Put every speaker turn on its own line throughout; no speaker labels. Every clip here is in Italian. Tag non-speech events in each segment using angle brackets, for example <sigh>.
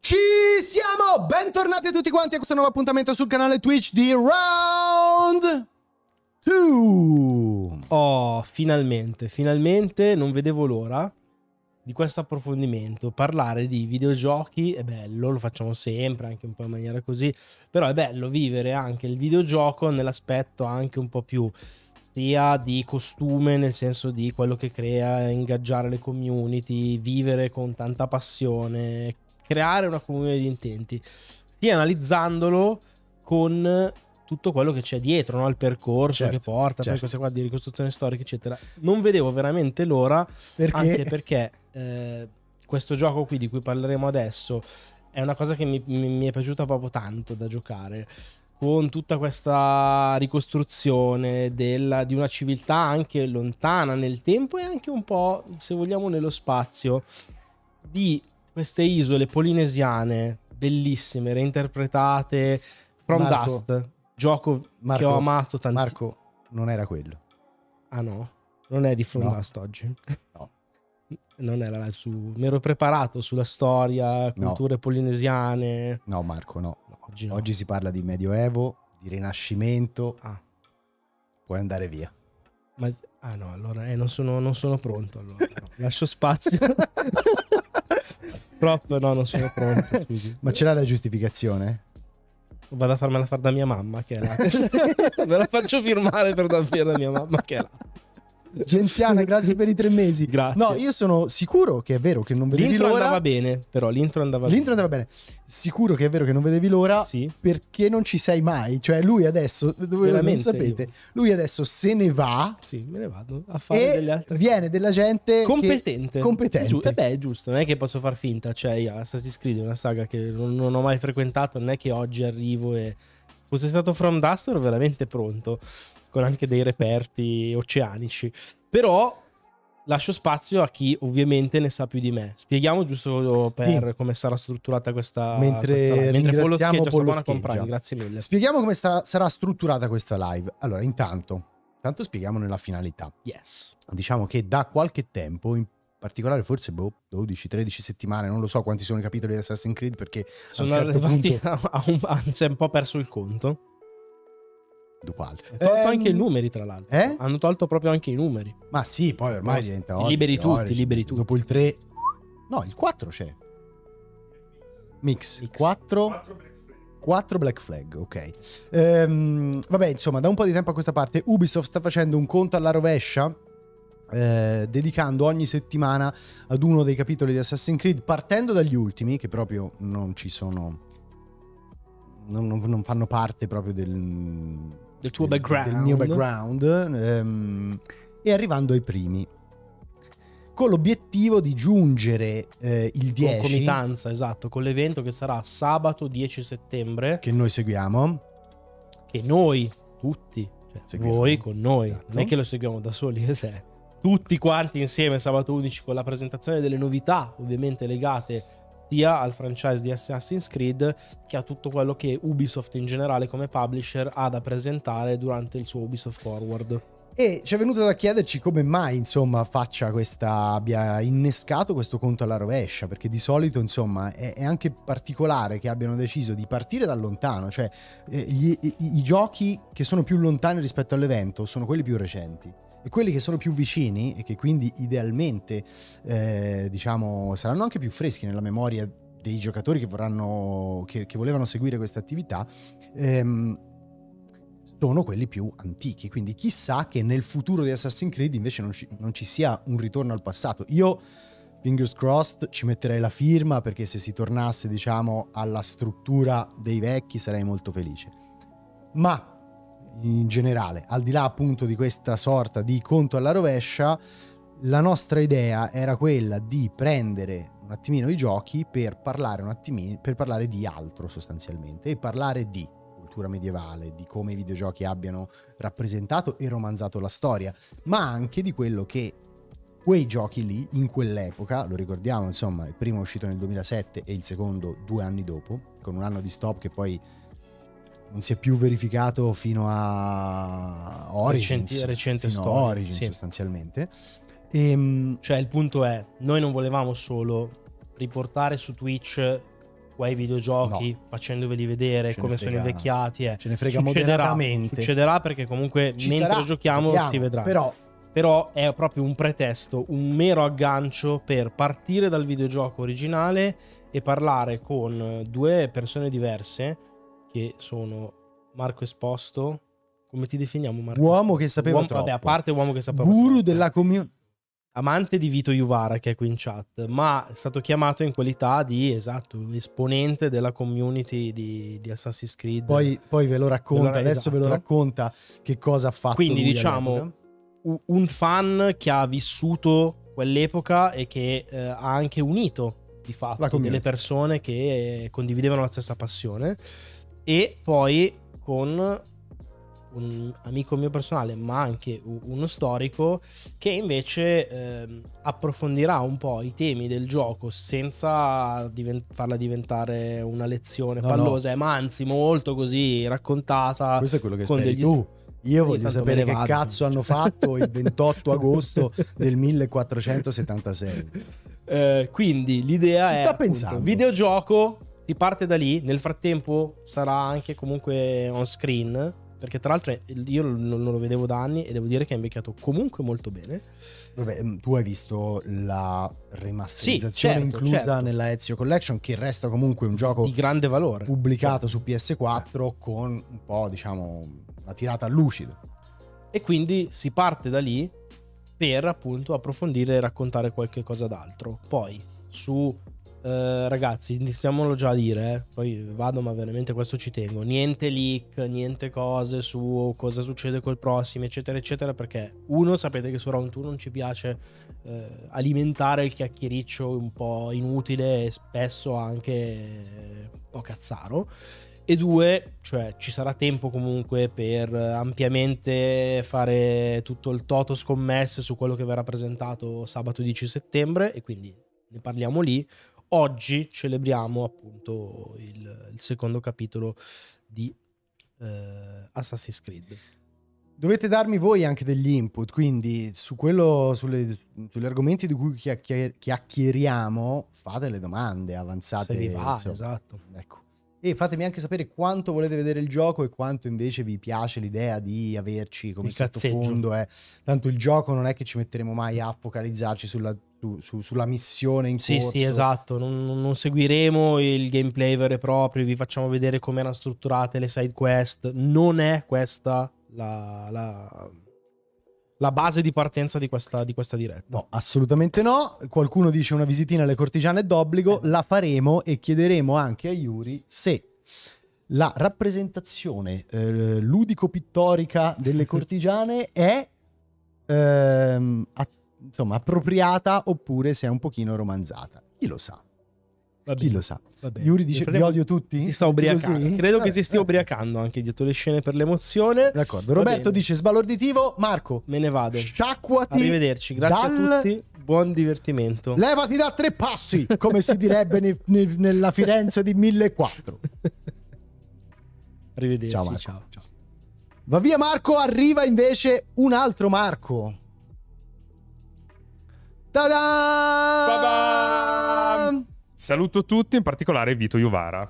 Ci siamo! Bentornati a tutti quanti a questo nuovo appuntamento sul canale Twitch di Round
2. Oh, finalmente, finalmente non vedevo l'ora di questo approfondimento. Parlare di videogiochi è bello, lo facciamo sempre, anche un po' in maniera così, però è bello vivere anche il videogioco nell'aspetto anche un po' più di costume, nel senso di quello che crea ingaggiare le community, vivere con tanta passione, creare una comunione di intenti, sia analizzandolo con tutto quello che c'è dietro, no? il percorso certo, che porta, certo. queste qua di ricostruzione storica, eccetera. Non vedevo veramente l'ora, perché? anche perché eh, questo gioco qui di cui parleremo adesso è una cosa che mi, mi, mi è piaciuta proprio tanto da giocare con tutta questa ricostruzione della, di una civiltà anche lontana nel tempo e anche un po', se vogliamo, nello spazio, di queste isole polinesiane bellissime, reinterpretate. From Marco, Dust, gioco Marco, che ho amato tanto. Marco,
non era quello. Ah no?
Non è di From no.
Dust oggi? No. <laughs>
Non era su... Mi ero preparato sulla storia, culture no. polinesiane.
No Marco, no. no oggi, oggi, si parla di Medioevo, di Rinascimento. Ah. Puoi andare via.
Ma... Ah no, allora eh, non, sono, non sono pronto. Allora. <laughs> Lascio spazio. <laughs> Purtroppo no, non sono
pronto, <laughs> scusi. Ma ce l'ha la giustificazione?
Vado a farmela fare da mia mamma che è là. <laughs> Me la faccio firmare per davvero da mia mamma che è là.
Genziana, <laughs> grazie per i tre mesi. Grazie. No, io sono sicuro che è vero che non vedevi l'intro l'ora. L'intro andava bene, però l'intro andava l'intro bene. andava bene. Sicuro che è vero che non vedevi l'ora sì. perché non ci sei mai. Cioè, lui adesso, voi non sapete, io. lui adesso se ne va. Sì, me ne vado a fare delle altre Viene della gente competente. Che... Competente. Giu- eh
beh, è giusto, non è che posso far finta. Cioè, Assassin's Creed è una saga che non, non ho mai frequentato, non è che oggi arrivo e fosse stato From Duster veramente pronto con anche dei reperti oceanici. Però lascio spazio a chi ovviamente ne sa più di me. Spieghiamo giusto oh, per sì. come sarà strutturata questa live. Mentre Pollo scheggia, Pollo Comprare, grazie mille.
Spieghiamo come sarà, sarà strutturata questa live. Allora, intanto, intanto spieghiamo nella finalità. Yes. Diciamo che da qualche tempo in particolare forse boh, 12-13 settimane, non lo so quanti sono i capitoli di Assassin's Creed perché sono a certo arrivati punto... <laughs> a, un, a, si è un po' perso il conto. Duqual. Hanno tolto ehm... anche i ehm, numeri,
tra l'altro. Eh? Hanno tolto proprio anche i numeri. Ma sì, poi ormai diventa oggi, liberi tutti, origin. liberi
tutti. Dopo il 3 No, il 4 c'è. Mix, Mix. 4 4 4 Black Flag, ok. Ehm, vabbè, insomma, da un po' di tempo a questa parte Ubisoft sta facendo un conto alla rovescia eh, dedicando ogni settimana ad uno dei capitoli di Assassin's Creed, partendo dagli ultimi, che proprio non ci sono. Non, non, non fanno parte proprio del, del tuo background. Del mio background ehm, e arrivando ai primi. Con l'obiettivo di giungere eh, il 10. Concomitanza,
esatto, con l'evento che sarà sabato 10 settembre. Che noi seguiamo. Che noi, tutti, cioè seguiamo. voi con noi. Esatto. Non è che lo seguiamo da soli, <laughs> eh, tutti quanti insieme sabato 11 con la presentazione delle novità, ovviamente legate a sia al franchise di Assassin's Creed che a tutto quello che Ubisoft in generale come publisher ha da presentare durante il suo Ubisoft Forward.
E ci è venuto da chiederci come mai, insomma, faccia questa, abbia innescato questo conto alla rovescia, perché di solito, insomma, è, è anche particolare che abbiano deciso di partire da lontano, cioè eh, gli, i, i giochi che sono più lontani rispetto all'evento sono quelli più recenti e quelli che sono più vicini e che quindi idealmente eh, diciamo, saranno anche più freschi nella memoria dei giocatori che, vorranno, che, che volevano seguire questa attività. Ehm, sono quelli più antichi. Quindi chissà che nel futuro di Assassin's Creed invece non ci, non ci, sia un ritorno al passato. Io, fingers crossed, ci metterei la firma perché se si tornasse, diciamo, alla struttura dei vecchi sarei molto felice. Ma in generale, al di là appunto di questa sorta di conto alla rovescia, la nostra idea era quella di prendere un attimino i giochi per parlare, un attimino, per parlare di altro sostanzialmente e parlare di cultura medievale, di come i videogiochi abbiano rappresentato e romanzato la storia, ma anche di quello che quei giochi lì in quell'epoca, lo ricordiamo insomma, il primo è uscito nel 2007 e il secondo due anni dopo, con un anno di stop che poi non si è più verificato fino a Origins, recente, recente fino story, Origins sì. sostanzialmente.
E, ehm, cioè il punto è, noi non volevamo solo riportare su Twitch quei videogiochi no. facendoveli vedere ce come frega, sono invecchiati. Eh. Ce ne frega succederà, Succederà perché comunque Ci mentre sarà, giochiamo lo si vedrà. Però, però è proprio un pretesto, un mero aggancio per partire dal videogioco originale e parlare con due persone diverse che sono Marco Esposto. Come ti definiamo Marco? Uomo che sapeva uomo, troppo. Vabbè, a parte uomo che sapeva Guru
troppo. della community.
Amante di Vito Juvara che è qui in chat, ma è stato chiamato in qualità di esatto, esponente della community di, di Assassin's Creed. Poi,
poi, ve lo racconta, ve lo, adesso esatto. ve lo racconta che cosa ha fatto. Quindi diciamo
un fan che ha vissuto quell'epoca e che eh, ha anche unito di fatto delle persone che condividevano la stessa passione e poi con un amico mio personale, ma anche uno storico, che invece eh, approfondirà un po' i temi del gioco senza divent- farla diventare una lezione no, pallosa, no. Eh, ma anzi molto così raccontata. Questo è quello che speri degli... tu.
Io voglio sapere che cazzo hanno fatto il 28 agosto del 1476.
Eh, quindi l'idea Ci è sta appunto, pensando. videogioco parte da lì. Nel frattempo sarà anche comunque on screen. Perché tra l'altro eh, io non lo vedevo da anni e devo dire che ha invecchiato comunque molto bene. Vabbè,
mm, tu hai visto la remasterizzazione sì, certo, inclusa certo. nella Ezio Collection, che resta comunque un gioco di grande valore. Pubblicato certo. su PS4 con un po', diciamo, la tirata lucido.
E quindi si parte da lì per appunto approfondire e raccontare qualche cosa d'altro. Poi su eh, ragazzi, iniziamolo già a dire, eh. poi vado, ma veramente questo ci tengo. Niente leak, niente cose su cosa succede col prossimo, eccetera, eccetera, perché uno, sapete che su Round 2 non ci piace eh, alimentare il chiacchiericcio un po' inutile e spesso anche un eh, po' cazzaro e due, cioè ci sarà tempo comunque per ampiamente fare tutto il toto scommesse su quello che verrà presentato sabato 10 settembre e quindi ne parliamo lì oggi celebriamo
appunto il, il secondo capitolo di
eh, Assassin's Creed.
Dovete darmi voi anche degli input, quindi su quello, sulle, sugli argomenti di cui chiacchier- chiacchieriamo fate le domande avanzate. Se vi va, insomma. esatto. Ecco. E fatemi anche sapere quanto volete vedere il gioco e quanto invece vi piace l'idea di averci come il sottofondo. Eh. Tanto il gioco non è che ci metteremo mai a focalizzarci sulla su, su, sulla missione in sì, corso. Sì, esatto,
non, non, seguiremo il gameplay vero e proprio, vi facciamo vedere come erano strutturate le side quest. Non è questa la, la, la base di partenza di questa, di questa, diretta.
No, assolutamente no. Qualcuno dice una visitina alle cortigiane d'obbligo, eh. la faremo e chiederemo anche a Yuri se la rappresentazione eh, ludico-pittorica delle cortigiane è ehm, attiva insomma, appropriata oppure se è un pochino romanzata. Chi lo sa? Vabbè, Chi lo sa?
Vabbè. Yuri dice: Vi odio tutti. Si sta ubriacando. Sì? Credo vabbè, che si stia eh. ubriacando anche dietro le scene per l'emozione.
D'accordo. Roberto dice: Sbalorditivo. Marco, me ne vado. Sciacquati. Arrivederci. Grazie dal... a tutti.
Buon divertimento. Levati
da tre passi, come si direbbe ne, ne, nella Firenze di 1004. Arrivederci. Ciao, Marco. ciao. ciao. Va via Marco, arriva invece un altro Marco. Ta-da!
Saluto tutti, in particolare Vito Iovara.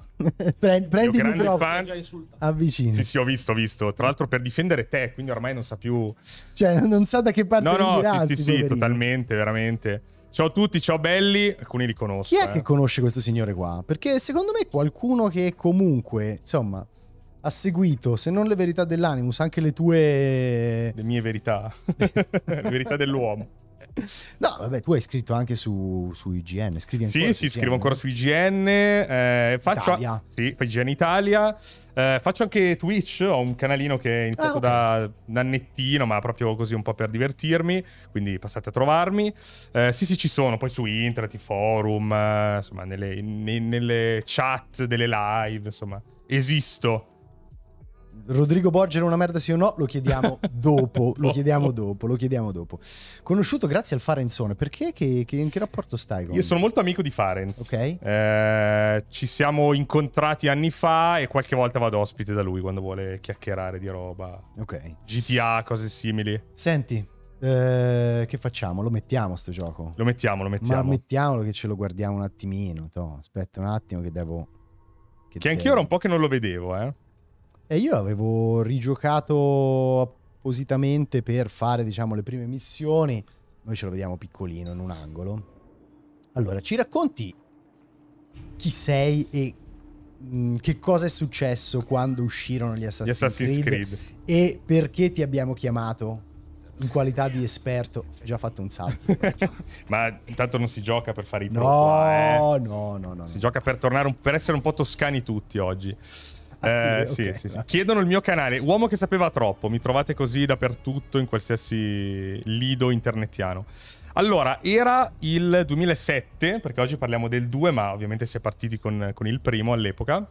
Prendi, prendi il microfono.
Avvicini. Sì, sì, ho visto, ho visto. Tra l'altro per difendere te, quindi ormai non sa più...
Cioè, non sa da che parte no, no, girarsi, sì, sì, poverino.
totalmente, veramente. Ciao a tutti, ciao belli. Alcuni li conosco. Chi è eh. che
conosce questo signore qua? Perché secondo me qualcuno che comunque, insomma, ha seguito, se non le verità dell'animus, anche le tue... Le mie verità. <laughs> le verità dell'uomo. <laughs> No, vabbè, tu hai scritto anche su, su IGN. Scrivi ancora sì, su sì, IGN. scrivo ancora su IGN.
Eh, faccio, Italia. Sì, IGN Italia. Eh, faccio anche Twitch, ho un canalino che è iniziato ah, okay. da un annettino, ma proprio così un po' per divertirmi, quindi passate a trovarmi. Eh, sì, sì, ci sono, poi su internet, i forum, eh, insomma, nelle, in, nelle chat delle live, insomma, esisto.
Rodrigo Borgia è una merda sì o no? Lo chiediamo <laughs> dopo, lo chiediamo dopo, lo chiediamo dopo. Conosciuto grazie al Farenzone, perché? Che, che, in che rapporto stai con Io
sono molto amico di Farenz. Ok. Eh, ci siamo incontrati anni fa e qualche volta vado ospite da lui quando vuole chiacchierare di roba. Ok. GTA, cose simili.
Senti, eh, che facciamo? Lo mettiamo sto gioco? Lo mettiamo, lo mettiamo. Ma mettiamolo che ce lo guardiamo un attimino. Toh. Aspetta un attimo che devo... Che, che devo... anch'io era un po' che non lo vedevo, eh. E io l'avevo rigiocato appositamente per fare, diciamo, le prime missioni. Noi ce lo vediamo piccolino in un angolo. Allora, ci racconti chi sei e mh, mm, che cosa è successo quando uscirono gli Assassin's, gli Assassin's Creed, Creed e perché ti abbiamo chiamato in qualità di esperto ho già fatto un salto
<laughs> ma intanto non si gioca per fare i pro no, qua, eh. no no no si no. gioca per tornare un, per essere un po' toscani tutti oggi ah, sì, eh, okay. sì, sì, Chiedono il mio canale, uomo che sapeva troppo, mi trovate così dappertutto in qualsiasi lido internetiano. Allora, era il 2007, perché oggi parliamo del 2, ma ovviamente si è partiti con, con il primo all'epoca.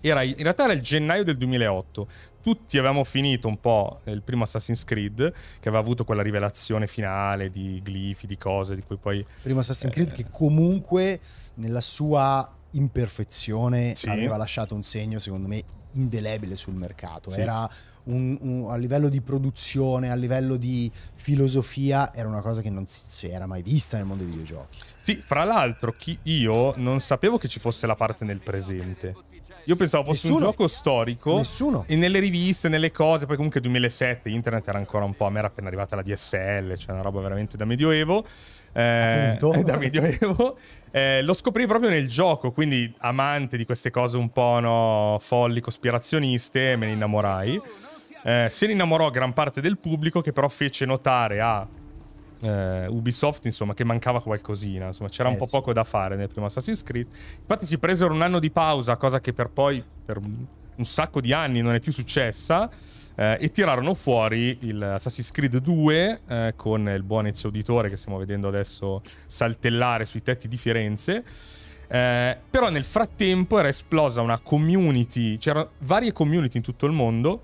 Era, in realtà era il gennaio del 2008. Tutti avevamo finito un po' il primo Assassin's Creed, che aveva avuto quella rivelazione finale di glifi, di cose, di cui poi...
Primo Assassin's eh, Creed che comunque nella sua imperfezione sì. aveva lasciato un segno, secondo me, indelebile sul mercato. Sì. Era un, un, a livello di produzione, a livello di filosofia, era una cosa che non si era mai vista nel mondo dei videogiochi.
Sì, fra l'altro, chi, io non sapevo che ci fosse la parte nel presente. Io pensavo fosse Nessuno. un gioco storico. Nessuno. E nelle riviste, nelle cose. Poi comunque 2007 internet era ancora un po'. A me era appena arrivata la DSL, cioè una roba veramente da medioevo eh, <laughs> da Medioevo. Eh, lo scoprì proprio nel gioco, quindi amante di queste cose un po' no, folli, cospirazioniste, me ne innamorai. Eh, se ne innamorò gran parte del pubblico che però fece notare a eh, Ubisoft, insomma, che mancava qualcosina, insomma, c'era un eh, po' poco da fare nel primo Assassin's Creed. Infatti si presero un anno di pausa, cosa che per poi per un sacco di anni non è più successa eh, e tirarono fuori il Assassin's Creed 2 eh, con il buon Ezio Uditore che stiamo vedendo adesso saltellare sui tetti di Firenze. Eh, però nel frattempo era esplosa una community, c'erano varie community in tutto il mondo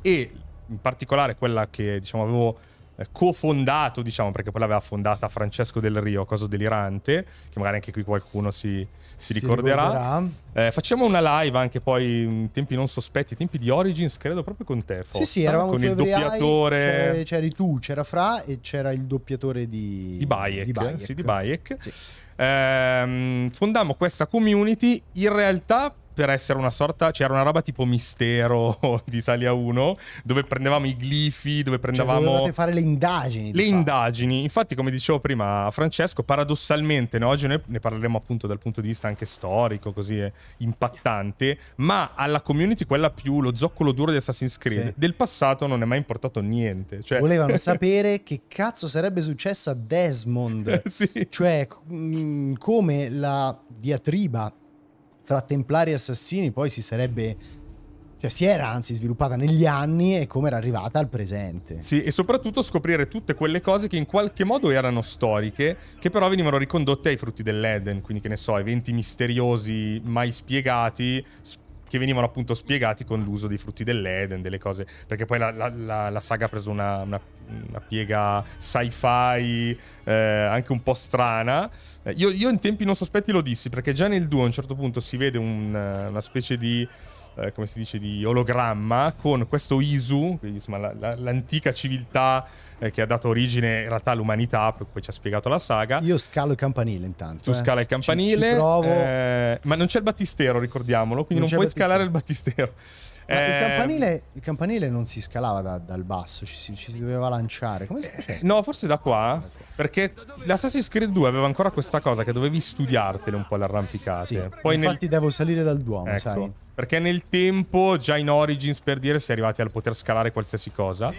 e in particolare quella che diciamo avevo eh, cofondato, diciamo, perché poi l'aveva fondata Francesco Del Rio, cosa Delirante, che magari anche qui qualcuno si, si ricorderà. Si
ricorderà.
Eh, facciamo una live anche poi in tempi non sospetti, tempi di Origins, credo proprio con te, Fox. Sì, sì, eravamo con il doppiatore.
C'eri tu, c'era Fra e c'era il doppiatore
di... Di Bayek. Di Bayek. Sì, di Bayek. Sì. Eh, fondammo questa community, in realtà per essere una sorta, c'era cioè, una roba tipo mistero <laughs> di Italia 1, dove prendevamo i glifi, dove cioè, prendevamo... Cioè,
fare le indagini. Le
indagini, infatti come dicevo prima Francesco, paradossalmente, no? oggi noi ne parleremo appunto dal punto di vista anche storico, così eh, impattante, ma alla community quella più lo zoccolo duro di Assassin's Creed, sì. del passato non è mai importato niente. Cioè... Volevano <laughs>
sapere che cazzo sarebbe successo a Desmond, <laughs> sì. cioè mh, mm, come la diatriba fra templari e assassini poi si sarebbe cioè si era anzi sviluppata negli anni e come era arrivata al presente.
Sì, e soprattutto scoprire tutte quelle cose che in qualche modo erano storiche, che però venivano ricondotte ai frutti dell'Eden, quindi che ne so, eventi misteriosi mai spiegati, che venivano appunto spiegati con l'uso dei frutti dell'Eden, delle cose, perché poi la, la, la saga ha preso una, una, una piega sci-fi eh, anche un po' strana. Eh, io, io, in tempi non sospetti lo dissi, perché già nel 2 a un certo punto si vede un, una specie di eh, come si dice, di ologramma con questo Isu, quindi, insomma, la, la, l'antica civiltà eh, che ha dato origine in realtà all'umanità, poi ci ha spiegato la saga. Io scalo il campanile intanto. Tu eh. scala il campanile, ci, ci eh, ma non c'è
il battistero, ricordiamolo, quindi non, non puoi battistero. scalare il
battistero.
Eh, il, campanile, il, campanile, non si scalava da, dal basso, ci si, ci si, doveva lanciare. Come si eh, faceva? No, forse da qua.
Perché l'Assassin's Creed 2 aveva ancora questa cosa che dovevi studiartele un po' l'arrampicata. Sì, infatti nel...
devo salire dal Duomo, ecco. sai.
Perché nel tempo, già in Origins, per dire, si è arrivati al poter scalare qualsiasi cosa.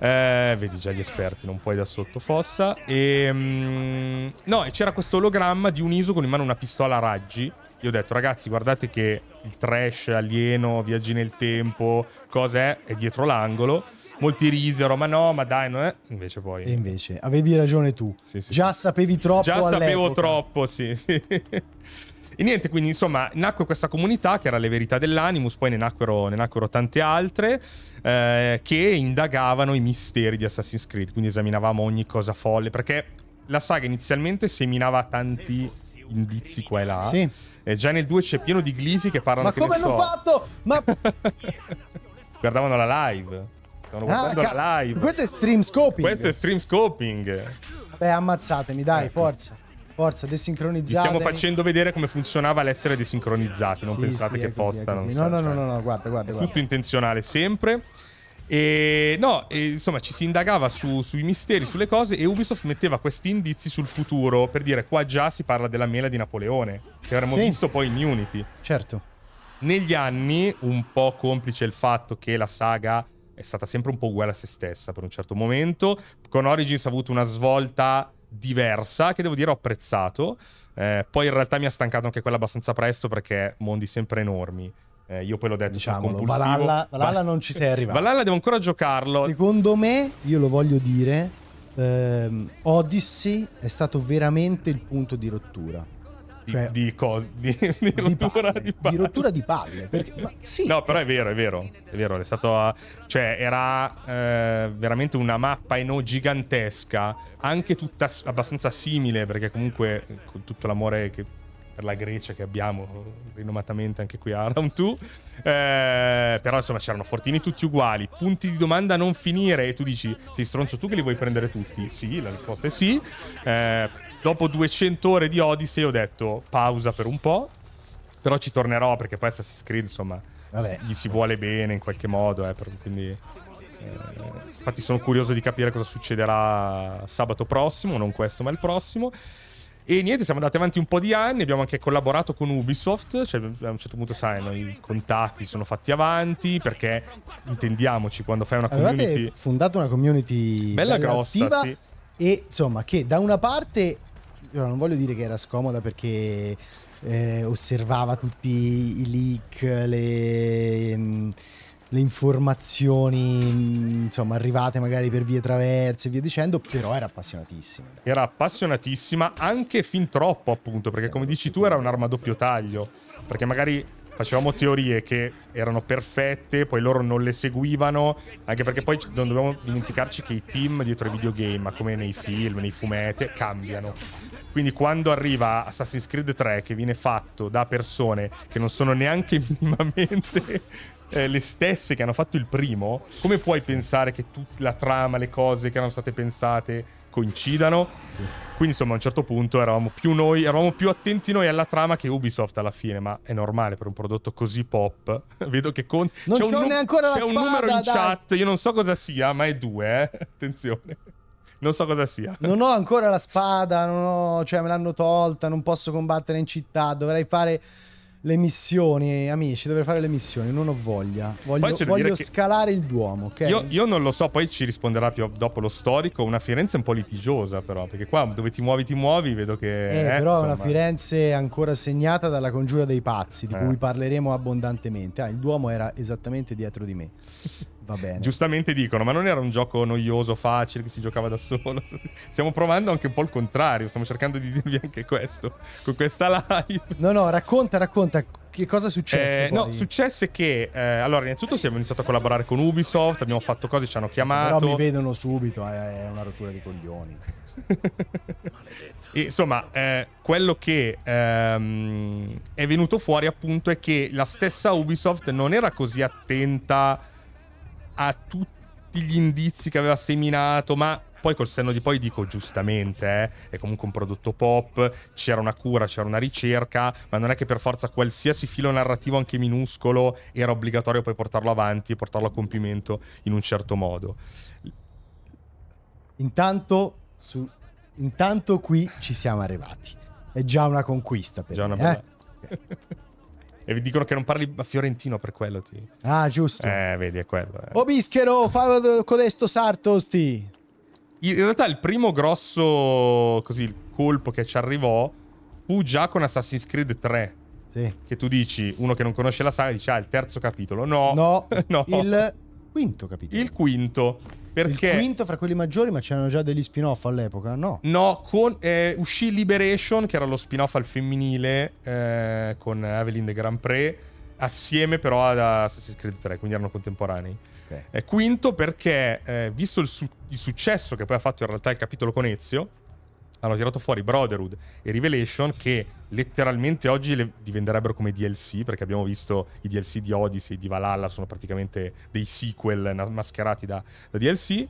Eh, vedi già gli esperti, non puoi da sotto fossa. E, mm, no, e c'era questo ologramma di un ISO con in mano una pistola a raggi. Io ho detto, ragazzi, guardate che il trash, alieno, viaggi nel tempo, cos'è? È dietro l'angolo. Molti risero, ma no, ma dai, non è... Invece
poi... E invece, avevi ragione tu. Sì, sì, già sì. sapevi troppo Già sapevo troppo,
sì. sì. E niente, quindi insomma nacque questa comunità che era Le Verità dell'Animus, poi ne nacquero, ne nacquero tante altre eh, che indagavano i misteri di Assassin's Creed, quindi esaminavamo ogni cosa folle, perché la saga inizialmente seminava tanti indizi qua e là. Sì. E già nel 2 c'è pieno di glifi che parlano... di... Ma che come hanno so.
fatto? Ma...
<laughs> Guardavano la live. Stavano ah, guardando ah, la live. Questo è stream scoping. Questo è stream scoping.
Beh, ammazzatemi, dai, ecco. forza. Forza, desincronizzate. stiamo
facendo vedere come funzionava l'essere desincronizzati. Non sì, pensate sì, che possano. No, no,
no, cioè, no, no, guarda, guarda. guarda.
tutto intenzionale, sempre. E no, e, insomma, ci si indagava su, sui misteri, sulle cose, e Ubisoft metteva questi indizi sul futuro per dire qua già si parla della mela di Napoleone, che avremmo sì. visto poi in Unity. Certo. Negli anni, un po' complice il fatto che la saga è stata sempre un po' uguale a se stessa per un certo momento, con Origins ha avuto una svolta diversa che devo dire ho apprezzato. Eh, poi in realtà mi ha stancato anche quella abbastanza presto perché mondi sempre enormi. Eh, io poi l'ho detto, Diciamolo, Valhalla, Valhalla non ci sei arrivato.
Valhalla devo ancora giocarlo. Secondo me, io lo voglio dire, ehm, Odyssey è stato veramente il punto di rottura cioè, di, cose, di, di, di, rottura palle, di, palle. di rottura di palle. Perché,
ma, sì, no, cioè... però è vero, è vero, è vero, è stato, eh, cioè, era eh, veramente una mappa eno gigantesca, anche tutta abbastanza simile, perché comunque eh, con tutto l'amore che per la Grecia che abbiamo rinomatamente anche qui a Round 2. Eh, però insomma c'erano fortini tutti uguali, punti di domanda a non finire e tu dici sei stronzo tu che li vuoi prendere tutti? Sì, la risposta è sì. Eh, dopo 200 ore di Odyssey ho detto pausa per un po', però ci tornerò perché poi Assassin's Creed, insomma, Vabbè. gli si vuole bene in qualche modo, eh, quindi... Eh, infatti sono curioso di capire cosa succederà sabato prossimo, non questo ma il prossimo. E niente, siamo andati avanti un po' di anni, abbiamo anche collaborato con Ubisoft, cioè a un certo punto sai, no, i contatti sono fatti avanti perché intendiamoci
quando fai una community... Avete fondato una community bella, bella grossa, attiva, sì. e insomma che da una parte ora non voglio dire che era scomoda perché eh, osservava tutti i leak, le, le, informazioni insomma arrivate magari per vie traverse e via dicendo, però era appassionatissima.
Era appassionatissima anche fin troppo appunto, perché come dici tu era un'arma a doppio taglio, perché magari facevamo teorie che erano perfette, poi loro non le seguivano, anche perché poi non dobbiamo dimenticarci che i team dietro ai videogame, come nei film, nei fumetti, cambiano. Quindi quando arriva Assassin's Creed 3 che viene fatto da persone che non sono neanche <laughs> minimamente eh, le stesse che hanno fatto il primo, come puoi pensare che tutta la trama, le cose che erano state pensate coincidano? Sì. Quindi insomma a un certo punto eravamo più noi, eravamo più attenti noi alla trama che Ubisoft alla fine, ma è normale per un prodotto così pop. <laughs> Vedo che con... Non c'è, un, nu- c'è un, numero in dai. chat, io non so cosa sia, ma è due, eh? <laughs> attenzione non so cosa sia.
Non ho ancora la spada, non ho, cioè me l'hanno tolta, non posso combattere in città, dovrei fare le missioni, amici, dovrei fare le missioni, non ho voglia. Voglio, voglio scalare il Duomo, ok? Io,
io, non lo so, poi ci risponderà più dopo lo storico. Una Firenze un po' litigiosa, però, perché qua dove ti muovi, ti muovi, vedo che. Eh, eh però insomma. una
Firenze ancora segnata dalla congiura dei pazzi, di eh. cui parleremo abbondantemente. Ah, il Duomo era esattamente dietro di me. <laughs> Va bene.
Giustamente dicono, ma non era un gioco noioso, facile, che si giocava da solo. <laughs> Stiamo provando anche un po' il contrario, stiamo cercando di dirvi anche questo, con questa <laughs> live. No,
no, racconta, racconta che cosa
successe? Eh, no, successe che eh, allora, innanzitutto siamo iniziato a collaborare con Ubisoft, abbiamo fatto cose, ci hanno chiamato. Però mi
vedono subito, eh, è una rottura di coglioni.
e, insomma, eh, quello che ehm, è venuto fuori appunto è che la stessa Ubisoft non era così attenta a tutti gli indizi che aveva seminato, ma poi col senno di poi dico giustamente, eh, è comunque un prodotto pop, c'era una cura, c'era una ricerca, ma non è che per forza qualsiasi filo narrativo, anche minuscolo, era obbligatorio poi portarlo avanti e portarlo a compimento
in un certo modo. Intanto, su... Intanto qui ci siamo arrivati. È già una conquista per già me. Una bella... eh?
<laughs> E vi dicono che non parli fiorentino per quello. Ti...
Ah, giusto. Eh, vedi, è quello. Eh. O bischero, fa codesto sartosti.
In realtà il primo grosso, così, colpo che ci arrivò fu già con Assassin's Creed 3. Sì. Che tu dici, uno che non conosce la saga dice, ah, il terzo capitolo. No. No.
<laughs> no. Il quinto
capitolo. Il quinto. Perché? Il quinto
fra quelli maggiori, ma c'erano già degli spin-off all'epoca, no?
No, con, eh, uscì Liberation, che era lo spin-off al femminile eh, con Evelyn de Grand Prix, assieme però ad Assassin's Creed 3, quindi erano contemporanei. Okay. Eh, quinto perché, eh, visto il, su il, successo che poi ha fatto in realtà il capitolo con Ezio, hanno tirato fuori Brotherhood e Revelation che letteralmente oggi le diventerebbero come DLC perché abbiamo visto i DLC di Odyssey e di Valhalla sono praticamente dei sequel mascherati da, da DLC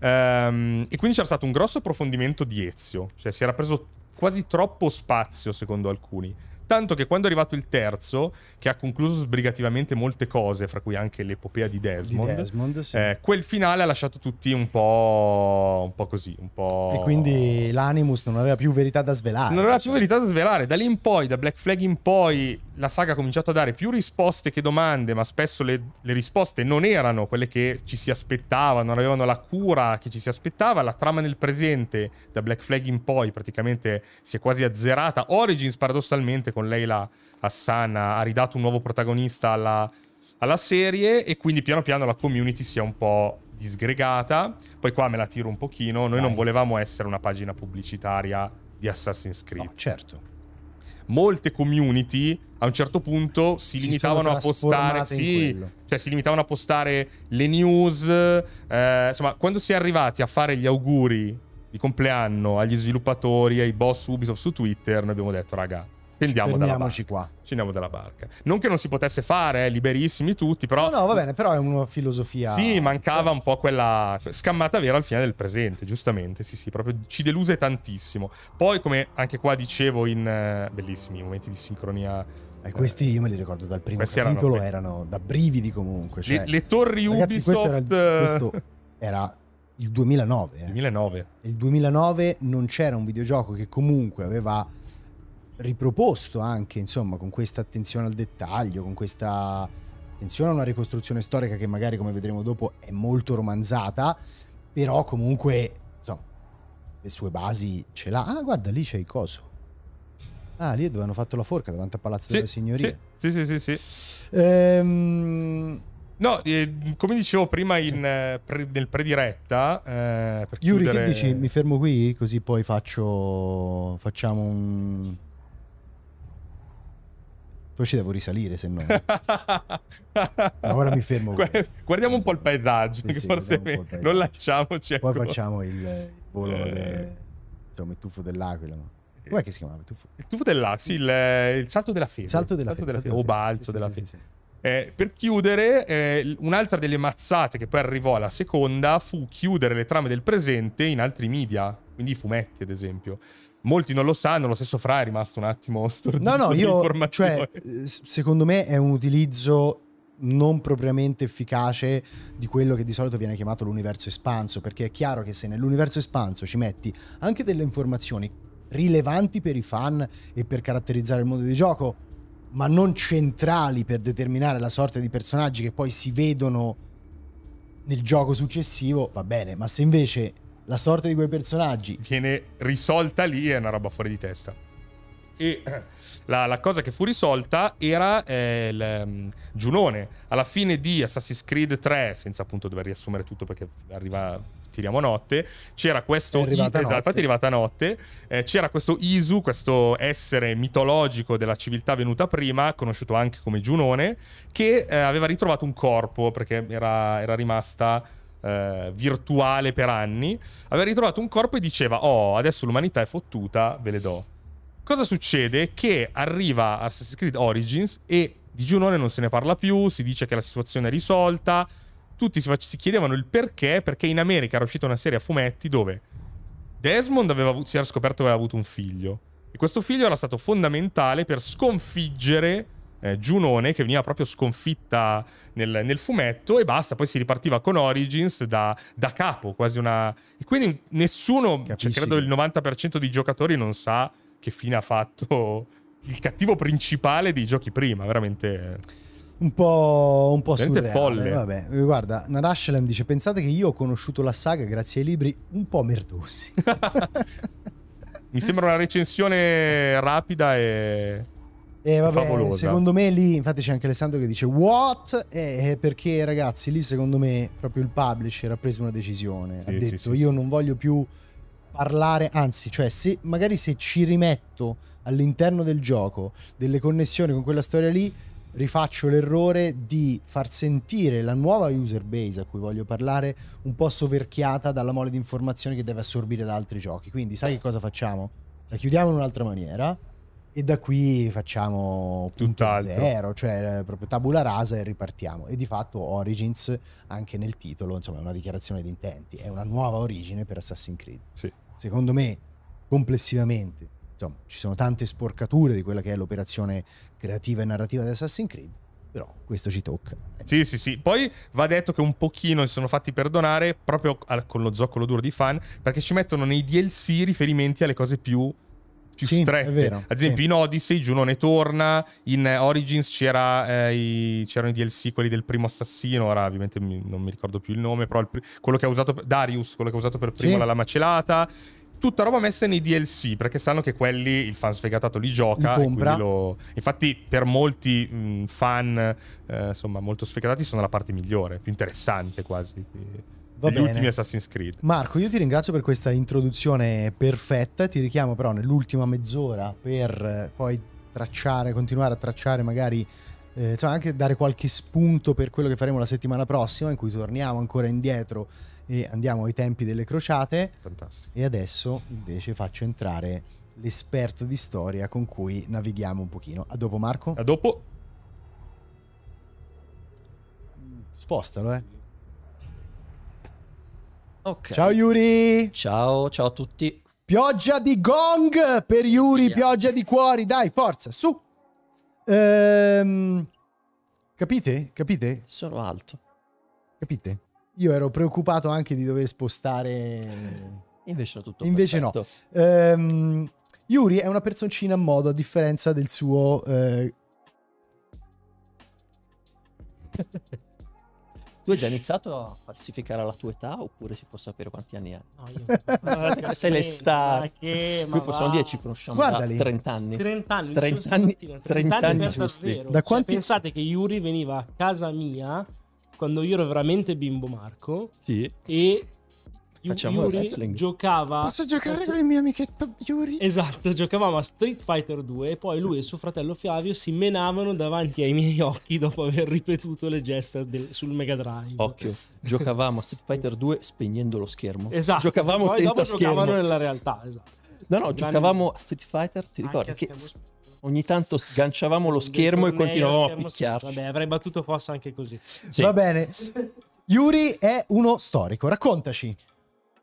um, ehm, e quindi c'era stato un grosso approfondimento di Ezio cioè si era preso quasi troppo spazio secondo alcuni tanto che quando è arrivato il terzo che ha concluso sbrigativamente molte cose, fra cui anche l'epopea di Desmond. Di Desmond sì. eh, quel finale ha lasciato tutti un po', un po così, un po'... E quindi
l'Animus non aveva più verità da svelare. Non
aveva cioè. più verità da svelare. Da lì in poi, da Black Flag in poi, la saga ha cominciato a dare più risposte che domande, ma spesso le, le risposte non erano quelle che ci si aspettava, non avevano la cura che ci si aspettava. La trama nel presente, da Black Flag in poi, praticamente si è quasi azzerata. Origins, paradossalmente, con lei la Hassan ha ridato un nuovo protagonista alla, alla serie e quindi piano piano la community si è un po' disgregata. Poi qua me la tiro un pochino, noi Vai. non volevamo essere una pagina pubblicitaria di Assassin's Creed. No, certo. Molte community a un certo punto si, si limitavano a postare, sì, cioè si limitavano a postare le news, eh, insomma, quando si è arrivati a fare gli auguri di compleanno agli sviluppatori, ai boss Ubisoft su Twitter, noi abbiamo detto, raga, Scendiamo dalla barca. qua. Scendiamo dalla barca. Non che non si potesse fare, eh, liberissimi tutti, però... No, no, va bene,
però è una filosofia... Sì,
mancava cioè un po' quella scammata vera al fine del presente, giustamente, sì, sì, proprio ci deluse tantissimo. Poi, come anche qua dicevo in... Eh, bellissimi momenti di sincronia... Eh, questi
eh, io me li ricordo dal primo questi capitolo, erano, erano da brividi comunque. Cioè, le, le, torri ragazzi, Questo era, questo era il 2009. Eh. 2009. Il 2009 non c'era un videogioco che comunque aveva riproposto anche, insomma, con questa attenzione al dettaglio, con questa attenzione a una ricostruzione storica che magari, come vedremo dopo, è molto romanzata, però comunque, insomma, le sue basi ce l'ha. Ah, guarda, lì c'è il coso. Ah, lì è dove hanno fatto la forca, davanti al Palazzo sì, della Signoria. Sì, sì, sì, sì. sì.
Ehm... No, eh, come dicevo prima in, eh, pre, nel prediretta... Eh, Yuri, chiudere... che dici? Mi
fermo qui così poi faccio... facciamo un poi ci devo risalire, se no. <laughs> Ma ora mi fermo.
Guardiamo un po' il paesaggio, sì, sì, forse paesaggio. non lasciamoci.
Poi ancora. facciamo il volo, eh. le... insomma, il tuffo dell'aquila. No? Eh. Com'è che si chiamava? Il tuffo,
il tuffo dell'aquila, sì, il, eh, il, salto della fede. salto della fede. o balzo della fede. Fe- eh, per chiudere, eh, un'altra delle mazzate che poi arrivò alla seconda fu chiudere le trame del presente in altri media, quindi i fumetti ad esempio molti non lo sanno, lo stesso Fra è rimasto un attimo stordito. No, no, <laughs> io, cioè,
secondo me è un utilizzo non propriamente efficace di quello che di solito viene chiamato l'universo espanso, perché è chiaro che se nell'universo espanso ci metti anche delle informazioni rilevanti per i fan e per caratterizzare il mondo di gioco, ma non centrali per determinare la sorte di personaggi che poi si vedono nel gioco successivo, va bene, ma se invece la sorte di quei personaggi viene
risolta lì, è una roba fuori di testa. E <clears throat> la, la cosa che fu risolta era eh, il, um, Giunone. Alla fine di Assassin's Creed 3, senza appunto dover riassumere tutto perché arriva tiriamo notte, c'era questo... È arrivata, esatto, I, notte. è arrivata notte. Eh, c'era questo Isu, questo essere mitologico della civiltà venuta prima, conosciuto anche come Giunone, che eh, aveva ritrovato un corpo perché era, era rimasta eh, virtuale per anni, aveva ritrovato un corpo e diceva, oh, adesso l'umanità è fottuta, ve le do. Cosa succede? Che arriva Assassin's Creed Origins e di Giunone non se ne parla più, si dice che la situazione è risolta, tutti si, si chiedevano il perché, perché in America era uscita una serie a fumetti dove Desmond aveva, si era scoperto che aveva avuto un figlio. E questo figlio era stato fondamentale per sconfiggere eh, Giunone che veniva proprio sconfitta nel, nel, fumetto e basta, poi si ripartiva con Origins da, da capo, quasi una... E quindi nessuno, cioè, credo il 90% dei giocatori non sa che fine ha fatto il cattivo principale dei giochi prima, veramente
un po', un po surreale, folle. Vabbè. Guarda, Narashalem dice: Pensate che io ho conosciuto la saga grazie ai libri un po' merdosi.
<laughs> Mi sembra una recensione rapida e eh, vabbè, favolosa. Secondo
me lì, infatti c'è anche Alessandro che dice what? Eh, eh perché ragazzi, lì secondo me proprio il publisher ha preso una decisione. Sì, ha detto sì, sì, io non voglio più parlare, anzi, cioè se, magari se ci rimetto all'interno del gioco delle connessioni con quella storia lì, rifaccio l'errore di far sentire la nuova user base a cui voglio parlare un po' soverchiata dalla mole di informazioni che deve assorbire da altri giochi. Quindi sai che cosa facciamo? La chiudiamo in un'altra maniera e da qui facciamo tutt'altro, zero, cioè eh, proprio tabula rasa e ripartiamo. E di fatto Origins, anche nel titolo, insomma, è una dichiarazione di intenti, è una nuova origine per Assassin's Creed. Sì. Secondo me, complessivamente, insomma, ci sono tante sporcature di quella che è l'operazione creativa e narrativa di Assassin's Creed, però questo ci tocca.
Sì, sì, sì. Poi va detto che un pochino si sono fatti perdonare proprio al, con lo zoccolo duro di fan, perché ci mettono nei DLC riferimenti alle cose più più sì, strette. Ad esempio, sì. in Odyssey Giù non ne torna, in eh, Origins c'era, eh, i, c'erano i DLC, quelli del primo assassino. Ora, ovviamente, mi, non mi ricordo più il nome, però il, quello che ha usato Darius, quello che ha usato per primo sì. la lama celata. Tutta roba messa nei DLC perché sanno che quelli il fan sfegatato li gioca. Li lo... Infatti, per molti mh, mm, fan, eh, insomma, molto sfegatati, sono la parte migliore, più interessante quasi. Che Va gli bene. ultimi Assassin's Creed.
Marco, io ti ringrazio per questa introduzione perfetta. Ti richiamo però nell'ultima mezz'ora per eh, poi tracciare, continuare a tracciare magari. Eh, insomma, anche dare qualche spunto per quello che faremo la settimana prossima, in cui torniamo ancora indietro e andiamo ai tempi delle crociate. Fantastico. E adesso invece faccio entrare l'esperto di storia con cui navighiamo un pochino. A dopo Marco. A dopo. Spostalo, eh. Okay. Ciao Yuri. Ciao, ciao a tutti. Pioggia di gong per Yuri, yeah. pioggia di cuori, dai, forza, su. Ehm, capite? Capite? Sono alto. Capite? Io ero preoccupato anche di dover spostare... Invece, tutto Invece no. Ehm, Yuri è una personcina a modo, a differenza del suo... Eh...
Tu hai già iniziato a falsificare la tua età oppure si può sapere quanti anni hai? No, io <laughs> sei le star. Qui
possiamo dire ci conosciamo Guardali. da 30 anni. 30 anni, 30 anni, 30 30 anni giusti.
Da quanti... Cioè, pensate che Yuri veniva a casa mia quando io ero veramente bimbo Marco sì. e
Facciamo Yuri
giocava. Posso giocare con
il mio amichetto
Yuri? Esatto, giocavamo a Street Fighter 2 e poi lui e suo fratello Flavio si menavano davanti ai miei occhi dopo aver ripetuto le gesta del... sul Mega Drive.
Occhio, giocavamo a Street Fighter 2 spegnendo lo schermo. Esatto, giocavamo poi senza dopo schermo. giocavano
nella realtà, esatto.
No, no, giocavamo a Street Fighter, ti ricordi che ogni tanto sganciavamo lo schermo e continuavamo a
picchiarci. Vabbè,
avrei battuto forse anche così.
Sì. Va bene. Yuri è uno storico, raccontaci.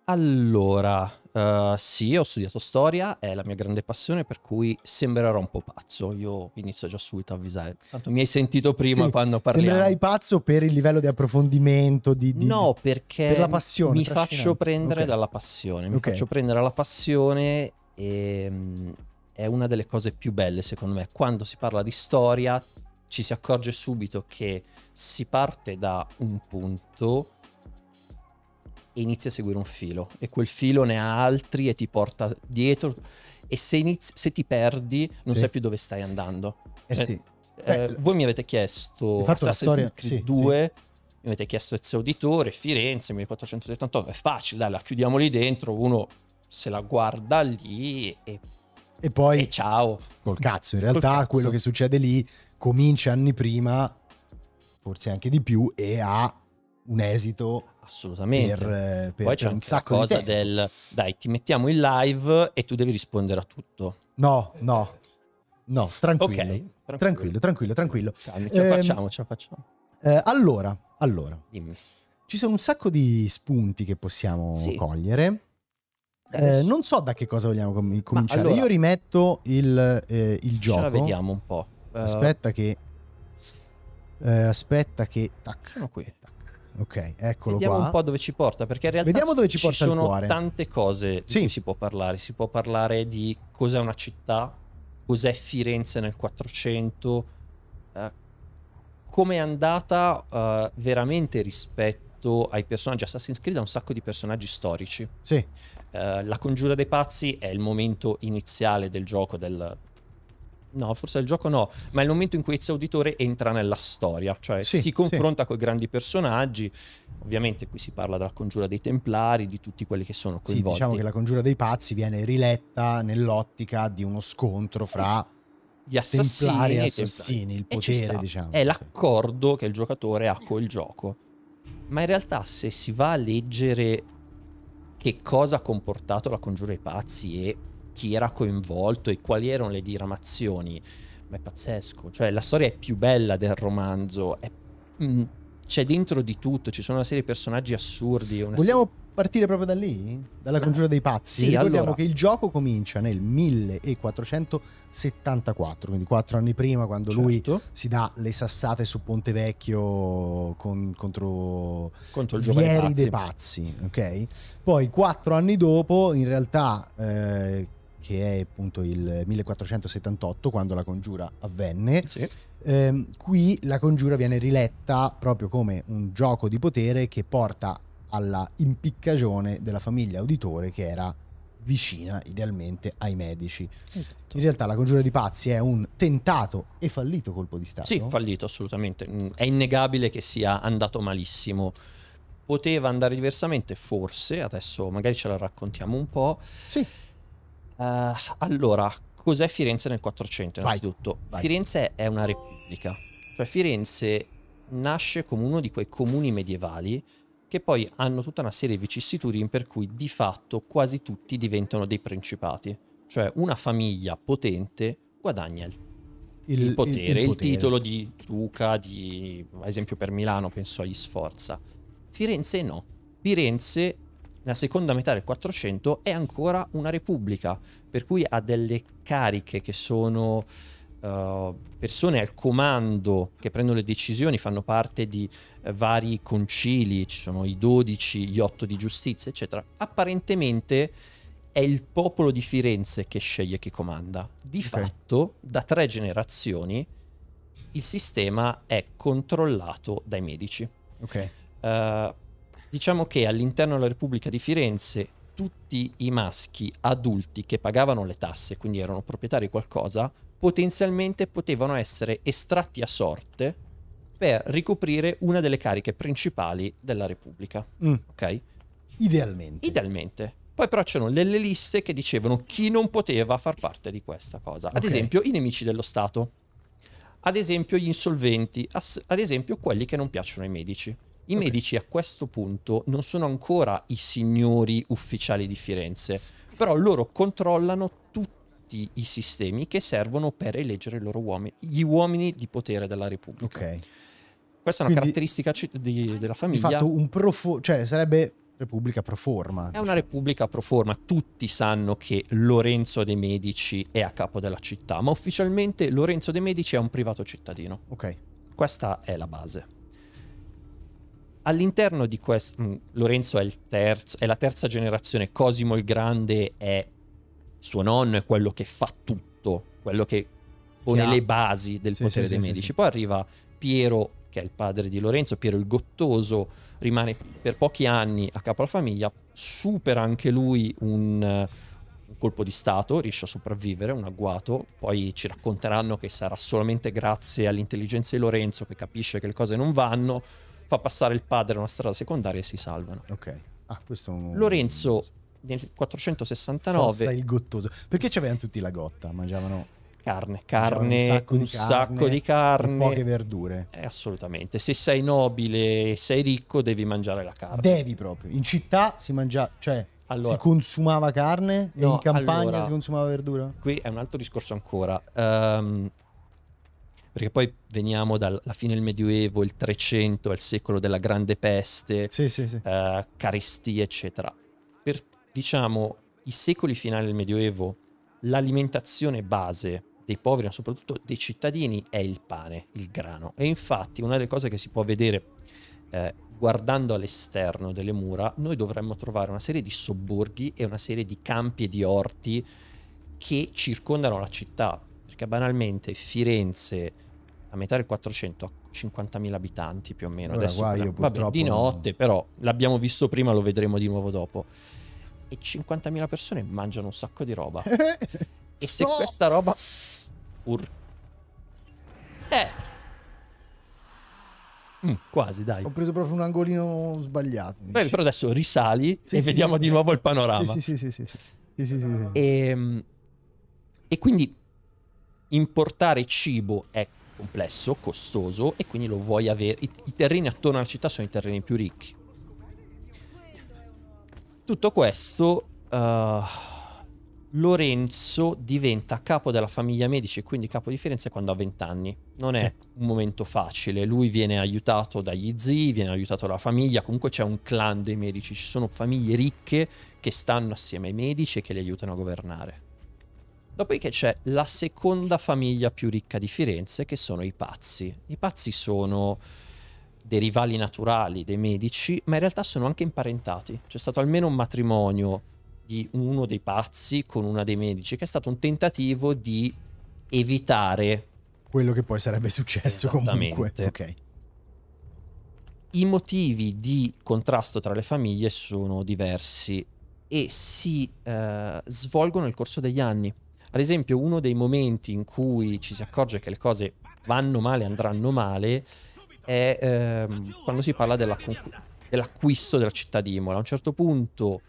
Allora, uh, sì, ho studiato storia, è la mia grande passione, per cui sembrerò un po' pazzo. Io inizio già subito a avvisare. Tanto mi hai sentito prima sì, quando parliamo. Sembrerai
pazzo per il livello di approfondimento, di, di No, perché per la passione, mi faccio prendere okay. dalla passione. Mi okay. faccio
prendere dalla passione e mm, è una delle cose più belle, secondo me. Quando si parla di storia ci si accorge subito che si parte da un punto e inizi a seguire un filo e quel filo ne ha altri e ti porta dietro e se, inizi, se ti perdi non sì. sai più dove stai andando. Eh cioè, sì. Eh, Beh, eh, voi mi avete chiesto Assassin's Creed 2 mi avete chiesto Ezio Auditore, Firenze 1478, è facile, dai, la chiudiamo lì dentro, uno se la guarda lì e,
e poi... E ciao. Col cazzo, in realtà cazzo. quello che succede lì comincia anni prima, forse anche di più, e ha un esito Assolutamente. Per, eh, per, Poi c'è un sacco cosa di
del dai, ti mettiamo in live e tu devi
rispondere a tutto. No, no. No, tranquillo. Okay, tranquillo, tranquillo, tranquillo. Calmi, ce la ehm, facciamo, ce la facciamo. Eh, allora, allora. Dimmi. Ci sono un sacco di spunti che possiamo sì. cogliere. Eh, eh non so da che cosa vogliamo com- cominciare. Allora, Io rimetto il, eh, il gioco. Ce la vediamo un po'. Eh, aspetta che... aspetta che... Tac. Sono qui ok, eccolo Vediamo qua. un po'
dove ci porta, perché in realtà Vediamo dove ci, ci sono tante cose sì. cui si può parlare. Si può parlare di cos'è una città, cos'è Firenze nel 400, eh, come è andata eh, veramente rispetto ai personaggi. Assassin's Creed ha un sacco di personaggi storici. Sì. Eh, la congiura dei pazzi è il momento iniziale del gioco, del No, forse il gioco no, ma è il momento in cui Ezio Auditore entra nella storia, cioè sì, si confronta sì. con i grandi personaggi. Ovviamente qui si parla della congiura dei Templari, di tutti quelli che sono coinvolti. Sì, diciamo che
la congiura dei pazzi viene riletta nell'ottica di uno scontro fra gli assassini templari e assassini, il potere, diciamo. È
l'accordo che il giocatore ha col gioco. Ma in realtà se si va a leggere che cosa ha comportato la congiura dei pazzi e chi era coinvolto e quali erano le diramazioni. Ma è pazzesco, cioè la storia è più bella del romanzo, è... Mm, c'è dentro di tutto, ci sono una serie di personaggi
assurdi. Vogliamo se... partire proprio da lì? Dalla congiura dei pazzi? Sì, Ricordiamo allora... che il gioco comincia nel 1474, quindi quattro anni prima, quando certo. lui si dà le sassate su Ponte Vecchio con, contro,
contro il Vieri pazzi. dei
pazzi. Ok? Poi quattro anni dopo, in realtà... Eh, che è appunto il 1478 quando la congiura avvenne. Sì. Ehm, qui la congiura viene riletta proprio come un gioco di potere che porta alla impiccagione della famiglia uditore che era vicina idealmente ai medici. Esatto. In realtà la congiura di pazzi è un tentato e fallito colpo di Stato. Sì,
fallito assolutamente. Mm, è innegabile che sia andato malissimo. Poteva andare diversamente, forse, adesso magari ce la raccontiamo un po'. Sì. Uh, allora, cos'è Firenze nel 400 innanzitutto? Vai. Firenze è una repubblica, cioè Firenze nasce come uno di quei comuni medievali che poi hanno tutta una serie di vicissitudini per cui di fatto quasi tutti diventano dei principati, cioè una famiglia potente guadagna il, il, il, potere, il potere, il, titolo di duca, di, ad esempio per Milano penso agli Sforza. Firenze no, Firenze la seconda metà del 400 è ancora una repubblica, per cui ha delle cariche che sono uh, persone al comando che prendono le decisioni, fanno parte di uh, vari concili, ci sono i 12, gli 8 di giustizia, eccetera. Apparentemente è il popolo di Firenze che sceglie chi comanda. Di okay. fatto, da tre generazioni, il sistema è controllato dai medici. Ok. Uh, Diciamo che all'interno della Repubblica di Firenze tutti i maschi adulti che pagavano le tasse, quindi erano proprietari di qualcosa, potenzialmente potevano essere estratti a sorte per ricoprire una delle cariche principali della Repubblica. Mm. Ok?
Idealmente.
Idealmente. Poi però c'erano delle liste che dicevano chi non poteva far parte di questa cosa. Ad okay. esempio i nemici dello Stato, ad esempio gli insolventi, ad esempio quelli che non piacciono ai medici. I okay. medici a questo punto non sono ancora i signori ufficiali di Firenze, però loro controllano tutti i sistemi che servono per eleggere i loro uomini, gli uomini di potere della Repubblica. Okay. Questa è una Quindi, caratteristica di, della famiglia. Di fatto un
profo- cioè sarebbe repubblica pro forma. È una
diciamo. repubblica pro forma, tutti sanno che Lorenzo De Medici è a capo della città, ma ufficialmente Lorenzo De Medici è un privato cittadino. Ok. Questa è la base all'interno di questo... Mm, Lorenzo è, terzo, è la terza generazione, Cosimo il Grande è suo nonno, è quello che fa tutto, quello che pone le basi del sì, potere sì, dei sì, medici. Poi arriva Piero, che è il padre di Lorenzo, Piero il Gottoso, rimane per pochi anni a capo alla famiglia, supera anche lui un, un colpo di stato, riesce a sopravvivere, un agguato, poi ci racconteranno che sarà solamente grazie all'intelligenza di Lorenzo che capisce che le cose non vanno, fa passare il padre a una strada secondaria e si salvano.
Ok. Ah, questo
Lorenzo nel 469... Fossa il
gottoso. Perché c'avevano tutti la gotta? Mangiavano... Carne, carne, un sacco, un di, sacco di carne. Poche
verdure. Eh, assolutamente. Se sei nobile e sei ricco, devi mangiare la carne. Devi
proprio. In città si mangia, cioè allora, si consumava carne no, e in campagna allora, si consumava verdura?
Qui è un altro discorso ancora. Um, perché poi veniamo dalla fine del Medioevo, il 300, il secolo della Grande Peste, sì, sì, sì. Eh, carestie, eccetera. Per, diciamo, i secoli finali del Medioevo, l'alimentazione base dei poveri, ma soprattutto dei cittadini, è il pane, il grano. E infatti una delle cose che si può vedere eh, guardando all'esterno delle mura, noi dovremmo trovare una serie di sobborghi e una serie di campi e di orti che circondano la città, perché banalmente Firenze a metà del 400 ha 50.000 abitanti più o meno. Allora, Adesso, guai, vabbè, di notte, non... però l'abbiamo visto prima, lo vedremo di nuovo dopo. E 50.000 persone mangiano un sacco di roba. <laughs>
e se no! questa roba... Ur... Eh... Mm, quasi, dai. Ho preso proprio un angolino sbagliato. Beh,
però adesso risali sì, e sì, vediamo sì, di nuovo il panorama. Sì,
sì, sì, sì. sì, sì, sì, sì. E, ehm,
e quindi importare cibo è complesso, costoso e quindi lo vuoi avere. I, I, terreni attorno alla città sono i terreni più ricchi. Tutto questo, uh, Lorenzo diventa capo della famiglia Medici e quindi capo di Firenze quando ha 20 anni. Non è sì. un momento facile. Lui viene aiutato dagli zii, viene aiutato dalla famiglia. Comunque c'è un clan dei Medici. Ci sono famiglie ricche che stanno assieme ai Medici e che li aiutano a governare. Dopodiché c'è la seconda famiglia più ricca di Firenze, che sono i pazzi. I pazzi sono dei rivali naturali dei medici, ma in realtà sono anche imparentati. C'è stato almeno un matrimonio di uno dei pazzi con una dei medici, che è stato un tentativo di evitare
quello che poi sarebbe successo comunque. Okay.
I motivi di contrasto tra le famiglie sono diversi e si eh, svolgono nel corso degli anni. Ad esempio, uno dei momenti in cui ci si accorge che le cose vanno male, andranno male, è ehm, quando si parla dell'acquisto della città di Imola. A un certo punto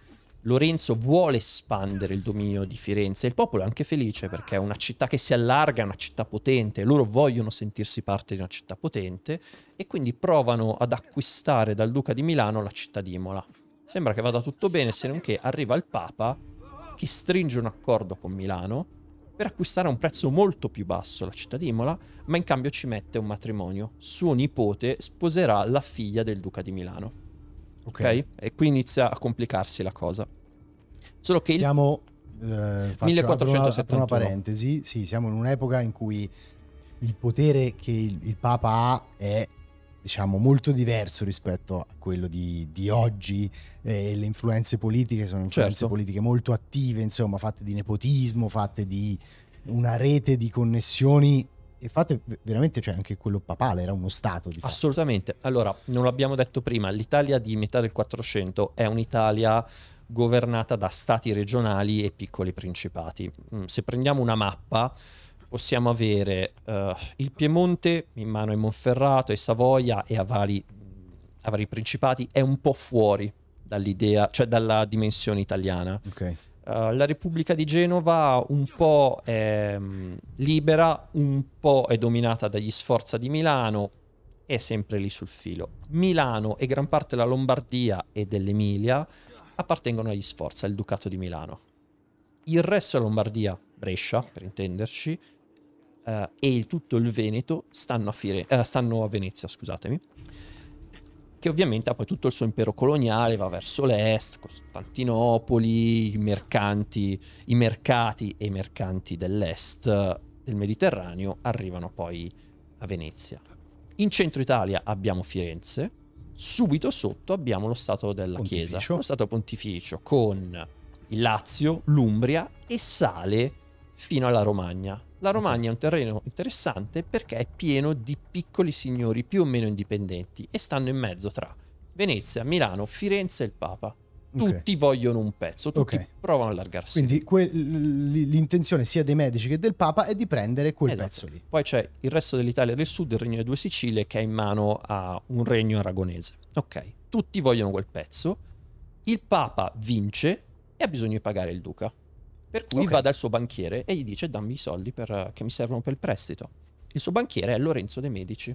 Lorenzo vuole espandere il dominio di Firenze e il popolo è anche felice perché è una città che si allarga, è una città potente, loro vogliono sentirsi parte di una città potente e quindi provano ad acquistare dal duca di Milano la città di Imola. Sembra che vada tutto bene, se non che arriva il Papa che stringe un accordo con Milano per acquistare a un prezzo molto più basso la città di Imola, ma in cambio ci mette un matrimonio. Suo nipote sposerà la figlia del duca di Milano. Ok? okay? E qui inizia a complicarsi la cosa. Solo che...
Siamo... Il... Eh, faccio, una, una parentesi, sì, siamo in un'epoca in cui il potere che il, il Papa ha è diciamo, molto diverso rispetto a quello di, di oggi. Eh, le influenze politiche sono influenze certo. politiche molto attive, insomma, fatte di nepotismo, fatte di una rete di connessioni e fate veramente, cioè anche quello papale era uno stato. Di fatto.
Assolutamente. Allora, non l'abbiamo detto prima, l'Italia di metà del 400 è un'Italia governata da stati regionali e piccoli principati. Mm, se prendiamo una mappa, possiamo avere uh, il Piemonte in mano ai Monferrato, ai Savoia e a vari, a vari principati, è un po' fuori dall'idea, cioè dalla dimensione italiana. Okay. Uh, la Repubblica di Genova un po' è um, libera, un po' è dominata dagli Sforza di Milano, è sempre lì sul filo. Milano e gran parte della Lombardia e dell'Emilia appartengono agli Sforza, il Ducato di Milano. Il resto è Lombardia, Brescia per intenderci, eh, e il, tutto il Veneto stanno a, Fire, eh, stanno a Venezia, scusatemi, che ovviamente ha poi tutto il suo impero coloniale, va verso l'est, Costantinopoli, i mercanti, i mercati e i mercanti dell'est eh, del Mediterraneo arrivano poi a Venezia. In centro Italia abbiamo Firenze, subito sotto abbiamo lo Stato della pontificio. Chiesa, lo Stato pontificio con il Lazio, l'Umbria e sale fino alla Romagna. La Romagna è un terreno interessante perché è pieno di piccoli signori più o meno indipendenti e stanno in mezzo tra Venezia, Milano, Firenze e il Papa. Tutti okay. vogliono un pezzo, tutti okay. provano a allargarsi. Quindi
que- l'intenzione sia dei medici che del Papa è di prendere quel esatto. pezzo lì.
Poi c'è il resto dell'Italia del Sud, il Regno delle Due Sicilie, che è in mano a un regno aragonese. Ok, tutti vogliono quel pezzo, il Papa vince e ha bisogno di pagare il Duca. Per cui okay. va dal suo banchiere e gli dice dammi i soldi per, eh, che mi servono per il prestito. Il suo banchiere è Lorenzo De Medici.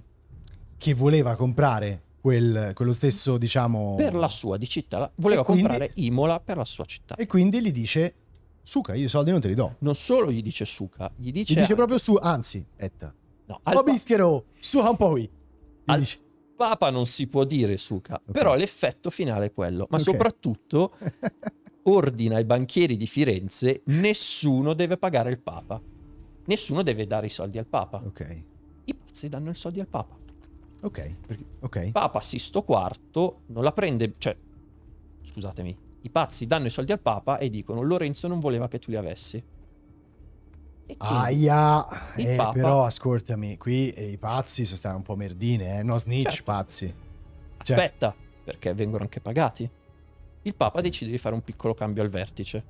Che voleva comprare quel, quello stesso, diciamo... Per la sua di città, voleva quindi... comprare Imola per la sua città. E quindi gli dice, Suca, io i soldi non te li do. Non solo gli dice Suca, gli dice... Gli dice anche... proprio su, anzi, etta. No, al... Obischero, Suca un po' qui. Al... Dice.
Papa non si può dire Suca, okay. però l'effetto finale è quello. Ma okay. soprattutto <laughs> ordina ai banchieri di Firenze nessuno deve pagare il Papa. Nessuno deve dare i soldi al Papa. Ok. I pazzi danno i soldi al Papa. Ok, ok. Papa Sisto IV non la prende, cioè, scusatemi, i pazzi danno i soldi al Papa e dicono Lorenzo non voleva che tu li avessi.
Aia, eh, Papa... però
ascoltami, qui eh, i pazzi sono stati un po' merdine, eh? no snitch certo. pazzi. Cioè... Aspetta, perché vengono anche pagati
il Papa decide di fare un piccolo cambio al vertice.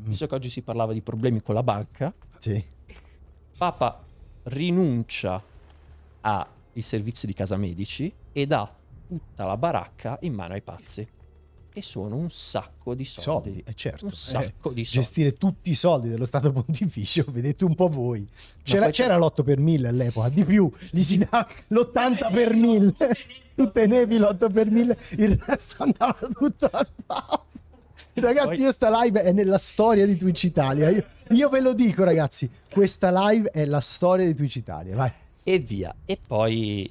Mm. Visto che oggi si parlava di problemi con la banca, sì. Papa rinuncia ai servizi di casa medici e dà tutta la baracca in mano ai pazzi e sono un sacco di soldi. Soldi, eh certo. Un sacco eh,
di soldi. Gestire tutti i soldi dello Stato <laughs> pontificio, vedete un po' voi. C'era, c'era l'8 per 1000 all'epoca, di più, gli si dà l'80 per 1000, tu tenevi l'8 per 1000, il resto andava tutto al pavo. Ragazzi, io sta live è nella storia di Twitch Italia. Io, io ve lo dico, ragazzi, questa live è la storia di Twitch Italia, vai. E via.
E poi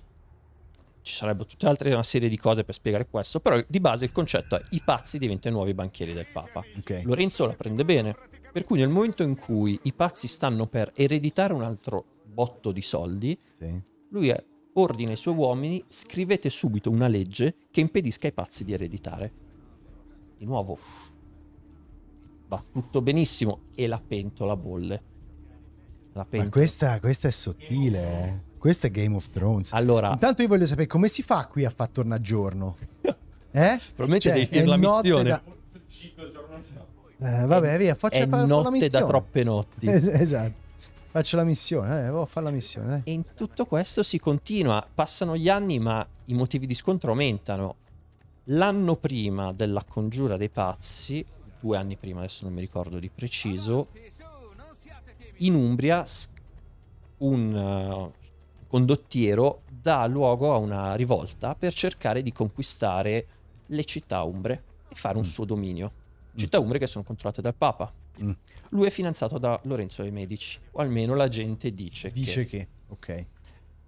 ci sarebbe tutta altre, una serie di cose per spiegare questo, però di base il concetto è i pazzi diventano i nuovi banchieri del Papa. Okay. Lorenzo la prende bene, per cui nel momento in cui i pazzi stanno per ereditare un altro botto di soldi, sì. lui è, ordina ai suoi uomini scrivete subito una legge che impedisca ai pazzi di ereditare. Di nuovo, va tutto benissimo e la pentola bolle. La pentola. Ma
questa, questa è sottile. Eh? Questo è Game of Thrones. Allora, intanto io voglio sapere come si fa qui a fare far giorno. <laughs> Eh? Probabilmente cioè, devi finire la missione. Da... Eh, vabbè, via, faccio fa, la missione. da troppe notti. Es- esatto. Faccio la missione, eh, devo fare la missione. Eh. E in tutto questo
si continua, passano gli anni ma i motivi di scontro aumentano. L'anno prima della congiura dei pazzi, due anni prima, adesso non mi ricordo di preciso, in Umbria un, uh, condottiero dà luogo a una rivolta per cercare di conquistare le città umbre e fare un mm. suo dominio. Mm. Città umbre che sono controllate dal Papa. Mm. Lui è finanziato da Lorenzo dei Medici, o almeno la gente dice. Dice che, che. ok.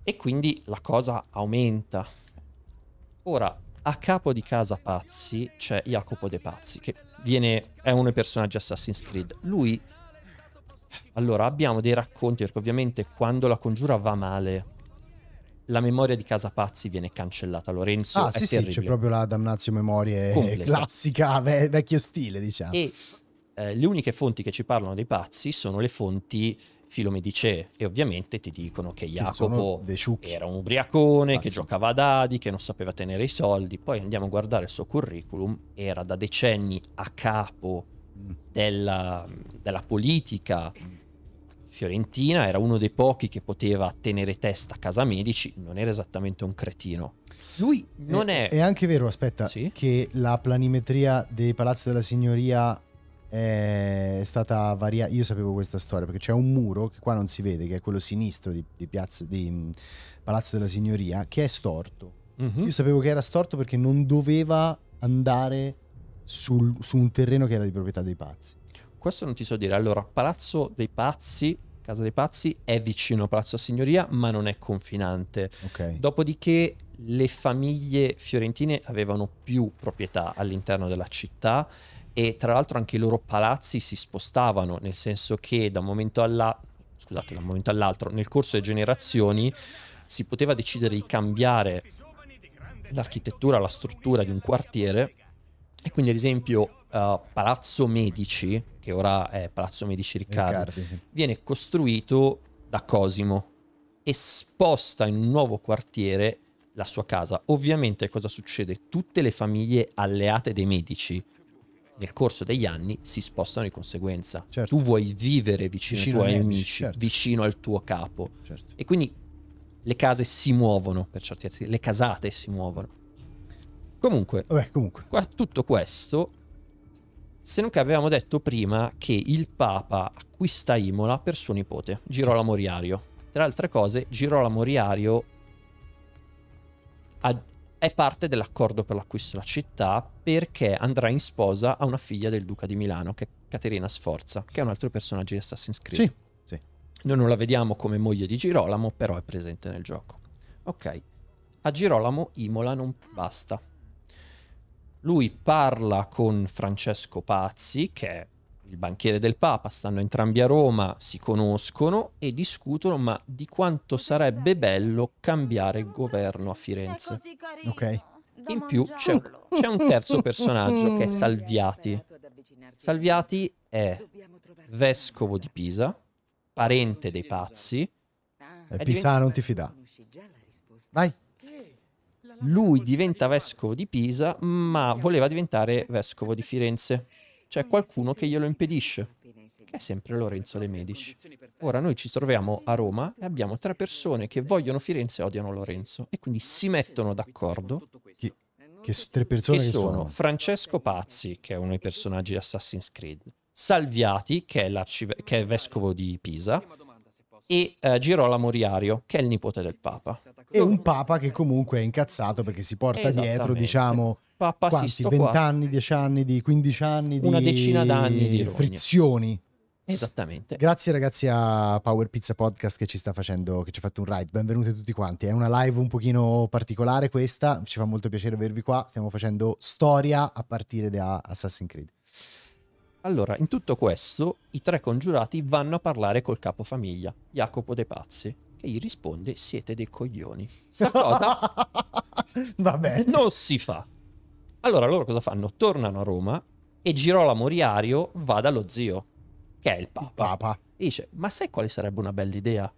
E quindi la cosa aumenta. Ora, a capo di casa Pazzi c'è Jacopo De Pazzi, che viene, è uno dei personaggi Assassin's Creed. Lui allora, abbiamo dei racconti, perché ovviamente quando la congiura va male, la memoria di Casa Pazzi viene cancellata. Lorenzo ah, è sì, terribile. sì, c'è proprio
la damnazio memoria <laughs> classica, ve- vecchio stile, diciamo. E
eh, le uniche fonti che ci parlano dei pazzi sono le fonti filomedicee e ovviamente ti dicono che Jacopo era un ubriacone, pazzi. che giocava a dadi, che non sapeva tenere i soldi. Poi andiamo a guardare il suo curriculum, era da decenni a capo della, della politica fiorentina, era uno dei pochi che poteva tenere testa a casa Medici, non era esattamente un cretino.
Lui non è... È, è anche vero, aspetta, sì? che la planimetria dei palazzi della signoria è stata variata. Io sapevo questa storia perché c'è un muro che qua non si vede, che è quello sinistro di, di, piazza, di mm, Palazzo della Signoria, che è storto. Mm-hmm. Io sapevo che era storto perché non doveva andare sul, su un terreno che era di proprietà dei pazzi.
Questo non ti so dire. Allora, Palazzo dei Pazzi, Casa dei Pazzi, è vicino a Palazzo Signoria, ma non è confinante. Okay. Dopodiché le famiglie fiorentine avevano più proprietà all'interno della città e tra l'altro anche i loro palazzi si spostavano, nel senso che da un momento, alla... Scusate, da un momento all'altro, nel corso delle generazioni, si poteva decidere di cambiare l'architettura, la struttura di un quartiere e quindi ad esempio uh, Palazzo Medici, che ora è Palazzo Medici Riccardo Riccardi, viene costruito da Cosimo e sposta in un nuovo quartiere la sua casa. Ovviamente cosa succede? Tutte le famiglie alleate dei Medici nel corso degli anni si spostano di conseguenza. Certo. Tu vuoi vivere vicino, vicino ai tuoi medici, amici, certo. vicino al tuo capo. Certo. E quindi le case si muovono per certi aspetti, le casate si muovono. Comunque, Vabbè, comunque. Qua, tutto questo, se non che avevamo detto prima che il Papa acquista Imola per suo nipote, Girolamo Riario. Tra altre cose, Girolamo Riario ha, è parte dell'accordo per l'acquisto della città perché andrà in sposa a una figlia del duca di Milano, che è Caterina Sforza, che è un altro personaggio di Assassin's Creed. Sì, sì. Noi non la vediamo come moglie di Girolamo, però è presente nel gioco. Ok. A Girolamo Imola non basta lui parla con Francesco Pazzi, che è il banchiere del Papa, stanno entrambi a Roma, si conoscono e discutono ma di quanto sarebbe bello cambiare governo a Firenze.
Ok. In
più c'è un, c'è un terzo personaggio che è <laughs> Salviati. Salviati è vescovo di Pisa, parente dei pazzi. E ah. Pisa non ti fida. Vai lui diventa vescovo di Pisa, ma voleva diventare vescovo di Firenze. C'è qualcuno che glielo impedisce, che è sempre Lorenzo De Medici. Ora noi ci troviamo a Roma e abbiamo tre persone che vogliono Firenze e odiano Lorenzo, e quindi si mettono d'accordo. Che,
che tre persone che, che sono
Francesco Pazzi, che è uno dei personaggi di Assassin's Creed, Salviati, che è, che è vescovo di Pisa, e eh, Girolamo Riario, che è il nipote del Papa.
E un Papa che comunque è incazzato perché si porta dietro, diciamo, Papa quanti, 20 qua. anni, 10 anni, di 15 anni, una di decina d'anni di frizioni. Esattamente. Grazie ragazzi a Power Pizza Podcast che ci sta facendo, che ci ha fatto un ride. Benvenuti tutti quanti. È una live un pochino particolare questa, ci fa molto piacere avervi qua. Stiamo facendo storia a partire da Assassin's Creed.
Allora, in tutto questo, i tre congiurati vanno a parlare col capofamiglia, Jacopo De Pazzi, che gli risponde siete dei coglioni. Sta cosa
<laughs>
Va bene. non si fa. Allora loro cosa fanno? Tornano a Roma e Girolamo Riario va dallo zio, che è il Papa. Il Papa. E dice, ma sai quale sarebbe una bella idea?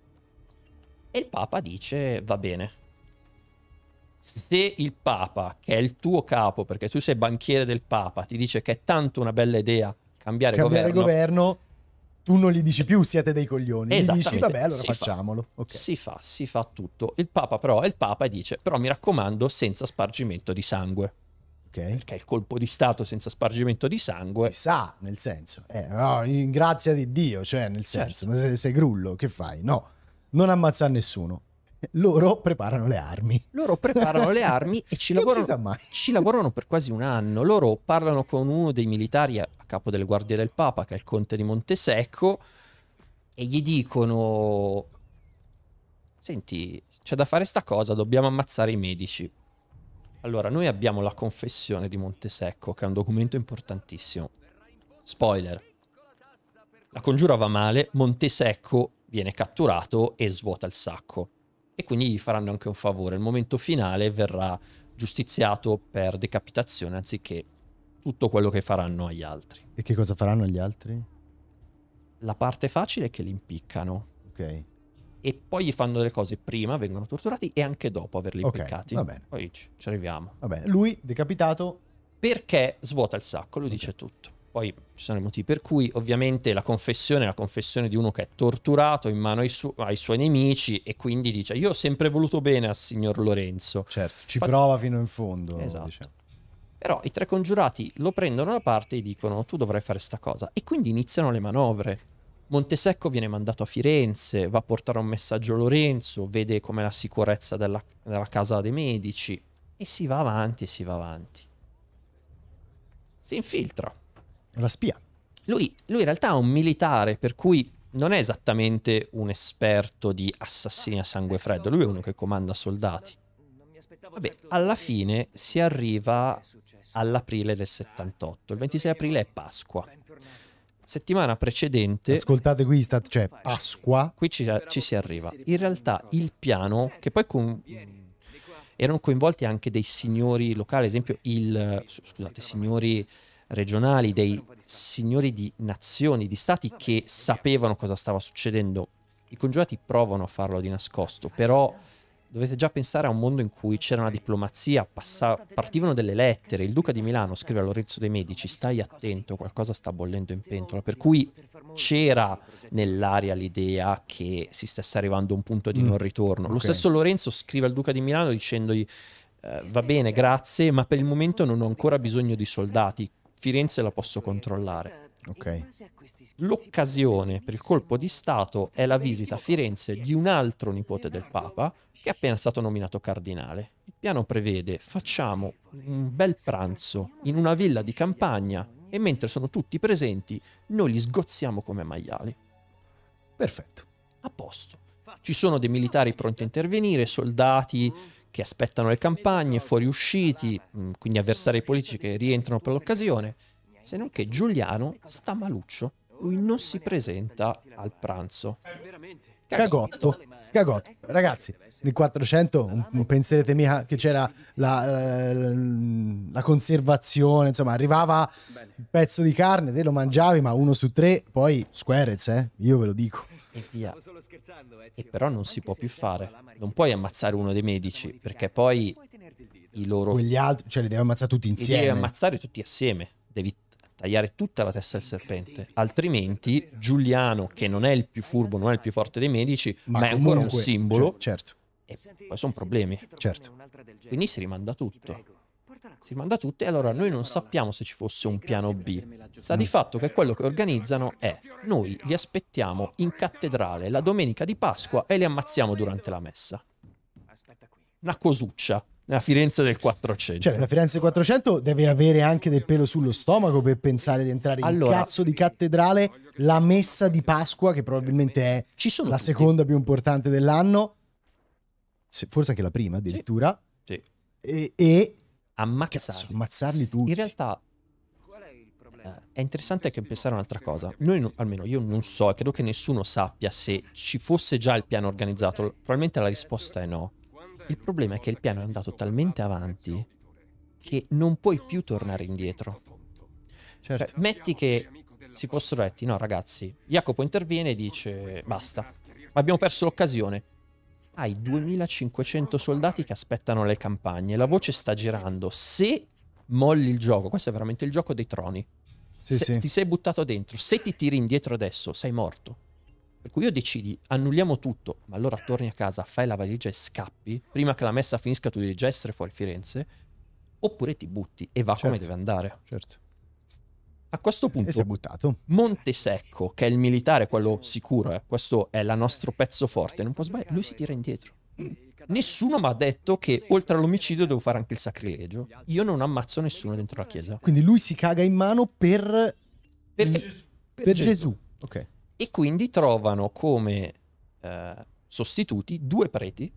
E il Papa dice, va bene. Se il Papa, che è il tuo capo, perché tu sei banchiere del Papa, ti dice che è tanto una bella idea cambiare, cambiare governo, governo
tu non gli dici più siete dei coglioni, gli dici vabbè allora si
facciamolo. Fa, okay. Si fa, si fa tutto. Il Papa però è il Papa e dice però mi raccomando senza spargimento di sangue. Okay. Perché il colpo di Stato senza spargimento di sangue... Si sa, nel senso,
eh, no, in grazia di Dio, cioè nel certo. senso, certo. se sei grullo, che fai? No, non ammazza nessuno loro preparano le armi. Loro preparano le armi e ci <laughs> lavorano, ci lavorano, per quasi
un anno. Loro parlano con uno dei militari a capo delle guardie del Papa, che è il conte di Montesecco, e gli dicono, senti, c'è da fare sta cosa, dobbiamo ammazzare i medici. Allora, noi abbiamo la confessione di Montesecco, che è un documento importantissimo. Spoiler. La congiura va male, Montesecco viene catturato e svuota il sacco e quindi gli faranno anche un favore. Il momento finale verrà giustiziato per decapitazione anziché tutto quello che faranno agli altri.
E che cosa faranno agli altri?
La parte facile è che li impiccano. Ok. E poi gli fanno delle cose prima, vengono torturati e anche dopo averli impiccati. Okay, va bene. Poi ci, ci arriviamo. Va bene. Lui,
decapitato...
Perché svuota il sacco, lui okay. dice tutto. Poi ci sono i motivi per cui, ovviamente, la confessione è la confessione di uno che è torturato in mano ai, su- ai suoi nemici e quindi dice: Io ho sempre voluto bene al signor Lorenzo. Certo,
ci Fa- prova fino in fondo. Esatto. Diciamo.
Però i tre congiurati lo prendono da parte e dicono: Tu dovrai fare sta cosa. E quindi iniziano le manovre. Montesecco viene mandato a Firenze, va a portare un messaggio a Lorenzo, vede come la sicurezza della, della casa dei medici e si va avanti e si va avanti. Si infiltra la spia. Lui, lui in realtà è un militare, per cui non è esattamente un esperto di assassini a sangue freddo, lui è uno che comanda soldati. Vabbè, alla fine si arriva all'aprile del 78, il 26 aprile è Pasqua. Settimana precedente...
Ascoltate qui, stat- cioè
Pasqua. Qui ci, ci, si arriva. In realtà il piano, che poi con, erano coinvolti anche dei signori locali, ad esempio il... scusate, signori regionali, dei signori di nazioni, di stati che sapevano cosa stava succedendo. I congiurati provano a farlo di nascosto, però dovete già pensare a un mondo in cui c'era una diplomazia, passa- partivano delle lettere, il duca di Milano scrive a Lorenzo dei Medici, stai attento, qualcosa sta bollendo in pentola, per cui c'era nell'aria l'idea che si stesse arrivando a un punto di mm. non ritorno. Lo stesso Lorenzo scrive al duca di Milano dicendogli eh, va bene, grazie, ma per il momento non ho ancora bisogno di soldati, Firenze la posso controllare. Okay. L'occasione per il colpo di Stato è la visita a Firenze di un altro nipote del Papa che è appena stato nominato cardinale. Il piano prevede facciamo un bel pranzo in una villa di campagna e mentre sono tutti presenti noi li sgozziamo come maiali. Perfetto. A posto. Ci sono dei militari pronti a intervenire, soldati che aspettano le campagne, fuoriusciti, mm, quindi avversari politici che rientrano per l'occasione, se non che Giuliano sta maluccio, lui non si presenta al pranzo.
Cagotto, cagotto. Ragazzi, nel 400 non penserete mica che c'era la, eh, la, conservazione, insomma arrivava un pezzo di carne, te lo mangiavi ma uno su tre, poi Squarez, eh, io ve lo dico e via. Eh,
e però non si può più fare. Non puoi ammazzare uno dei medici, perché poi i loro...
Quegli altri, cioè li devi ammazzare tutti insieme. Li devi ammazzare
tutti assieme. Devi tagliare tutta la testa del serpente. Altrimenti Giuliano, che non è il più furbo, non è il più forte dei medici, ma, ma è ancora un simbolo. Cioè,
certo. E
poi sono problemi. Certo. Quindi si rimanda tutto si manda tutti e allora noi non sappiamo se ci fosse un piano B. Sta di fatto che quello che organizzano è noi li aspettiamo in cattedrale la domenica di Pasqua e li ammazziamo durante la messa. Una cosuccia. La Firenze del 400. Cioè, la
Firenze del 400 deve avere anche del pelo sullo stomaco per pensare di entrare in allora, cazzo di cattedrale la messa di Pasqua, che probabilmente è la tutti. seconda più importante dell'anno, forse anche la prima addirittura. Sì. sì. E, e, ammazzarli. Cazzo, ammazzarli tutti. In
realtà eh, è interessante anche pensare un'altra cosa. Noi, almeno io non so, credo che nessuno sappia se ci fosse già il piano organizzato. Probabilmente la risposta è no. Il problema è che il piano è andato talmente avanti che non puoi più tornare indietro. Cioè, certo. Cioè, metti che si fossero detti, no ragazzi, Jacopo interviene e dice basta, abbiamo perso l'occasione. Hai 2500 soldati che aspettano le campagne. La voce sta girando. Se molli il gioco, questo è veramente il gioco dei troni.
Sì, se sì. ti sei
buttato dentro, se ti tiri indietro adesso, sei morto. Per cui io decidi, annulliamo tutto, ma allora torni a casa, fai la valigia e scappi. Prima che la messa finisca, tu devi già essere fuori Firenze. Oppure ti butti e va certo. come deve andare. Certo. A questo punto, e si è buttato. Montesecco, che è il militare, quello sicuro, eh, questo è il nostro pezzo forte, non può sbagliare, lui si tira indietro. Nessuno mi ha detto che oltre all'omicidio devo fare anche il sacrilegio. Io non ammazzo nessuno dentro la chiesa.
Quindi lui si caga in mano per, per, per, per Gesù. Gesù.
Okay. E quindi trovano come eh, sostituti due preti,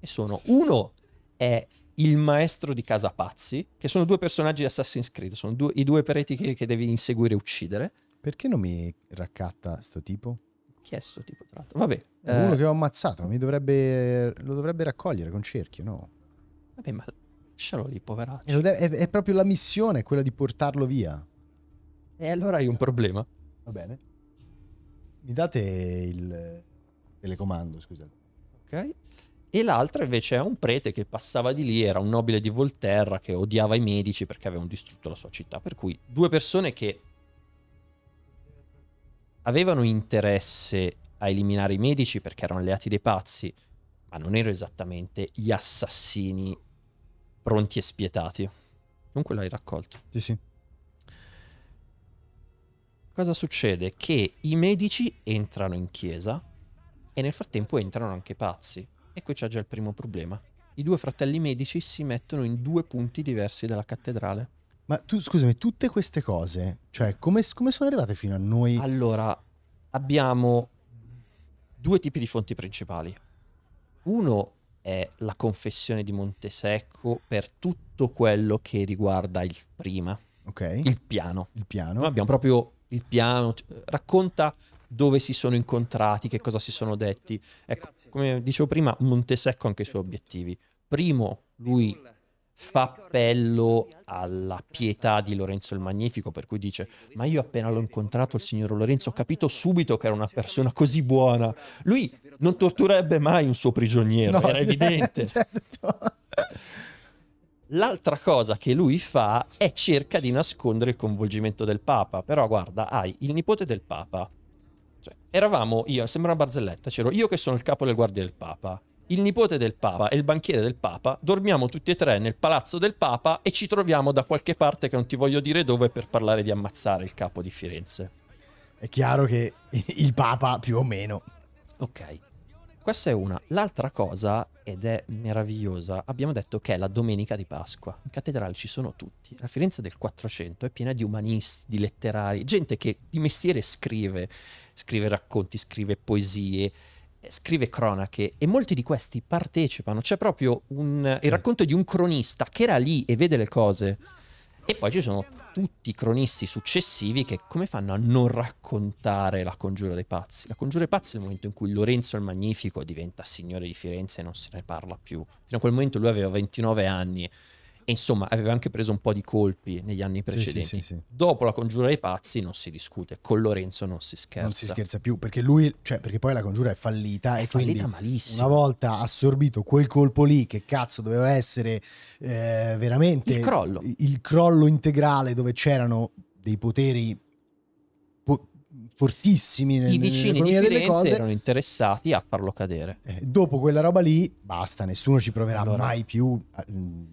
e sono uno è il maestro di casa pazzi, che sono due personaggi di Assassin's Creed, sono due, i due preti che, che, devi inseguire e uccidere.
Perché non mi raccatta sto tipo? Chi è sto tipo, tra l'altro? Vabbè. È uno eh... che ho ammazzato, dovrebbe, lo dovrebbe raccogliere con cerchio, no? Vabbè, ma lascialo lì, poveraccio. È, è, è proprio la missione, quella di portarlo via. E allora hai un problema. Va bene. Mi date il telecomando, scusate. Ok e l'altra
invece è un prete che passava di lì, era un nobile di Volterra che odiava i medici perché avevano distrutto la sua città, per cui due persone che avevano interesse a eliminare i medici perché erano alleati dei pazzi, ma non erano esattamente gli assassini pronti e spietati. Dunque l'hai raccolto. Sì, sì. Cosa succede? Che i medici entrano in chiesa e nel frattempo entrano anche i pazzi. E qui c'è già il primo problema. I due fratelli medici si mettono in due punti diversi della cattedrale.
Ma tu, scusami, tutte queste cose, cioè come, come sono arrivate fino a noi? Allora, abbiamo due tipi di fonti principali. Uno è
la confessione di Montesecco per tutto quello che riguarda il prima, okay. il piano. Il piano. Noi abbiamo proprio il piano, cioè, racconta dove si sono incontrati, che cosa si sono detti. Ecco, come dicevo prima, Montesecco ha anche i suoi obiettivi. Primo, lui fa appello alla pietà di Lorenzo il Magnifico, per cui dice, ma io appena l'ho incontrato il signor Lorenzo ho capito subito che era una persona così buona. Lui non torturerebbe mai un suo prigioniero, no, era evidente. <laughs>
Certo.
L'altra cosa che lui fa è cerca di nascondere il coinvolgimento del Papa, però guarda, hai il nipote del Papa, cioè, eravamo io, sembra una barzelletta, c'ero io che sono il capo del guardia del Papa, il nipote del Papa e il banchiere del Papa, dormiamo tutti e tre nel palazzo del Papa e ci troviamo da qualche parte che non ti voglio dire dove per parlare di ammazzare il capo di Firenze.
È chiaro che <laughs> il Papa più o meno.
Ok. Questa è una. L'altra cosa, ed è meravigliosa, abbiamo detto che è la domenica di Pasqua. In cattedrale ci sono tutti. La Firenze del 400 è piena di umanisti, di letterari, gente che di mestiere scrive scrive racconti, scrive poesie, eh, scrive cronache e molti di questi partecipano. C'è proprio un, il racconto di un cronista che era lì e vede le cose. E poi ci sono tutti i cronisti successivi che come fanno a non raccontare la congiura dei pazzi? La congiura dei pazzi è il momento in cui Lorenzo il Magnifico diventa signore di Firenze e non se ne parla più. Fino a quel momento lui aveva 29 anni e insomma, aveva anche preso un po' di colpi negli anni precedenti. Sì, sì, sì, Dopo la congiura dei pazzi non si discute, con Lorenzo non si scherza. Non si scherza
più perché lui, cioè, perché poi la congiura è fallita. È e fallita malissimo. Una volta assorbito quel colpo lì, che cazzo doveva essere eh, veramente il crollo. il crollo integrale dove c'erano dei poteri fortissimi nel, I vicini di Firenze cose. erano
interessati a farlo cadere. Eh,
dopo quella roba lì, basta, nessuno ci proverà allora, mai più. Ah, mm,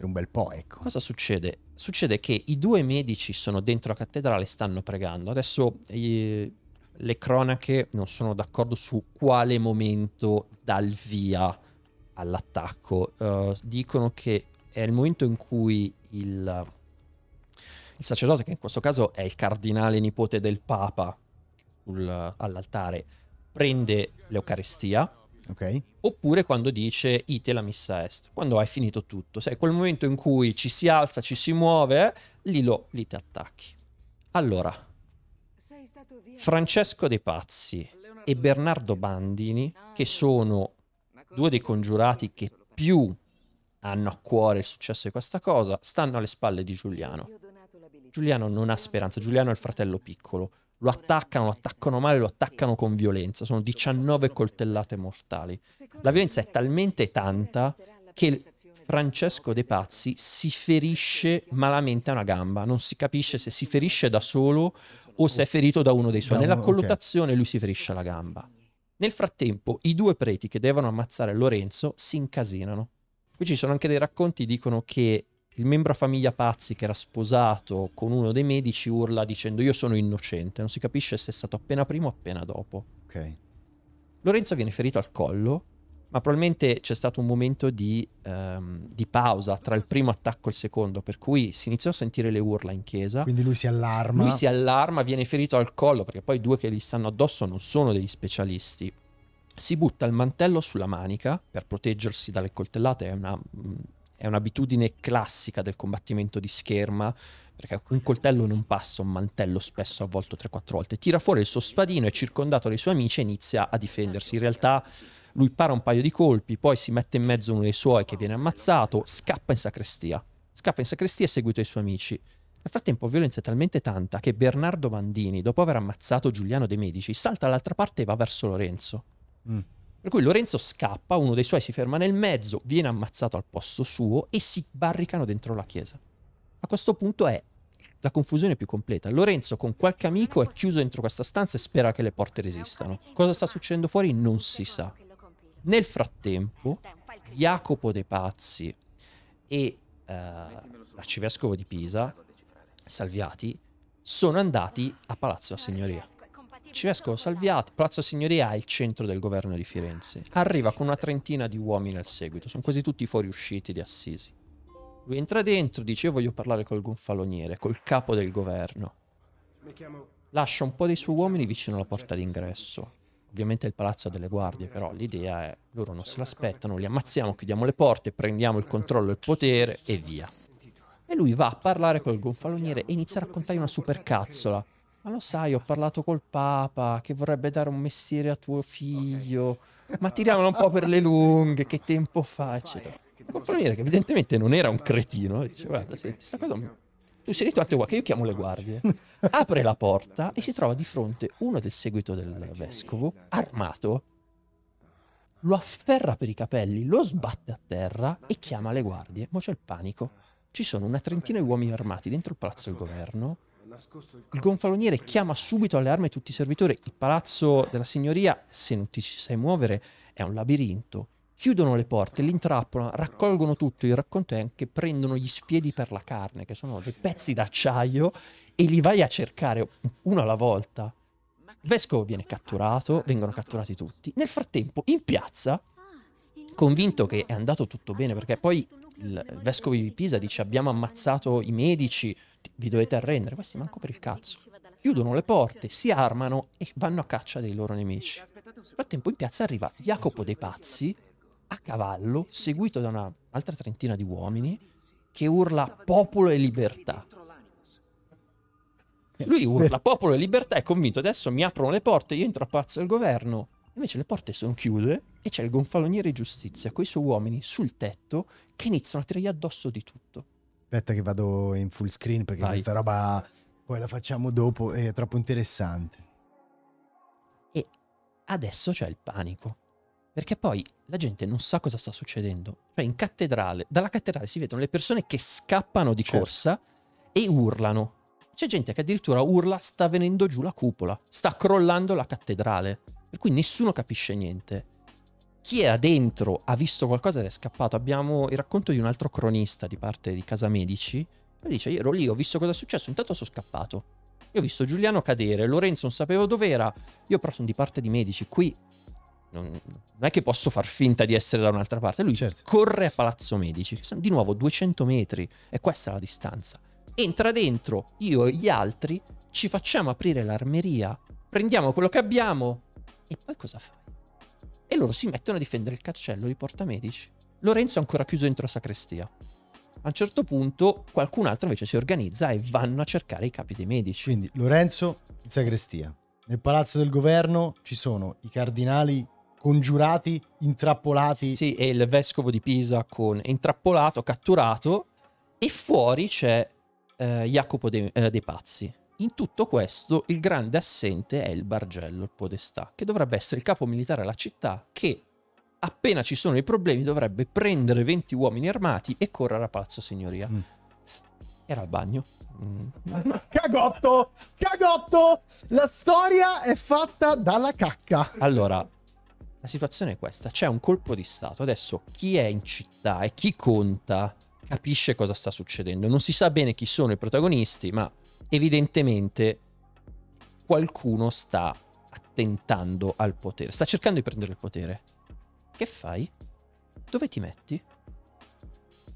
per un bel po', ecco.
Cosa succede? Succede che i due medici sono dentro la cattedrale e stanno pregando. Adesso eh, le cronache non sono d'accordo su quale momento dal via all'attacco. Uh, dicono che è il momento in cui il, il, sacerdote, che in questo caso è il cardinale nipote del Papa sul, all'altare, prende l'Eucaristia. Okay. Oppure quando dice ite la missa est, quando hai finito tutto, sai, quel momento in cui ci si alza, ci si muove, lì, lo, lì ti attacchi. Allora, Francesco De Pazzi e Bernardo Bandini, ah, che sono due dei congiurati che più hanno a cuore il successo di questa cosa, stanno alle spalle di Giuliano. Giuliano non ha speranza, Giuliano è il fratello piccolo lo attaccano, lo attaccano male, lo attaccano con violenza. Sono 19 coltellate mortali. La violenza è talmente tanta che Francesco De Pazzi si ferisce malamente a una gamba, non si capisce se si ferisce da solo o se è ferito da uno dei suoi. Nella colluttazione lui si ferisce alla gamba. Nel frattempo i due preti che devono ammazzare Lorenzo si incasinano. Qui ci sono anche dei racconti che dicono che il membro a famiglia Pazzi, che era sposato con uno dei medici, urla dicendo io sono innocente, non si capisce se è stato appena prima o appena dopo. Ok. Lorenzo viene ferito al collo, ma probabilmente c'è stato un momento di, um, di, pausa tra il primo attacco e il secondo, per cui si iniziano a sentire le urla in chiesa.
Quindi lui si allarma. Lui si
allarma, viene ferito al collo, perché poi i due che gli stanno addosso non sono degli specialisti. Si butta il mantello sulla manica per proteggersi dalle coltellate, è una mm, è un'abitudine classica del combattimento di scherma, perché un coltello non passa un mantello spesso avvolto 3-4 volte, tira fuori il suo spadino, e circondato dai suoi amici inizia a difendersi. In realtà lui para un paio di colpi, poi si mette in mezzo uno dei suoi che viene ammazzato, scappa in sacrestia. Scappa in sacrestia e seguito i suoi amici. Nel frattempo violenza è talmente tanta che Bernardo Mandini, dopo aver ammazzato Giuliano De Medici, salta dall'altra parte e va verso Lorenzo. Mm. Per cui Lorenzo scappa, uno dei suoi si ferma nel mezzo, viene ammazzato al posto suo e si barricano dentro la chiesa. A questo punto è la confusione più completa. Lorenzo con qualche amico è chiuso dentro questa stanza e spera che le porte resistano. Cosa sta succedendo fuori non si sa. Nel frattempo, Jacopo dei Pazzi e uh, l'arcivescovo di Pisa, Salviati, sono andati a Palazzo della Signoria. Ci Civescovo Salviati, Palazzo Signoria è il centro del governo di Firenze. Arriva con una trentina di uomini al seguito, sono quasi tutti fuoriusciti di Assisi. Lui entra dentro, dice io voglio parlare col gonfaloniere, col capo del governo. Lascia un po' dei suoi uomini vicino alla porta d'ingresso. Ovviamente il palazzo ha delle guardie, però l'idea è loro non se l'aspettano, li ammazziamo, chiudiamo le porte, prendiamo il controllo e il potere e via. E lui va a parlare col gonfaloniere e inizia a raccontare una supercazzola ma lo sai, ho parlato col Papa che vorrebbe dare un mestiere a tuo figlio, okay. ma tiriamola un po' per le lunghe, che tempo fa, eccetera. Il ecco, Comprendere che evidentemente non era un cretino, eh, dice guarda, senti, sta cosa tu sei ritornato qua che io chiamo le guardie. Apre la porta e si trova di fronte uno del seguito del vescovo, armato, lo afferra per i capelli, lo sbatte a terra e chiama le guardie. Ma c'è il panico. Ci sono una trentina di uomini armati dentro il palazzo del governo il gonfaloniere chiama subito alle armi tutti i servitori. Il palazzo della signoria, se non ti ci sai muovere, è un labirinto. Chiudono le porte, li intrappolano, raccolgono tutto. Il racconto è che prendono gli spiedi per la carne, che sono dei pezzi d'acciaio, e li vai a cercare uno alla volta. Il vescovo viene catturato, vengono catturati tutti. Nel frattempo, in piazza, convinto che è andato tutto bene, perché poi il vescovo di Pisa dice abbiamo ammazzato i medici, vi dovete arrendere, questi manco per il cazzo. Chiudono le porte, si armano e vanno a caccia dei loro nemici. Nel frattempo in piazza arriva Jacopo dei Pazzi, a cavallo, seguito da un'altra trentina di uomini, che urla popolo e libertà. Lui urla popolo e libertà, è convinto, adesso mi aprono le porte, io entro a pazzo del governo. Invece le porte sono chiuse e c'è il gonfaloniere giustizia con i suoi uomini sul tetto che iniziano a tirare addosso di tutto.
Aspetta che vado in full screen perché Vai. questa roba poi la facciamo dopo, è troppo interessante. E adesso c'è il panico, perché poi la gente non sa cosa sta succedendo.
Cioè in cattedrale, dalla cattedrale si vedono le persone che scappano di certo. corsa e urlano. C'è gente che addirittura urla sta venendo giù la cupola, sta crollando la cattedrale, per cui nessuno capisce niente chi era dentro ha visto qualcosa ed è scappato. Abbiamo il racconto di un altro cronista di parte di Casa Medici. Lui dice: Io ero lì, ho visto cosa è successo, intanto sono scappato. Io ho visto Giuliano cadere, Lorenzo non sapevo dov'era. Io però sono di parte di Medici, qui non, non è che posso far finta di essere da un'altra parte. Lui certo. corre a Palazzo Medici, di nuovo 200 metri, e questa è la distanza. Entra dentro, io e gli altri ci facciamo aprire l'armeria, prendiamo quello che abbiamo e poi cosa fa? E loro si mettono a difendere il carcello di Porta Medici. Lorenzo è ancora chiuso dentro la sacrestia. A un certo punto qualcun altro invece si organizza e
vanno a cercare i capi dei medici. Quindi Lorenzo in sacrestia. Nel palazzo del governo ci sono i cardinali congiurati, intrappolati. Sì, e il vescovo di
Pisa con intrappolato, catturato. E fuori c'è eh, Jacopo de, eh, De Pazzi, in tutto questo il grande assente è il Bargello, il podestà, che dovrebbe essere il capo militare della città che, appena ci sono i problemi, dovrebbe prendere 20 uomini armati e correre a Palazzo Signoria. Mm. Era al bagno. Mm.
Cagotto! Cagotto! La storia è fatta dalla cacca.
Allora, la situazione è questa, c'è un colpo di Stato, adesso chi è in città e chi conta capisce cosa sta succedendo, non si sa bene chi sono i protagonisti, ma evidentemente qualcuno sta attentando al potere, sta cercando di prendere il potere. Che fai? Dove ti metti?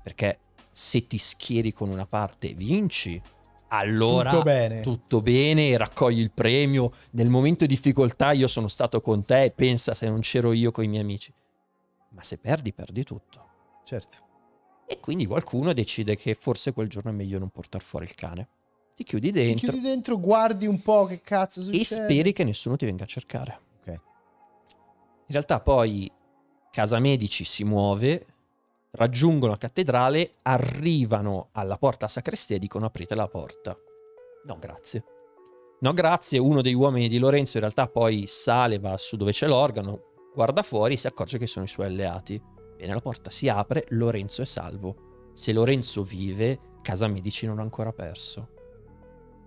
Perché se ti schieri con una parte e vinci, allora tutto bene. tutto bene, raccogli il premio. Nel momento di difficoltà io sono stato con te, e pensa se non c'ero io con i miei amici. Ma se perdi, perdi tutto. Certo. E quindi qualcuno decide che forse quel giorno è meglio non portare fuori il cane. Ti chiudi dentro. Ti chiudi
dentro, guardi un po' che cazzo succede. E speri
che nessuno ti venga a cercare. Ok. In realtà poi Casa Medici si muove, raggiungono la cattedrale, arrivano alla porta sacrestia e dicono aprite la porta. No, grazie. No, grazie, uno dei uomini di Lorenzo in realtà poi sale, va su dove c'è l'organo, guarda fuori e si accorge che sono i suoi alleati. Bene, la porta si apre, Lorenzo è salvo. Se Lorenzo vive, Casa Medici non ha ancora perso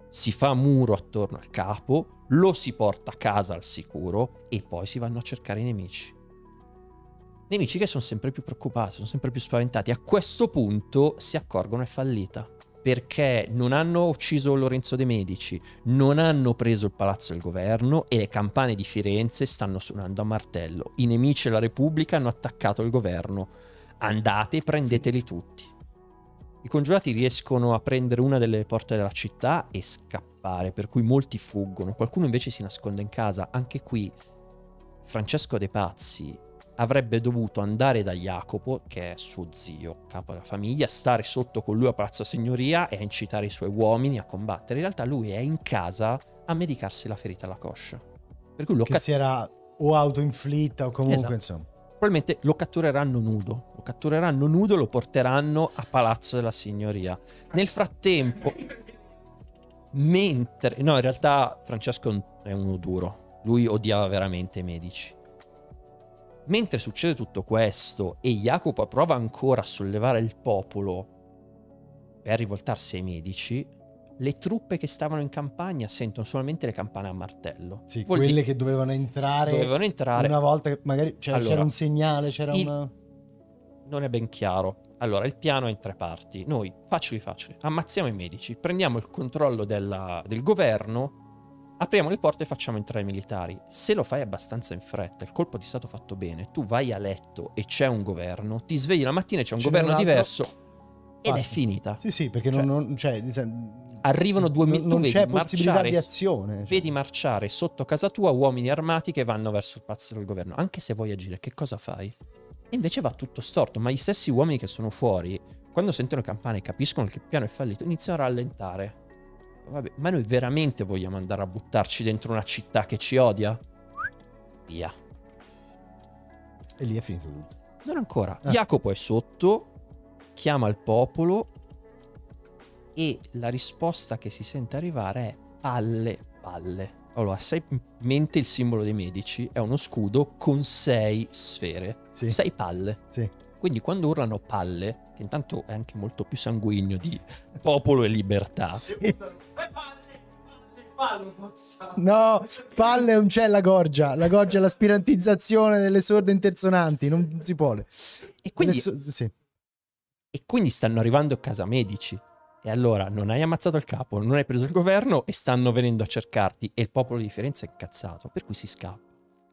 si fa muro attorno al capo, lo si porta a casa al sicuro e poi si vanno a cercare i nemici. Nemici che sono sempre più preoccupati, sono sempre più spaventati. A questo punto si accorgono è fallita perché non hanno ucciso Lorenzo De Medici, non hanno preso il palazzo del governo e le campane di Firenze stanno suonando a martello. I nemici della Repubblica hanno attaccato il governo. Andate e prendeteli tutti. I congiurati riescono a prendere una delle porte della città e scappare, per cui molti fuggono, qualcuno invece si nasconde in casa. Anche qui Francesco De Pazzi avrebbe dovuto andare da Jacopo, che è suo zio, capo della famiglia, stare sotto con lui a Palazzo Signoria e a incitare i suoi uomini a combattere. In realtà lui è in casa a medicarsi la ferita alla coscia. Per cui lo che cat- si
era o autoinflitta o comunque esatto. insomma.
Probabilmente lo cattureranno nudo, cattureranno nudo e lo porteranno a palazzo della signoria. Nel frattempo, mentre... No, in realtà Francesco è uno duro. Lui odiava veramente i medici. Mentre succede tutto questo e Jacopo prova ancora a sollevare il popolo per rivoltarsi ai medici, le truppe che stavano in campagna sentono solamente le campane a martello. Sì, Vuol quelle dire, che
dovevano entrare, dovevano entrare. Una volta che magari c'era, allora, un segnale, c'era il, una
non è ben chiaro. Allora, il piano è in tre parti. Noi, facili facili, ammazziamo i medici, prendiamo il controllo della, del governo, apriamo le porte e facciamo entrare i militari. Se lo fai abbastanza in fretta, il colpo di Stato fatto bene, tu vai a letto e c'è un governo,
ti svegli la mattina
e c'è un c'è governo un diverso
ed è finita. Sì, sì, perché cioè, non, cioè, arrivano due minuti. Non c'è possibilità marciare, di azione. Cioè.
Vedi marciare sotto casa tua uomini armati che vanno verso il pazzo del governo. Anche se vuoi agire, che cosa fai? E invece va tutto storto, ma gli stessi uomini che sono fuori, quando sentono campane e capiscono che il piano è fallito, iniziano a rallentare. Vabbè, ma noi veramente vogliamo andare a buttarci dentro una città che ci odia? Via. E lì è finito tutto. Non ancora. Ah. Jacopo è sotto, chiama il popolo e la risposta che si sente arrivare è palle, palle. Allora, se in mente il simbolo dei medici è uno scudo con sei sfere sì. sei palle. Sì. Quindi quando urlano palle, che intanto è anche molto più sanguigno di popolo e libertà. Sì.
No, palle non c'è la gorgia. La gorgia è l'aspirantizzazione delle sorde intersonanti. Non si può. E quindi, so- sì.
e quindi stanno arrivando a casa medici. E allora non hai ammazzato il capo, non hai preso il governo e stanno venendo a cercarti. E il popolo di Firenze è incazzato, per cui si scappa.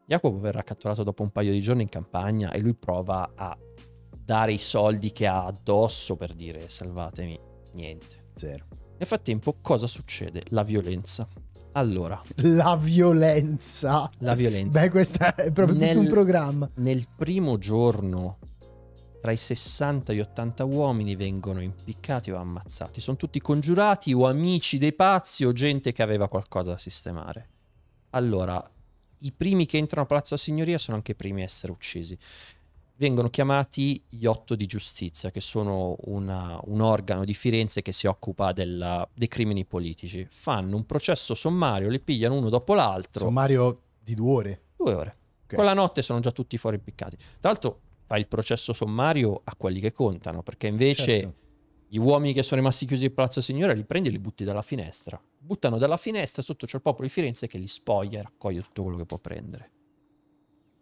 Jacopo verrà catturato dopo un paio di giorni in campagna e lui prova a dare i soldi che ha addosso per dire salvatemi. Niente. Zero. Nel frattempo cosa succede? La violenza. Allora.
La violenza. La violenza. Beh, questo è proprio nel, tutto un programma.
Nel primo giorno tra i 60 e gli 80 uomini vengono impiccati o ammazzati. Sono tutti congiurati o amici dei pazzi o gente che aveva qualcosa da sistemare. Allora, i primi che entrano a Palazzo della Signoria sono anche i primi a essere uccisi. Vengono chiamati gli otto di giustizia, che sono una, un organo di Firenze che si occupa della, dei crimini politici. Fanno un processo sommario, li pigliano uno dopo l'altro. Sommario di due ore? Due ore. Okay. Quella notte sono già tutti fuori impiccati. Tra l'altro fa il processo sommario a quelli che contano, perché invece... Certo gli uomini che sono rimasti chiusi in Palazzo Signore li prendi e li butti dalla finestra. Buttano dalla finestra, sotto c'è il popolo di Firenze che li spoglia e raccoglie tutto quello che può prendere.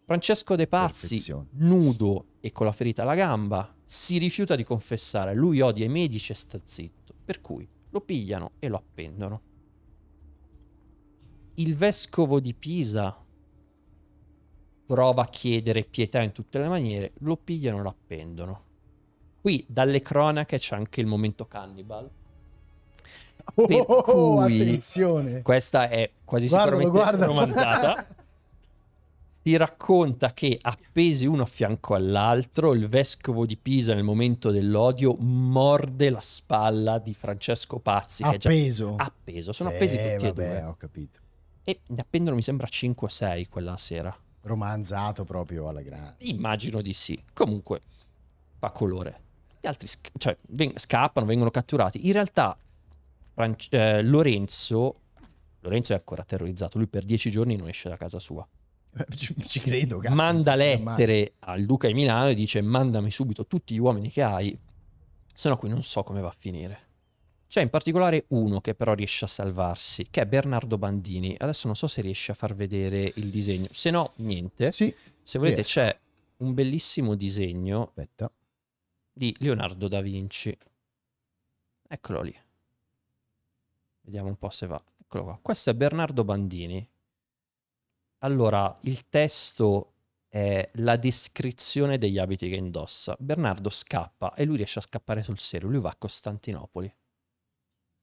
Francesco De Pazzi, Perfezione. nudo e con la ferita alla gamba, si rifiuta di confessare. Lui odia i medici e sta zitto. Per cui lo pigliano e lo appendono. Il vescovo di Pisa prova a chiedere pietà in tutte le maniere, lo pigliano e lo appendono. Qui dalle cronache c'è anche il momento cannibal. Oh, per oh, oh, attenzione! Questa è quasi guarda, sicuramente romanzata. <laughs> si racconta che appesi uno a fianco all'altro, il vescovo di Pisa nel momento dell'odio morde la spalla di Francesco Pazzi. Appeso? Già... Appeso, sono sì, appesi tutti vabbè, e due. ho capito. E ne appendono, mi sembra, 5 o 6 quella sera. Romanzato proprio alla grande. Immagino di sì. Comunque, fa colore. Gli altri sc cioè, veng scappano, vengono catturati. In realtà eh, Lorenzo, Lorenzo è ancora terrorizzato, lui per dieci giorni non esce da casa sua.
Eh, ci, ci credo, cazzo, Manda lettere
al duca di Milano e dice mandami subito tutti gli uomini che hai, sennò qui non so come va a finire. C'è in particolare uno che però riesce a salvarsi, che è Bernardo Bandini. Adesso non so se riesce a far vedere il disegno, se no niente. Sì, se volete c'è un bellissimo disegno. Aspetta di Leonardo da Vinci. Eccolo lì. Vediamo un po' se va. Eccolo qua. Questo è Bernardo Bandini. Allora, il testo è la descrizione degli abiti che indossa. Bernardo scappa e lui riesce a scappare sul serio. Lui va a Costantinopoli.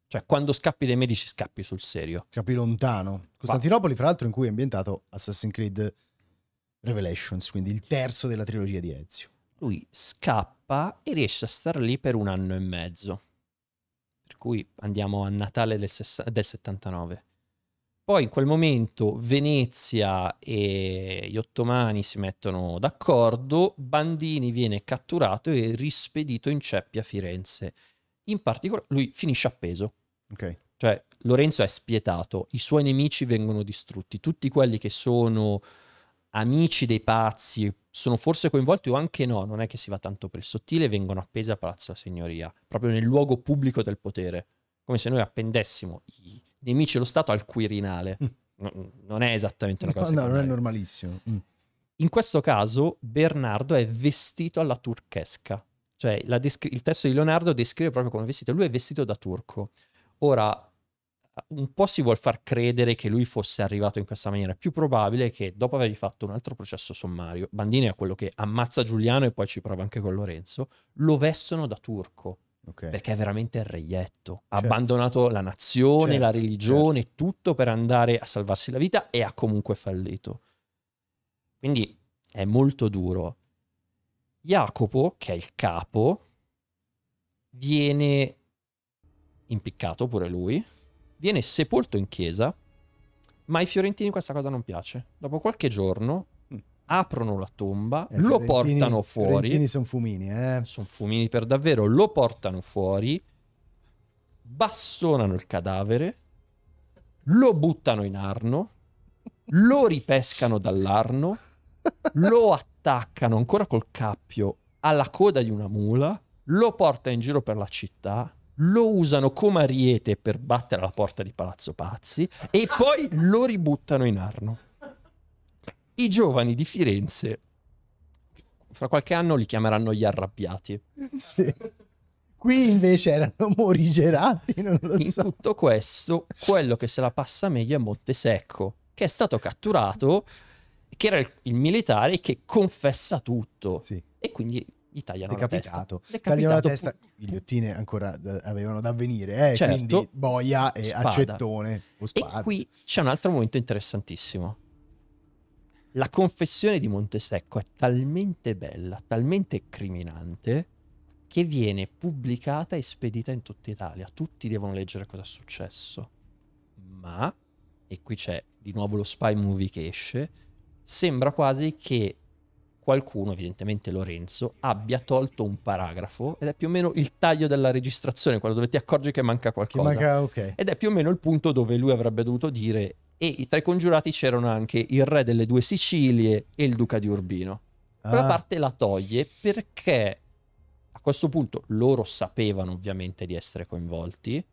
Cioè, quando scappi
dai medici, scappi sul serio. Scappi lontano. Costantinopoli, fra l'altro, in cui è ambientato Assassin's Creed Revelations, quindi il terzo della trilogia di Ezio lui scappa
e riesce a star lì per un anno e mezzo. Per cui andiamo a Natale del, del 79. Poi in quel momento Venezia e gli ottomani si mettono d'accordo, Bandini viene catturato e rispedito in ceppi a Firenze. In particolare lui finisce appeso. Okay. Cioè Lorenzo è spietato, i suoi nemici vengono distrutti, tutti quelli che sono amici dei pazzi sono forse coinvolti o anche no, non è che si va tanto per il sottile, vengono appese a Palazzo della Signoria, proprio nel luogo pubblico del potere, come se noi appendessimo i nemici dello Stato al Quirinale. Mm. No, mm, non è esattamente una cosa. No, no non è normalissimo. Mm. In questo caso Bernardo è vestito alla turchesca, cioè descri- il testo di Leonardo descrive proprio come vestito, lui è vestito da turco. Ora, un po' si vuol far credere che lui fosse arrivato in questa maniera. È più probabile che dopo avergli fatto un altro processo sommario, Bandini è quello che ammazza Giuliano e poi ci prova anche con Lorenzo, lo vestono da turco. Okay. Perché è veramente il reietto. Ha certo. abbandonato la nazione, certo, la religione, certo. tutto per andare a salvarsi la vita e ha comunque fallito. Quindi è molto duro. Jacopo, che è il capo, viene impiccato pure lui viene sepolto in chiesa, ma ai fiorentini questa cosa non piace. Dopo qualche giorno mm. aprono la tomba, eh, lo portano fuori. I fiorentini
sono fumini, eh. Sono
fumini per davvero, lo portano fuori, bastonano il cadavere, lo buttano in arno, lo ripescano dall'arno, lo attaccano ancora col cappio alla coda di una mula, lo porta in giro per la città lo usano come ariete per battere la porta di Palazzo Pazzi e poi lo ributtano in Arno. I giovani di Firenze, fra qualche anno li chiameranno gli arrabbiati.
Sì. Qui invece erano morigerati, non lo in so. In
tutto questo, quello che se la passa meglio è Montesecco, che è stato catturato, che era il, il militare che confessa tutto. Sì. E quindi gli tagliano la testa.
Tagliano la testa, ghigliottine ancora da, eh, avevano da venire, eh? certo. quindi boia e spada. accettone.
e qui c'è un altro momento interessantissimo. La confessione di Montesecco è talmente bella, talmente criminante, che viene pubblicata e spedita in tutta Italia. Tutti devono leggere cosa è successo. Ma, e qui c'è di nuovo lo spy movie che esce, sembra quasi che qualcuno, evidentemente Lorenzo, abbia tolto un paragrafo ed è più o meno il taglio della registrazione, quello dove ti accorgi che manca qualcosa. manca, okay. Ed è più o meno il punto dove lui avrebbe dovuto dire e tra i congiurati c'erano anche il re delle due Sicilie e il duca di Urbino. Quella ah. parte la toglie perché a questo punto loro sapevano ovviamente di essere coinvolti,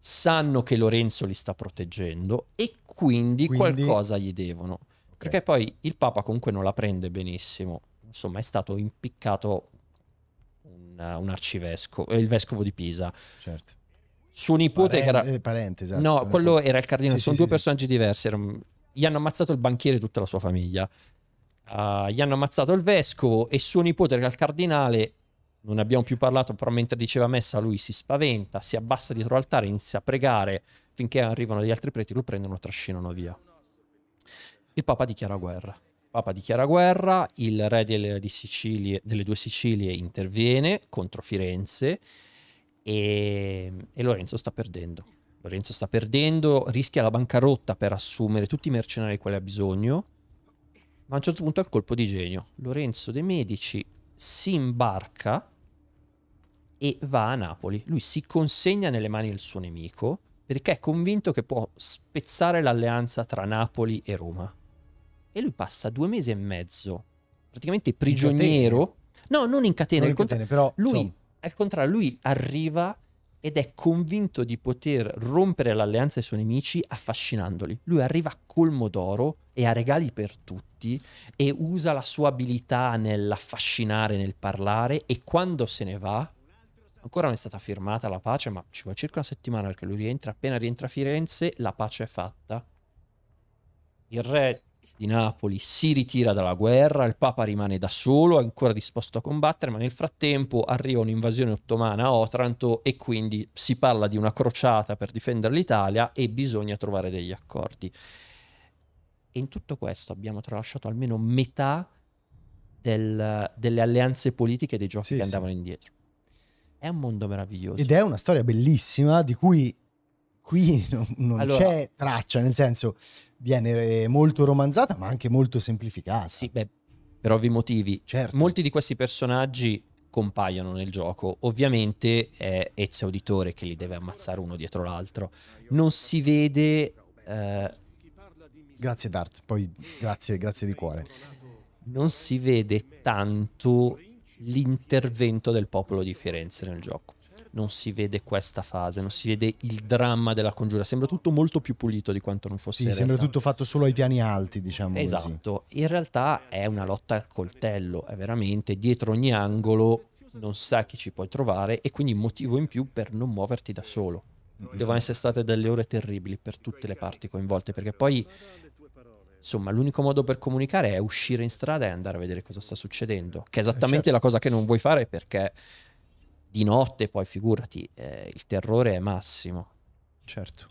sanno che Lorenzo li sta proteggendo e quindi, quindi... qualcosa gli devono. Okay. Perché poi il Papa comunque non la prende benissimo. Insomma, è stato impiccato un, un arcivescovo, eh, il vescovo di Pisa. Certo. Suo nipote Paren- che era... Eh, Parente, esatto, no, quello nipote. era il cardinale, sì, sono sì, due sì, personaggi diversi. Gli hanno ammazzato il banchiere e tutta la sua famiglia. Uh, gli hanno ammazzato il vescovo e suo nipote che era il cardinale non abbiamo più parlato, però mentre diceva messa lui si spaventa, si abbassa dietro l'altare, inizia a pregare, finché arrivano gli altri preti, lo prendono e lo trascinano via il Papa dichiara guerra. Il Papa dichiara guerra, il re delle, Sicilie, delle due Sicilie interviene contro Firenze e, e Lorenzo sta perdendo. Lorenzo sta perdendo, rischia la bancarotta per assumere tutti i mercenari di cui ha bisogno, ma a un certo punto ha il colpo di genio. Lorenzo De Medici si imbarca e va a Napoli. Lui si consegna nelle mani del suo nemico perché è convinto che può spezzare l'alleanza tra Napoli e Roma e lui passa due mesi e mezzo praticamente prigioniero. No, non in catena, non in catena però, lui, insomma. al contrario, lui arriva ed è convinto di poter rompere l'alleanza ai suoi nemici affascinandoli. Lui arriva a colmo d'oro e ha regali per tutti e usa la sua abilità nell'affascinare, nel parlare e quando se ne va, ancora non è stata firmata la pace, ma ci vuole circa una settimana perché lui rientra, appena rientra a Firenze la pace è fatta. Il re di Napoli si ritira dalla guerra, il Papa rimane da solo, ancora disposto a combattere, ma nel frattempo arriva un'invasione ottomana a Otranto e quindi si parla di una crociata per difendere l'Italia e bisogna trovare degli accordi. E in tutto questo abbiamo tralasciato
almeno metà
del, delle alleanze politiche dei giochi sì, che andavano sì. indietro. È un mondo meraviglioso. Ed è
una storia bellissima di cui qui non, non allora, c'è traccia, nel senso viene eh, molto romanzata ma anche molto semplificata. Sì, beh,
per ovvi motivi. Certo. Molti di questi personaggi compaiono nel gioco. Ovviamente è Ezio Auditore che li deve ammazzare uno dietro l'altro. Non si vede... Eh... Grazie Dart, poi grazie, grazie di cuore. Non si vede tanto l'intervento del popolo di Firenze nel gioco non si vede questa fase, non si vede il dramma della congiura, sembra tutto molto più pulito di quanto non fosse. Sì, sembra tutto
fatto solo ai piani alti, diciamo. Esatto,
così. in realtà è una lotta al coltello, è veramente dietro ogni angolo non sa chi ci puoi trovare e quindi motivo in più per non muoverti da solo. Devono essere state delle ore terribili per tutte le parti coinvolte, perché poi Insomma, l'unico modo per comunicare è uscire in strada e andare a vedere cosa sta succedendo, che è esattamente eh, certo. la cosa che non vuoi fare perché di notte poi figurati, eh, il terrore è massimo.
Certo.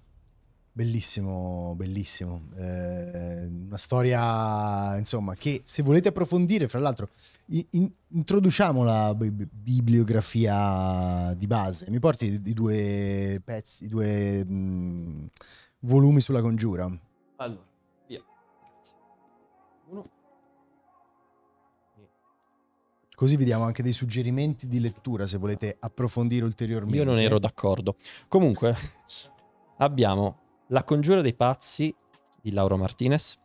Bellissimo, bellissimo. Eh, una storia, insomma, che se volete approfondire, fra l'altro, in, introduciamo la b- bibliografia di base. Mi porti i due pezzi, i due mh, mm, volumi sulla congiura? Allora. Così vi diamo anche dei suggerimenti di lettura se volete approfondire ulteriormente. Io non ero d'accordo. Comunque,
<laughs> abbiamo La congiura dei pazzi di Lauro Martinez.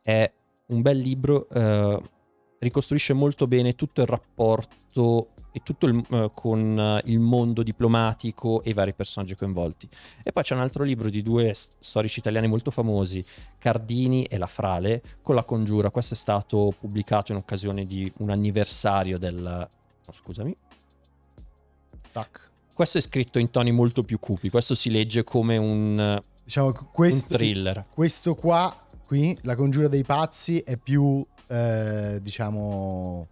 È un bel libro, eh, ricostruisce molto bene tutto il rapporto e tutto il, eh, con eh, il mondo diplomatico e i vari personaggi coinvolti. E poi c'è un altro libro di due storici italiani molto famosi, Cardini e La Frale, con la congiura. Questo è stato pubblicato in occasione di un anniversario del... Oh, scusami. Tac. Questo è scritto in toni molto più cupi, questo si legge come
un, diciamo, questo, un thriller. Questo qua, qui, La congiura dei pazzi, è più, eh, diciamo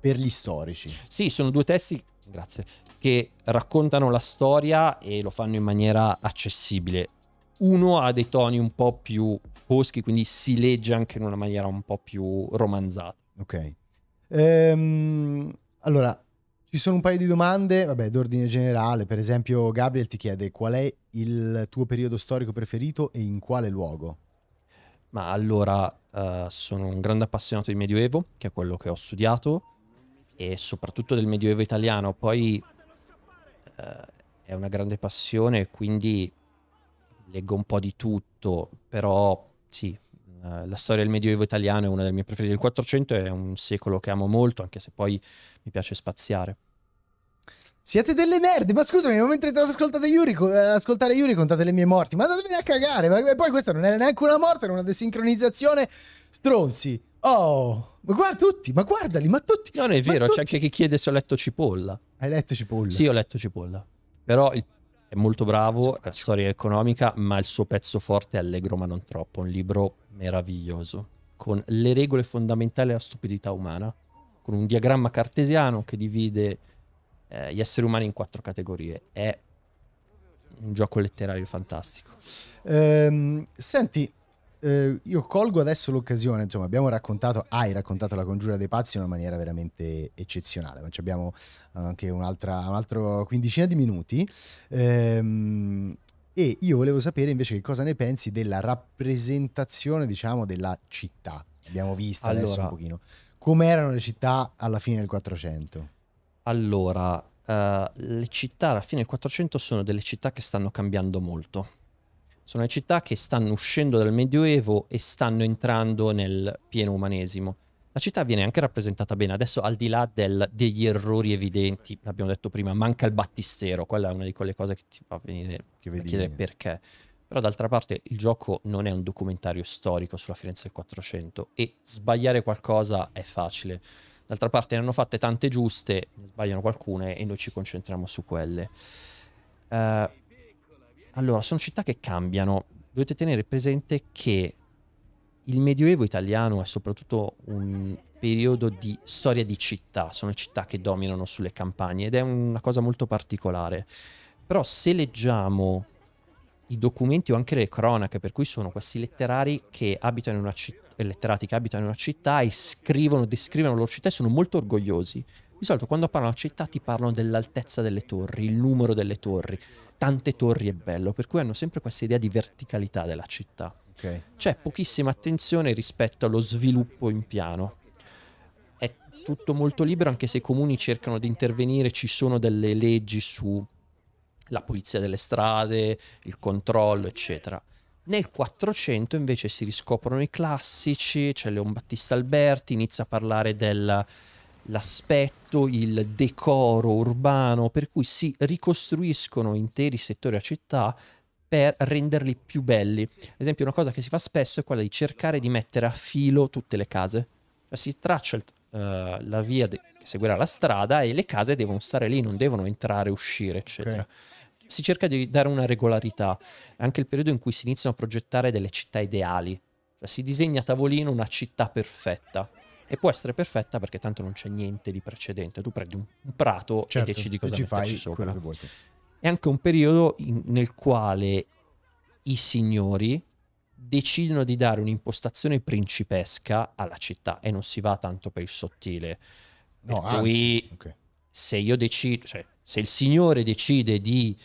per gli storici. Sì, sono due testi
grazie, che raccontano la storia e lo fanno in maniera accessibile. Uno ha dei toni un po' più foschi, quindi si legge anche in una maniera un po' più romanzata. Ok.
Ehm, allora, ci sono un paio di domande, vabbè, d'ordine generale. Per esempio, Gabriel ti chiede qual è il tuo periodo storico preferito e in quale luogo?
Ma allora, eh, sono un grande appassionato di Medioevo, che è quello che ho studiato e soprattutto del Medioevo italiano, poi eh, è una grande passione, quindi leggo un po' di tutto, però sì, eh, la storia del Medioevo italiano è una delle mie preferite. Il 400 è un secolo che amo molto, anche se poi mi piace spaziare.
Siete delle nerd, ma scusami, mentre ascoltate Yuri, eh, ascoltare Yuri contate le mie morti, ma andatevene a cagare, ma poi questa non è neanche una morte, era una desincronizzazione, stronzi. Oh, ma guarda tutti, ma guardali, ma tutti.
Non è vero, c'è anche chi chiede se ho letto Cipolla. Hai letto Cipolla? Sì, ho letto Cipolla. Però il, è molto bravo, è storia economica, ma il suo pezzo forte è allegro ma non troppo. Un libro meraviglioso, con le regole fondamentali della stupidità umana, con un diagramma cartesiano che divide eh, gli esseri umani in quattro categorie. È un gioco letterario fantastico.
Ehm, senti, eh, io colgo adesso l'occasione, insomma abbiamo raccontato, hai raccontato la congiura dei pazzi in una maniera veramente eccezionale, ma ci abbiamo anche un'altra, un'altra quindicina di minuti. Ehm, e io volevo sapere invece che cosa ne pensi della rappresentazione, diciamo, della città. Abbiamo visto allora, adesso un pochino. Come erano le città alla fine del 400?
Allora, uh, le città alla fine del 400 sono delle città che stanno cambiando molto sono le città che stanno uscendo dal Medioevo e stanno entrando nel pieno umanesimo. La città viene anche rappresentata bene, adesso al di là del, degli errori evidenti, l'abbiamo detto prima, manca il battistero, quella è una di quelle cose che ti fa venire a chiedere perché. Però d'altra parte il gioco non è un documentario storico sulla Firenze del 400 e sbagliare qualcosa è facile. D'altra parte ne hanno fatte tante giuste, ne sbagliano qualcune e noi ci concentriamo su quelle. Uh, allora, sono città che cambiano. Dovete tenere presente che il Medioevo italiano è soprattutto un periodo di storia di città, sono città che dominano sulle campagne ed è una cosa molto particolare. Però se leggiamo i documenti o anche le cronache, per cui sono questi letterari che abitano in una città, eh, letterati che abitano in una città e scrivono, descrivono la loro città e sono molto orgogliosi. Di solito quando parlano della città ti parlano dell'altezza delle torri, il numero delle torri tante torri e bello, per cui hanno sempre questa idea di verticalità della città. Okay. C'è pochissima attenzione rispetto allo sviluppo in piano. È tutto molto libero, anche se i comuni cercano di intervenire, ci sono delle leggi sulla pulizia delle strade, il controllo, eccetera. Nel 400 invece si riscoprono i classici, c'è Leon Battista Alberti, inizia a parlare del l'aspetto, il decoro urbano, per cui si ricostruiscono interi settori a città per renderli più belli. Ad esempio, una cosa che si fa spesso è quella di cercare di mettere a filo tutte le case. Cioè, si traccia il, uh, la via de- che seguirà la strada e le case devono stare lì, non devono entrare, uscire, eccetera. Okay. Si cerca di dare una regolarità. È anche il periodo in cui si iniziano a progettare delle città ideali. Cioè, si disegna a tavolino una città perfetta e può essere perfetta perché tanto non c'è niente di precedente. Tu prendi un, prato certo, e decidi cosa e ci fai sopra. È anche un periodo in, nel quale i signori decidono di dare un'impostazione principesca alla città e non si va tanto per il sottile. No, per anzi, cui, okay. se io decido, cioè, se il signore decide di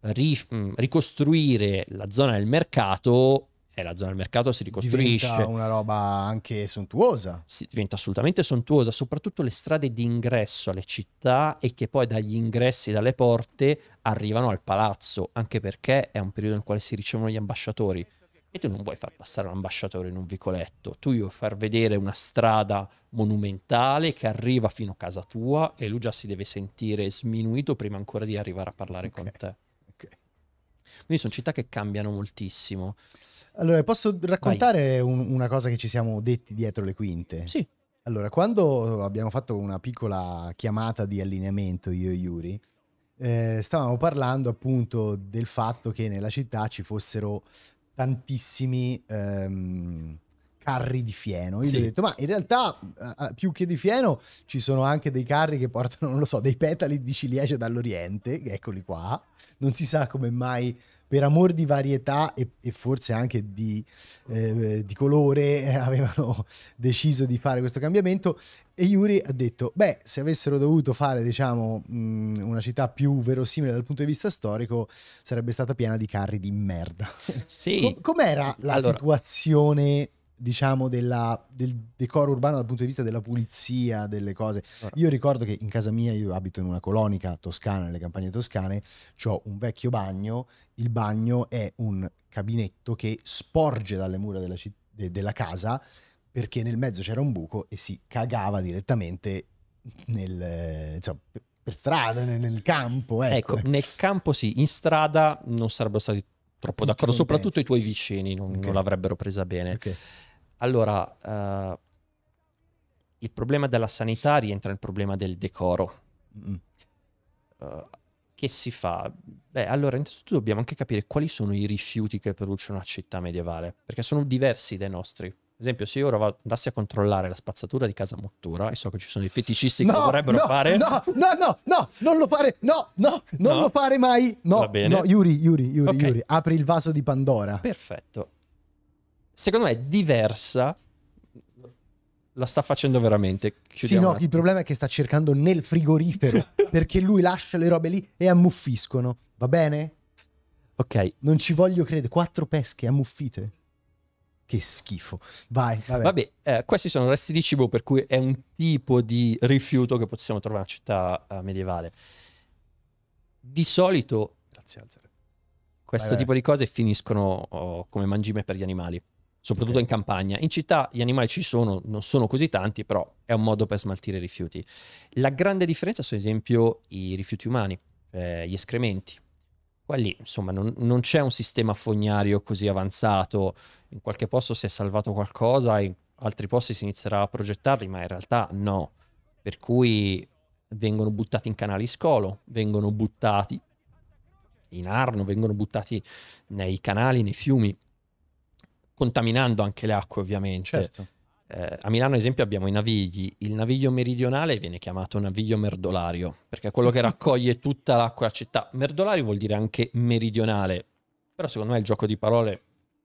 ri- ricostruire la zona del mercato, e la zona del mercato si ricostruisce. Diventa una
roba anche
sontuosa. Si, diventa assolutamente sontuosa, soprattutto le strade di ingresso alle città e che poi dagli ingressi, dalle porte, arrivano al palazzo, anche perché è un periodo nel quale si ricevono gli ambasciatori. E tu non vuoi far passare un ambasciatore in un vicoletto, tu gli vuoi far vedere una strada monumentale che arriva fino a casa tua e lui già si deve sentire sminuito prima ancora di arrivare a parlare okay. con te. Quindi sono città che cambiano
moltissimo. Allora, posso raccontare un, una cosa che ci siamo detti dietro le quinte? Sì. Allora, quando abbiamo fatto una piccola chiamata di allineamento io e Yuri, eh, stavamo parlando appunto del fatto che nella città ci fossero tantissimi... Ehm, carri di fieno. Io sì. gli ho detto, ma in realtà eh, eh, più che di fieno ci sono anche dei carri che portano, non lo so, dei petali di ciliegie dall'Oriente, eccoli qua. Non si sa come mai per amor di varietà e, e forse anche di, eh, di colore <laughs> avevano deciso di fare questo cambiamento e Yuri ha detto beh se avessero dovuto fare diciamo mh, mm, una città più verosimile dal punto di vista storico sarebbe stata piena di carri di merda sì. Com- com'era la allora, situazione diciamo, della, del decoro urbano dal punto di vista della pulizia, delle cose. Ah. Io ricordo che in casa mia, io abito in una colonica toscana, nelle campagne toscane, ho un vecchio bagno, il bagno è un cabinetto che sporge dalle mura della, de della casa perché nel mezzo c'era un buco e si cagava direttamente nel, insomma, per strada, nel, nel campo. Ecco, ecco. ecco. nel campo sì, in strada non sarebbero stati troppo d'accordo,
soprattutto i tuoi vicini non, okay. non l'avrebbero presa bene. Okay. Allora, uh, il problema della sanità rientra nel problema del decoro. Mm. Uh, che si fa? Beh, allora, innanzitutto dobbiamo anche capire quali sono i rifiuti che produce una città medievale, perché sono diversi dai nostri. Ad esempio, se io ora andassi a controllare la spazzatura di casa Mottura, e so che ci sono dei feticisti no, che lo vorrebbero no, fare. No,
no, no, no, non lo fare, no, no, non no. lo fare mai. No, Va bene. no, Yuri, Yuri, Yuri, okay. Yuri, apri il vaso di Pandora.
Perfetto secondo me, diversa la sta facendo veramente. Chiudiamo sì, no, il
problema è che sta cercando nel frigorifero <laughs> perché lui lascia le robe lì e ammuffiscono. Va bene? Ok. Non ci voglio credere. Quattro pesche ammuffite. Che schifo. Vai, vabbè. Vabbè,
eh, questi sono resti di cibo, per cui è un tipo di rifiuto che possiamo trovare in una città uh, medievale. Di solito. Grazie, Alzer. Questo vai, tipo vai. di cose finiscono oh, come mangime per gli animali soprattutto in campagna. In città gli animali ci sono, non sono così tanti, però è un modo per smaltire i rifiuti. La grande differenza sono ad esempio i rifiuti umani, eh, gli escrementi. Quelli, insomma, non, non c'è un sistema fognario così avanzato, in qualche posto si è salvato qualcosa, in altri posti si inizierà a progettarli, ma in realtà no. Per cui vengono buttati in canali scolo, vengono buttati in Arno, vengono buttati nei canali, nei fiumi contaminando anche le acque ovviamente. Certo. Eh, a Milano, ad esempio, abbiamo i navigli. Il naviglio meridionale viene chiamato naviglio merdolario, perché è quello che <laughs> raccoglie tutta l'acqua della città. Merdolario vuol dire anche meridionale, però secondo me il gioco di parole...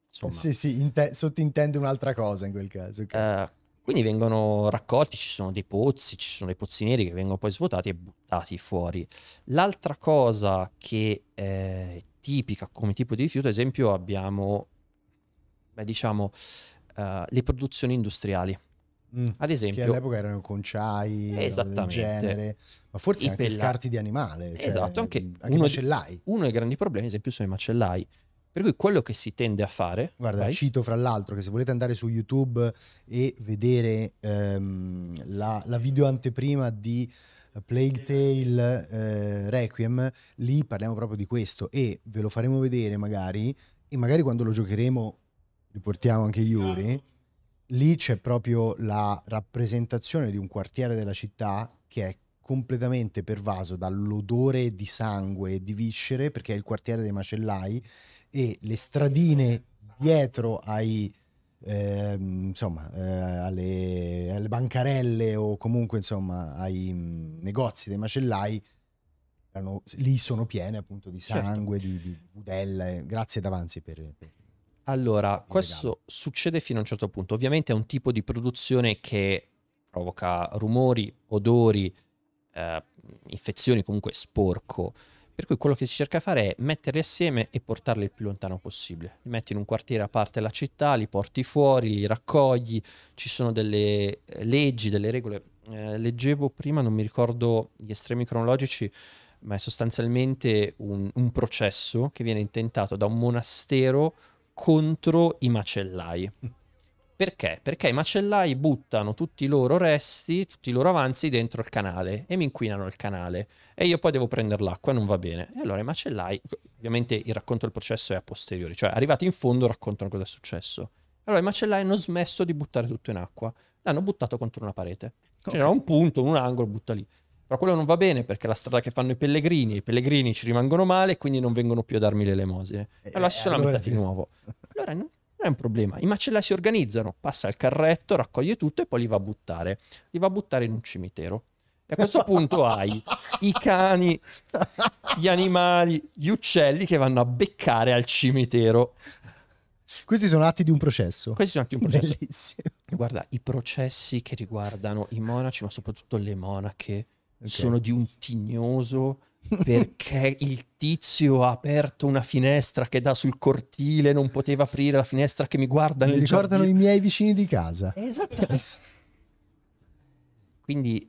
Insomma, sì, sì, inte- sottintende un'altra cosa in quel caso. Okay. Eh,
quindi vengono raccolti, ci sono dei pozzi, ci sono dei pozzi neri che vengono poi svuotati e buttati fuori. L'altra cosa che è tipica come tipo di rifiuto, ad esempio, abbiamo beh, diciamo, uh, le produzioni industriali. Mm, Ad esempio, che all'epoca
erano conciai eh, del genere, ma forse I anche pella... scarti di animale. Cioè, esatto, anche, anche uno, macellai. Uno dei grandi problemi, ad esempio, sono i macellai. Per cui quello che si tende a fare. Guarda, vai. cito fra l'altro che se volete andare su YouTube e vedere ehm, la, la, video anteprima di Plague Tale eh, Requiem, lì parliamo proprio di questo e ve lo faremo vedere magari. E magari quando lo giocheremo riportiamo anche Yuri, lì c'è proprio la rappresentazione di un quartiere della città che è completamente pervaso dall'odore di sangue e di viscere, perché è il quartiere dei macellai, e le stradine dietro ai... Eh, insomma, eh, alle, alle, bancarelle o comunque insomma ai mh, mm, negozi dei macellai erano, lì sono piene appunto di certo. sangue, certo. di, di budella. Grazie d'avanzi per, per
allora, questo succede fino a un certo punto. Ovviamente è un tipo di produzione che provoca rumori, odori, eh, infezioni, comunque sporco. Per cui quello che si cerca di fare è metterli assieme e portarli il più lontano possibile. Li metti in un quartiere a parte la città, li porti fuori, li raccogli, ci sono delle eh, leggi, delle regole. Eh, leggevo prima, non mi ricordo gli estremi cronologici, ma è sostanzialmente un, un processo che viene intentato da un monastero contro i macellai. Perché? Perché i macellai buttano tutti i loro resti, tutti i loro avanzi dentro il canale e mi inquinano il canale e io poi devo prendere l'acqua e non va bene. E allora i macellai, ovviamente il racconto del processo è a posteriori, cioè arrivati in fondo raccontano cosa è successo. Allora i macellai hanno smesso di buttare tutto in acqua, l'hanno buttato contro una parete. C'era cioè, okay. un punto, un angolo, butta lì. Però quello non va bene perché è la strada che fanno i pellegrini, i pellegrini ci rimangono male e quindi non vengono più a darmi le elemosine. Eh, allora ci sono allora, di nuovo. Allora non è un problema. I macellai si organizzano, passa il carretto, raccoglie tutto e poi li va a buttare. Li va a buttare in un cimitero. E a questo punto hai i cani, gli animali, gli uccelli che vanno a beccare al cimitero.
Questi sono atti di un processo. Questi sono atti di un processo. Bellissimo. Guarda, i processi
che riguardano i monaci, ma soprattutto le monache, sono di un tignoso perché <laughs> il tizio ha aperto una finestra che dà sul cortile, non poteva aprire la finestra che mi guarda. Mi ricordano i
miei vicini di casa. Esatto.
Quindi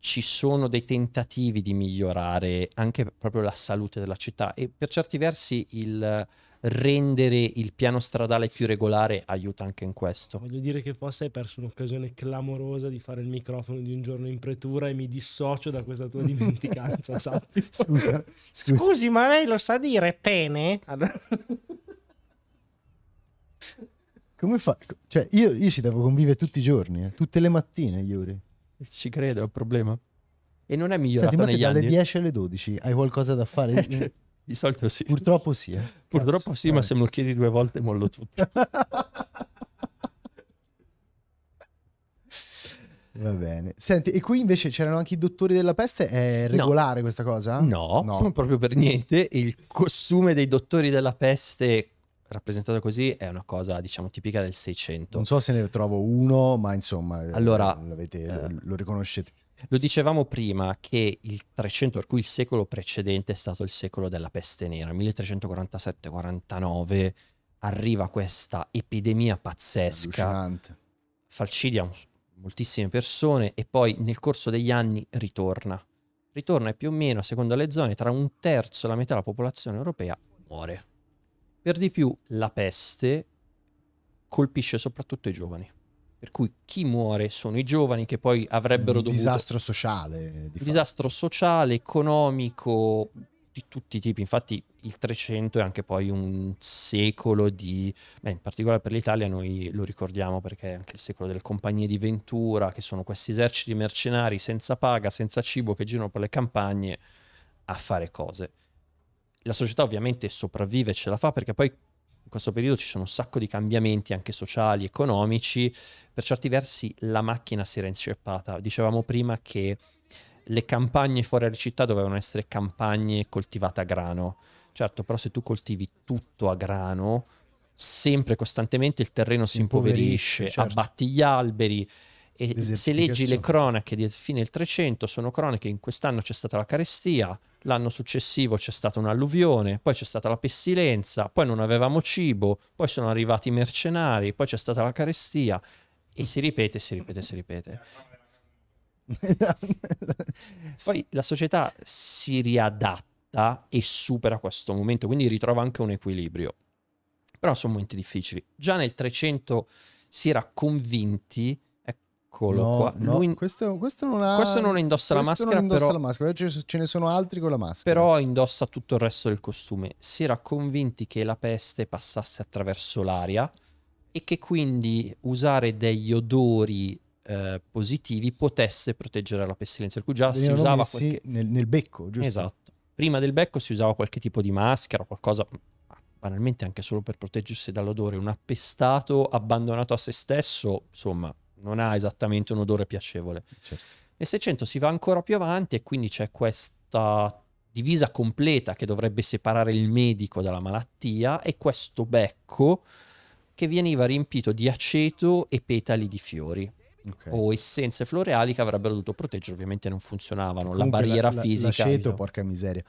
ci sono dei tentativi di migliorare anche proprio la salute della città e per certi versi il rendere il piano stradale più regolare aiuta anche in questo.
Voglio dire che forse hai perso un'occasione clamorosa di fare il microfono di un giorno in pretura e mi dissocio da questa tua <laughs> dimenticanza, sappi. Scusa, scusa, Scusi, ma lei lo sa dire pene? Allora... Ah,
Come fa? Cioè, io, io, ci devo convivere tutti i giorni, eh. tutte le mattine, Iuri. Ci credo, è un problema. E non è migliorato Senti, negli anni. dalle 10 alle 12 hai qualcosa da fare? <laughs> Eh, di solito sì. Purtroppo sì. Eh. Purtroppo Cazzo,
sì, vai. ma eh. se me lo chiedi due volte mollo tutto. <laughs> Va bene.
Senti, e qui invece c'erano anche i dottori della peste. È regolare no. questa cosa? No, no,
proprio per niente. Il costume dei dottori della peste rappresentato così è una cosa, diciamo, tipica del Seicento. Non so
se ne trovo uno, ma insomma, allora, eh,
lo, eh, lo riconoscete lo dicevamo prima che il 300, per cui il secolo precedente è stato il secolo della peste nera, 1347-49 arriva questa epidemia pazzesca, falcidia moltissime persone e poi nel corso degli anni ritorna. Ritorna e più o meno, secondo le zone, tra un terzo e la metà della popolazione europea muore. Per di più la peste colpisce soprattutto i giovani. Per cui chi muore sono i giovani che poi avrebbero un dovuto... Disastro sociale. Di disastro sociale, economico, di tutti i tipi. Infatti il 300 è anche poi un secolo di... Beh, in particolare per l'Italia noi lo ricordiamo perché è anche il secolo delle compagnie di ventura, che sono questi eserciti mercenari senza paga, senza cibo, che girano per le campagne a fare cose. La società ovviamente sopravvive, ce la fa perché poi in questo periodo ci sono un sacco di cambiamenti anche sociali, economici, per certi versi la macchina si era inceppata. Dicevamo prima che le campagne fuori dalle città dovevano essere campagne coltivate a grano. Certo, però se tu coltivi tutto a grano, sempre costantemente il terreno si impoverisce, impoverisce certo. abbatti gli alberi, e se leggi le cronache di fine del 300, sono cronache in quest'anno c'è stata la carestia, l'anno successivo c'è stata un'alluvione, poi c'è stata la pestilenza, poi non avevamo cibo, poi sono arrivati i mercenari, poi c'è stata la carestia e si ripete, si ripete, si ripete. <laughs> poi la società si riadatta e supera questo momento, quindi ritrova anche un equilibrio. Però sono momenti difficili. Già nel 300 si era convinti
eccolo no, qua. No, Lui... questo, questo, non ha... questo, non indossa questo la maschera. Non indossa però... la maschera, ce ne sono altri con la maschera.
Però indossa tutto il resto del costume. Si era convinti che la peste passasse attraverso l'aria e che quindi usare degli odori eh, positivi potesse proteggere la pestilenza. Il cui già si usava qualche...
nel, nel becco, giusto? Esatto.
Prima del becco si usava qualche tipo di maschera, qualcosa banalmente anche solo per proteggersi dall'odore. Un appestato abbandonato a se stesso, insomma, non ha esattamente un odore piacevole. Certo. Nel 600 si va ancora più avanti e quindi c'è questa divisa completa che dovrebbe separare il medico dalla malattia e questo becco che veniva riempito di aceto e petali di fiori. Okay. o essenze floreali che avrebbero dovuto proteggere, ovviamente non funzionavano, Comunque la barriera la, la, fisica.
L'aceto, porca miseria.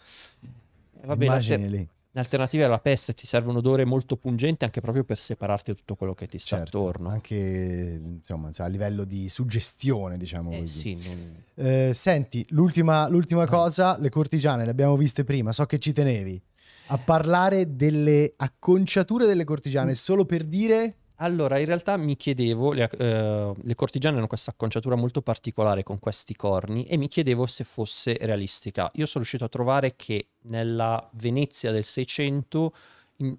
Eh, vabbè, la, ter-
in alternativa alla peste ti serve un
odore molto pungente anche proprio per separarti da tutto quello che ti sta certo, attorno. Anche insomma, cioè, a livello di suggestione, diciamo eh, così. Sì, non... eh, senti, l'ultima, l'ultima no. cosa, le cortigiane le abbiamo viste prima, so che ci tenevi a parlare delle acconciature delle cortigiane, mm. solo per dire
allora, in realtà mi chiedevo, le, eh, le, cortigiane hanno questa acconciatura molto particolare con questi corni e mi chiedevo se fosse realistica. Io sono riuscito a trovare che nella Venezia del 600 in,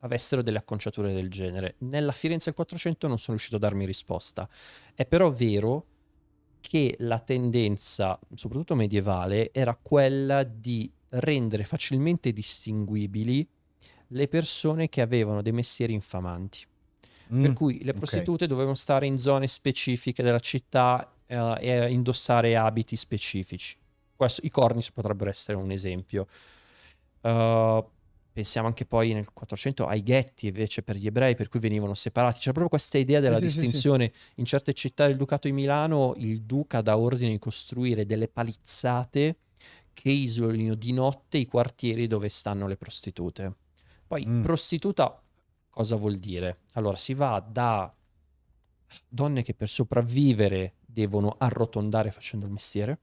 avessero delle acconciature del genere. Nella Firenze del 400 non sono riuscito a darmi risposta. È però vero che la tendenza, soprattutto medievale, era quella di rendere facilmente distinguibili le persone che avevano dei mestieri infamanti Mm, per cui le prostitute okay. dovevano stare in zone specifiche della città eh, e indossare abiti specifici. Questo, I cornis potrebbero essere un esempio. Uh, pensiamo anche poi nel 400 ai ghetti invece per gli ebrei per cui venivano separati c'era proprio questa idea della sì, distinzione sì, sì. in certe città del ducato di Milano il duca dà ordine di costruire delle palizzate che isolino di notte i quartieri dove stanno le prostitute poi mm. prostituta Cosa vuol dire? Allora si va da donne che per sopravvivere devono arrotondare facendo il mestiere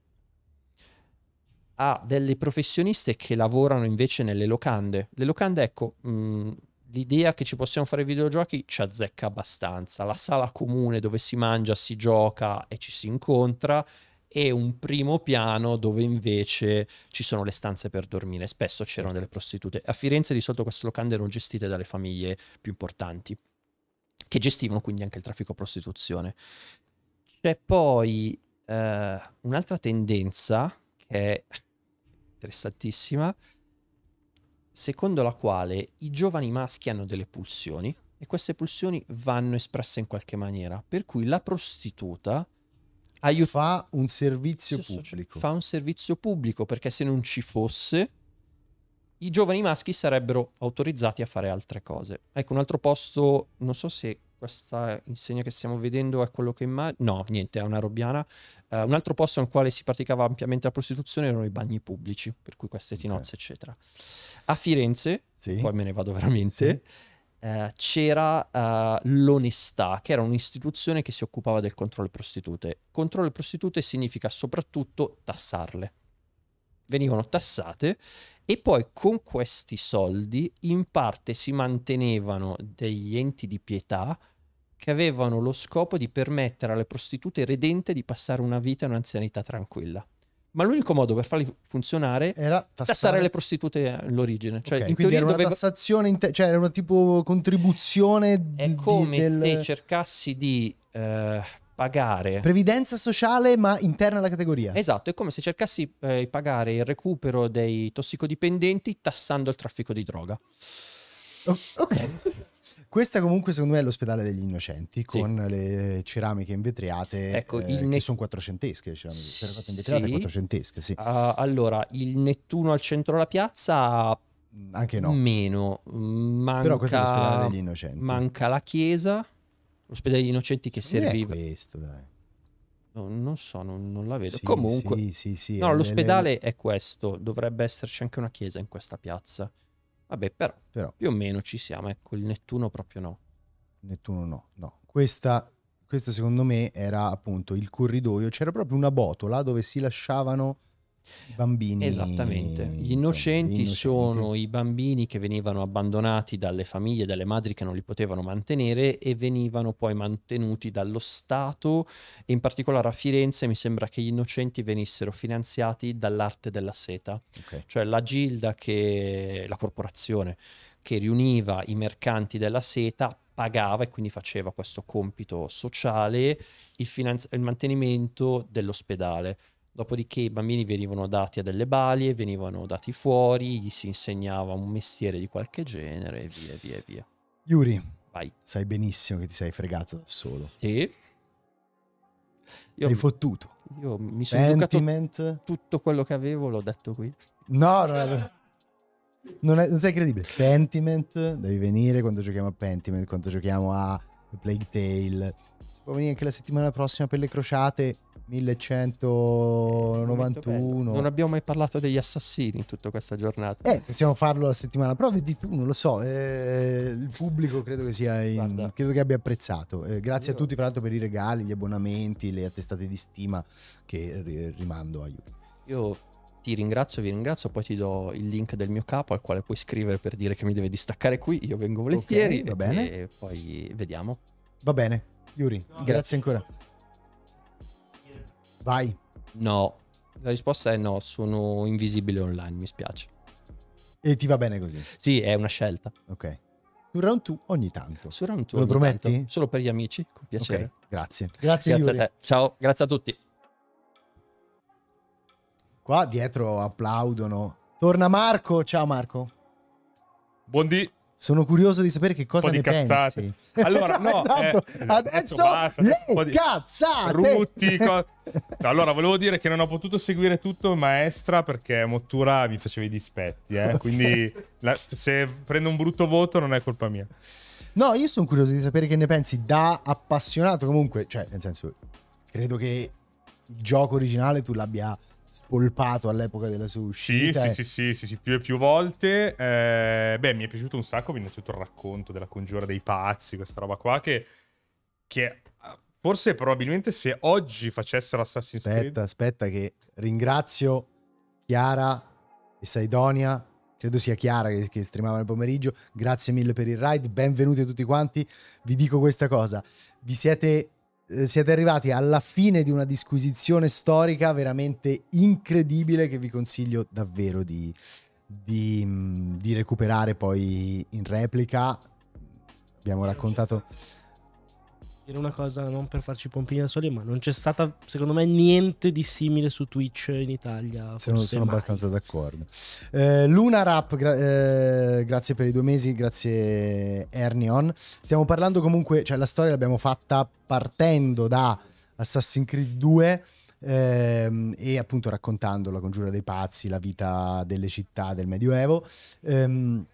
a delle professioniste che lavorano invece nelle locande. Le locande, ecco, mh, mm, l'idea che ci possiamo fare videogiochi ci azzecca abbastanza. La sala comune dove si mangia, si gioca e ci si incontra e un primo piano dove invece ci sono le stanze per dormire. Spesso c'erano certo. delle prostitute. A Firenze di solito queste locande erano gestite dalle famiglie più importanti, che gestivano quindi anche il traffico prostituzione. C'è poi uh, un'altra tendenza che è interessantissima, secondo la quale i giovani maschi hanno delle pulsioni e queste pulsioni vanno espresse in qualche maniera, per cui la prostituta aiut- fa un servizio pubblico. Fa un servizio pubblico perché se non ci fosse, i giovani maschi sarebbero autorizzati a fare altre cose. Ecco, un altro posto, non so se questa insegna che stiamo vedendo è quello che immagino. No, niente, è una robbiana. Uh, un altro posto al quale si praticava ampiamente la prostituzione erano i bagni pubblici, per cui queste tinozze, okay. eccetera. A Firenze, sì. poi me ne vado veramente, sì. Eh, c'era eh, l'onestà, che era un'istituzione che si occupava del controllo prostitute. Controllo prostitute significa soprattutto tassarle. Venivano tassate e poi con questi soldi in parte si mantenevano degli enti di pietà che avevano lo scopo di permettere alle prostitute redente di passare una vita e un'anzianità tranquilla. Ma l'unico modo per farli funzionare era tassare, tassare le prostitute all'origine. Cioè, okay, in teoria era una doveva...
tassazione, te... cioè era una tipo contribuzione. È di, come del... se
cercassi di eh, pagare. Previdenza sociale, ma interna alla categoria. Esatto, è come se cercassi eh, di eh, pagare il recupero dei tossicodipendenti tassando il traffico di droga.
Oh, ok. Questa comunque secondo me è l'ospedale degli innocenti con le ceramiche invetriate ecco, eh, ne- che sono quattrocentesche, ceramiche sì. quattrocentesche, sì. Uh, allora,
il Nettuno al centro della piazza anche no. Meno, mm, manca, però questo è l'ospedale degli innocenti. Manca la chiesa, l'ospedale degli innocenti che serviva. Non è questo, dai. non so, non, non la vedo. Sì, Comunque, sì, sì, no, l'ospedale le... è questo. Dovrebbe esserci anche una chiesa in questa piazza. Vabbè, però, però, più o meno ci siamo. Ecco, il Nettuno proprio no.
Nettuno no, no. Questa, questa secondo me era appunto il corridoio. C'era proprio una botola dove si lasciavano i bambini. Esattamente.
Gli innocenti, innocenti sono i bambini che venivano abbandonati dalle famiglie, dalle madri che non li potevano mantenere e venivano poi mantenuti dallo Stato in particolare a Firenze mi sembra che gli innocenti venissero finanziati dall'arte della seta, okay. cioè la gilda che la corporazione che riuniva i mercanti della seta pagava e quindi faceva questo compito sociale il, finanzi- il mantenimento dell'ospedale Dopodiché i bambini venivano dati a delle balie, venivano dati fuori, gli si insegnava un mestiere di qualche genere e via via
via. Yuri, Vai. sai benissimo che ti sei fregato da solo. Sì. Io, sei fottuto. Io mi sono
giocato tutto quello che avevo, l'ho detto
qui. No, no, no. Non, è, non sei credibile. Pentiment, devi venire quando giochiamo a Pentiment, quando giochiamo a Plague Tale. Si può venire anche la settimana prossima per le crociate 1191. Eh, non abbiamo mai parlato
degli assassini in tutta questa giornata.
Eh, possiamo farlo la settimana prova di tu, non lo so. Eh, il pubblico credo che, sia in, credo che abbia apprezzato. Eh, grazie Io... a tutti, fra l'altro, per i regali, gli abbonamenti, le attestate di stima che rimando a YouTube.
Io ti ringrazio, vi ringrazio, poi ti do il link del mio capo al quale puoi scrivere per dire che mi deve distaccare qui, io vengo volentieri okay, va bene. e poi vediamo.
Va bene, Yuri, no, grazie ancora.
Vai. No, la risposta è no, sono invisibile online, mi spiace.
E ti va bene così?
Sì, è una scelta. Ok.
Su round 2 ogni tanto. Su round 2. Lo prometti? Tanto. Solo per gli amici, con piacere. Okay,
grazie. Grazie, grazie a te. Ciao, grazie a tutti.
Qua dietro applaudono. Torna Marco, ciao Marco. Buondì. Sono curioso di sapere che cosa ne pensi. Allora, no, <laughs> esatto. eh, adesso basta, le di... cazzate.
co... <laughs> Allora, volevo dire che non ho potuto seguire tutto maestra perché Mottura mi faceva i dispetti, eh? quindi <laughs> la... se prendo un brutto voto non è colpa
mia. No, io sono curioso di sapere che ne pensi da appassionato comunque, cioè, nel senso credo che il gioco originale tu l'abbia spolpato all'epoca della sua uscita. Sì, e... Eh. sì,
sì, sì, sì, più e più volte. Eh, beh, mi è piaciuto un sacco innanzitutto il racconto della congiura dei pazzi, questa roba qua che... che ah, forse probabilmente se oggi facessero Assassin's aspetta, Creed...
Aspetta, aspetta che ringrazio Chiara e Saidonia credo sia Chiara che, che streamava nel pomeriggio. Grazie mille per il ride, benvenuti a tutti quanti. Vi dico questa cosa, vi siete eh, siete arrivati alla fine di una disquisizione storica veramente incredibile che vi consiglio davvero di, di, mm, di recuperare poi in replica. Abbiamo raccontato
dire una cosa non per farci pompini da soli, ma non c'è stata, secondo me, niente di simile su Twitch in Italia. Sono, sono abbastanza
d'accordo. Eh, Luna Rap, gra- eh, grazie per i due mesi, grazie Ernion. Stiamo parlando comunque, cioè la storia l'abbiamo fatta partendo da Assassin's Creed 2. Ehm, e appunto raccontando la congiura dei pazzi, la vita delle città del Medioevo. Ehm,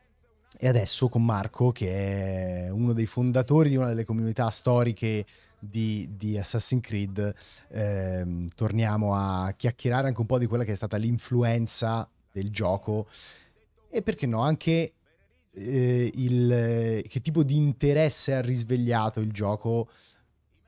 e adesso con Marco, che è uno dei fondatori di una delle comunità storiche di, di Assassin's Creed, ehm, torniamo a chiacchierare anche un po' di quella che è stata l'influenza del gioco e perché no, anche eh, il, eh, che tipo di interesse ha risvegliato il gioco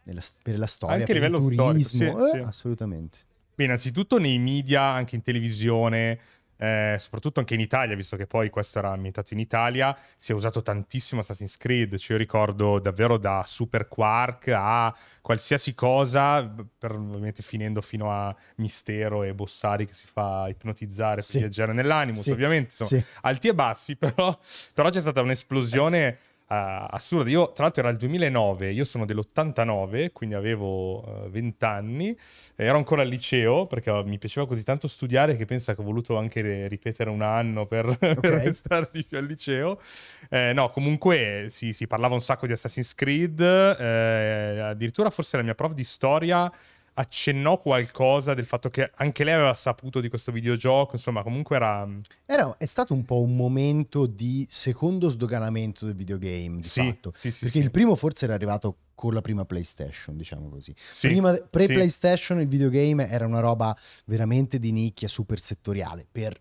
nella, per la storia, anche a livello turismo, storico, sì, eh, sì. assolutamente.
Beh, innanzitutto nei media, anche in televisione eh, soprattutto anche in Italia, visto che poi questo era ambientato in Italia, si è usato tantissimo Assassin's Creed, cioè io ricordo davvero da Super Quark a qualsiasi cosa, per, ovviamente finendo fino a Mistero e Bossari che si fa ipnotizzare sì. viaggiare nell'animus, sì. ovviamente, insomma, sì. alti e bassi, <laughs> però, però c'è stata un'esplosione uh, assurda. Io, tra l'altro, era il 2009, io sono dell'89, quindi avevo uh, eh, 20 anni, ero ancora al liceo perché mi piaceva così tanto studiare che pensa che ho voluto anche ripetere un anno per, <laughs> okay. per restare di più al liceo. Eh, no, comunque eh, si, si, parlava un sacco di Assassin's Creed, eh, addirittura forse la mia prova di storia accennò qualcosa del fatto che anche lei aveva saputo di questo videogioco, insomma
comunque era... Mm, era è stato un po' un momento di secondo sdoganamento del videogame, di sì, fatto, sì, sì, perché il primo forse era arrivato con la prima PlayStation, diciamo così. prima, pre-PlayStation il videogame era una roba veramente di nicchia, super settoriale, per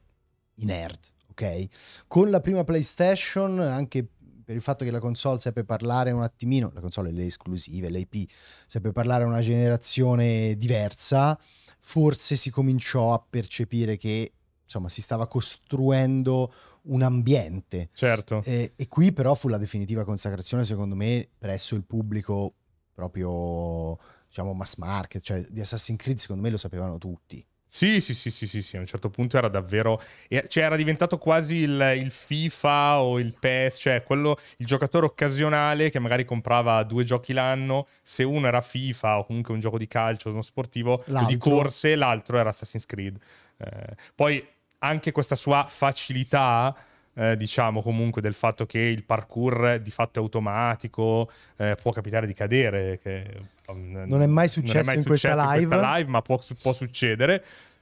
i nerd. Ok? Con la prima PlayStation, anche per il fatto che la console seppe parlare un attimino, la console le esclusive, l'IP, seppe parlare a una generazione diversa, forse si cominciò a percepire che insomma si stava costruendo un ambiente. Certo. Eh, e qui però fu la definitiva consacrazione, secondo me, presso il pubblico proprio, diciamo, mass market, cioè di Assassin's Creed secondo me lo sapevano tutti. Sì, sì, sì, sì, sì, a un certo punto era
davvero... Cioè era diventato quasi il, FIFA o il PES, cioè quello, il giocatore occasionale che magari comprava due giochi l'anno, se uno era FIFA o comunque un gioco di calcio, uno sportivo, di corse, l'altro era Assassin's Creed. Eh, poi anche questa sua facilità... Eh, diciamo comunque del fatto che il parkour di fatto è automatico, eh, può capitare di cadere, che
Ehm, non è mai successo, è mai in, successo questa live. in, questa live.
ma può, può succedere.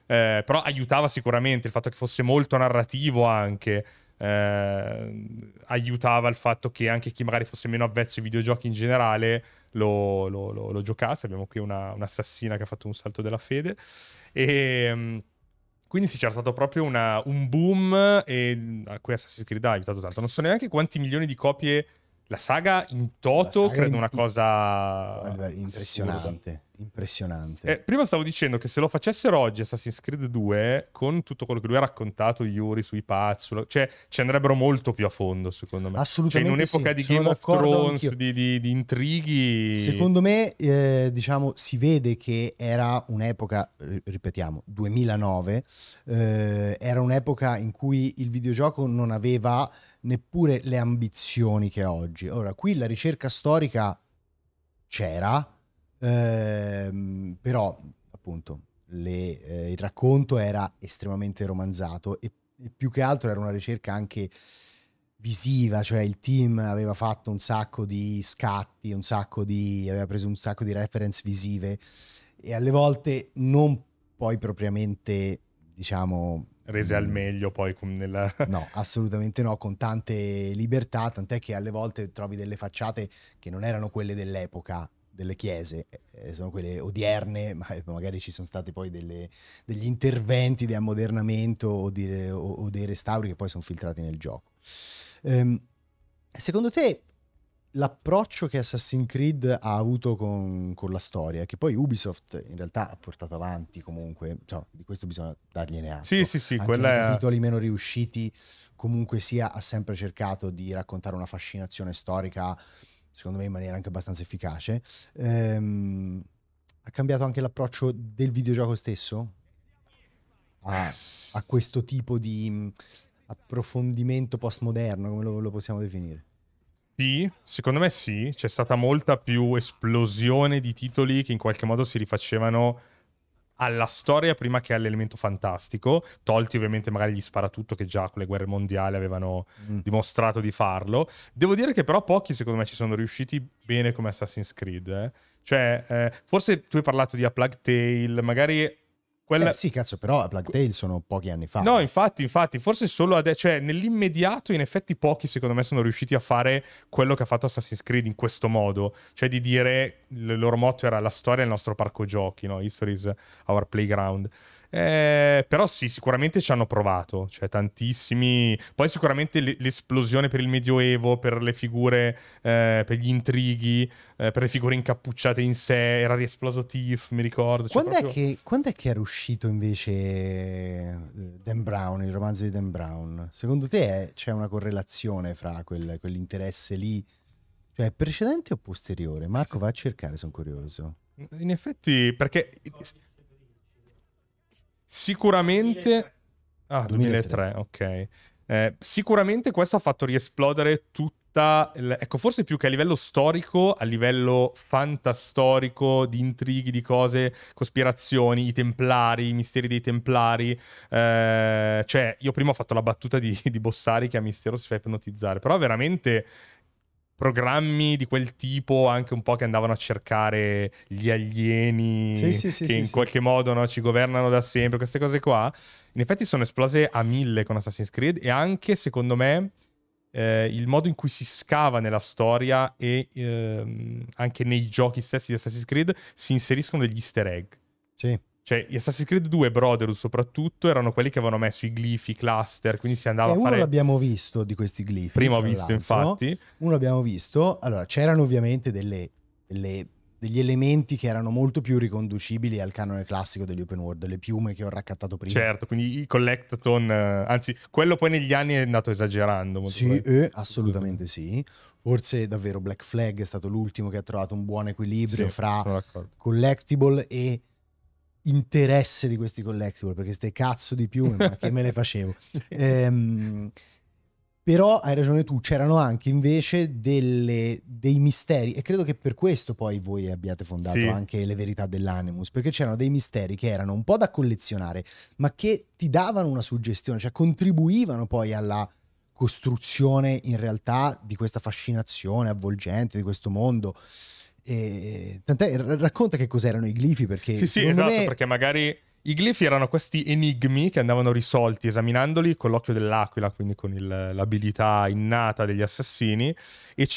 Eh, però aiutava sicuramente il fatto che fosse molto narrativo anche. Eh, aiutava il fatto che anche chi magari fosse meno avvezzo ai videogiochi in generale lo, lo, lo, lo giocasse. Abbiamo qui una, un'assassina che ha fatto un salto della fede. E. Ehm, quindi sì, c'era stato proprio una, un boom e, mm, a cui Assassin's Creed ha aiutato tanto. Non so neanche quanti milioni di copie la saga in toto saga credo in... una cosa impressionante.
Assurda. Impressionante.
Eh, prima stavo dicendo che se lo facessero oggi Assassin's Creed 2, con tutto quello che lui ha raccontato, Yuri sui pazzi, cioè ci andrebbero molto più a fondo, secondo me. Assolutamente. Cioè, in un'epoca sì. di Sono Game of Thrones, di, di, di, intrighi. Secondo
me, eh, diciamo, si vede che era un'epoca, ripetiamo, 2009, eh, era un'epoca in cui il videogioco non aveva neppure le ambizioni che ha oggi. Ora, qui la ricerca storica c'era, ehm, però appunto le, eh, il racconto era estremamente romanzato e, e, più che altro era una ricerca anche visiva, cioè il team aveva fatto un sacco di scatti, un sacco di, aveva preso un sacco di reference visive e alle volte non poi propriamente, diciamo, rese al mm.
meglio poi nella...
<laughs> no assolutamente no con tante libertà tant'è che alle volte trovi delle facciate che non erano quelle dell'epoca delle chiese eh, sono quelle odierne <laughs> ma magari ci sono stati poi delle, degli interventi di ammodernamento o, di, o, o, dei restauri che poi sono filtrati nel gioco ehm, secondo te l'approccio che Assassin's Creed ha avuto con, con, la storia, che poi Ubisoft in realtà ha portato avanti comunque, cioè, di questo bisogna dargliene atto. Sì, sì, sì, Anche quella è... titoli meno riusciti comunque sia ha sempre cercato di raccontare una fascinazione storica, secondo me in maniera anche abbastanza efficace. Ehm, ha cambiato anche l'approccio del videogioco stesso a, eh a questo tipo di mm, approfondimento postmoderno, come lo, lo possiamo definire?
Sì, secondo me sì, c'è stata molta più esplosione di titoli che in qualche modo si rifacevano alla storia prima che all'elemento fantastico, tolti ovviamente magari gli sparatutto che già con le guerre mondiali avevano mm. dimostrato di farlo. Devo dire che però pochi secondo me ci sono riusciti bene come Assassin's Creed. Eh. Cioè, eh, forse tu hai parlato di A Plague Tale, magari quella... Eh sì, cazzo, però a Plague
Tale sono pochi anni fa. No,
infatti, infatti, forse solo adesso, cioè nell'immediato in effetti pochi secondo me sono riusciti a fare quello che ha fatto Assassin's Creed in questo modo, cioè di dire, il loro motto era la storia del nostro parco giochi, no? History is our playground. Eh, però sì, sicuramente ci hanno provato, cioè tantissimi. Poi sicuramente l'esplosione per il Medioevo, per le figure, eh, per gli intrighi, eh, per le figure incappucciate in sé, era riesploso Tiff,
mi ricordo. Cioè, quando, proprio... è che, quando, è che, era uscito invece eh, Dan Brown, il romanzo di Dan Brown? Secondo te c'è una correlazione fra quel, quell'interesse lì? Cioè, precedente o posteriore? Marco, sì. va a cercare, sono curioso.
In effetti, perché Sicuramente... Ah, 2003, 2003 ok. Eh, sicuramente questo ha fatto riesplodere tutta... Il... Ecco, forse più che a livello storico, a livello fantastorico, di intrighi, di cose, cospirazioni, i templari, i misteri dei templari. Eh, cioè, io prima ho fatto la battuta di, di Bossari che a mistero si fa ipnotizzare, però veramente programmi di quel tipo anche un po' che andavano a cercare gli alieni sì, sì, sì, che in qualche modo no, ci governano da sempre, queste cose qua, in effetti sono esplose a mille con Assassin's Creed e anche secondo me eh, il modo in cui si scava nella storia e ehm, anche nei giochi stessi di Assassin's Creed si inseriscono degli easter egg. Sì. Cioè, gli Assassin's Creed 2 Brotherhood soprattutto erano quelli che avevano messo i glifi, cluster, quindi si andava e a fare... uno
l'abbiamo visto di questi glifi. Prima ho visto, infatti. Uno l'abbiamo visto. Allora, c'erano ovviamente delle, delle, degli elementi che erano molto più riconducibili al canone classico degli open world, le piume che ho raccattato prima.
Certo, quindi i collectathon... Eh, anzi, quello poi negli anni è andato esagerando. Molto sì,
eh, assolutamente sì. Forse davvero Black Flag è stato l'ultimo che ha trovato un buon equilibrio sì, fra collectible e interesse di questi collectible, perché ste cazzo di piume, ma che me le facevo. <laughs> Ehm, però hai ragione tu, c'erano anche invece delle, dei misteri, e credo che per questo poi voi abbiate fondato sì. anche le verità dell'Animus, perché c'erano dei misteri che erano un po' da collezionare, ma che ti davano una suggestione, cioè contribuivano poi alla costruzione in realtà di questa fascinazione avvolgente di questo mondo. E, tant'è, racconta che cos'erano i glifi perché... Sì, sì, esatto, me... perché
magari i glifi erano questi enigmi che andavano risolti esaminandoli con l'occhio dell'aquila, quindi con il, l'abilità innata degli assassini, e,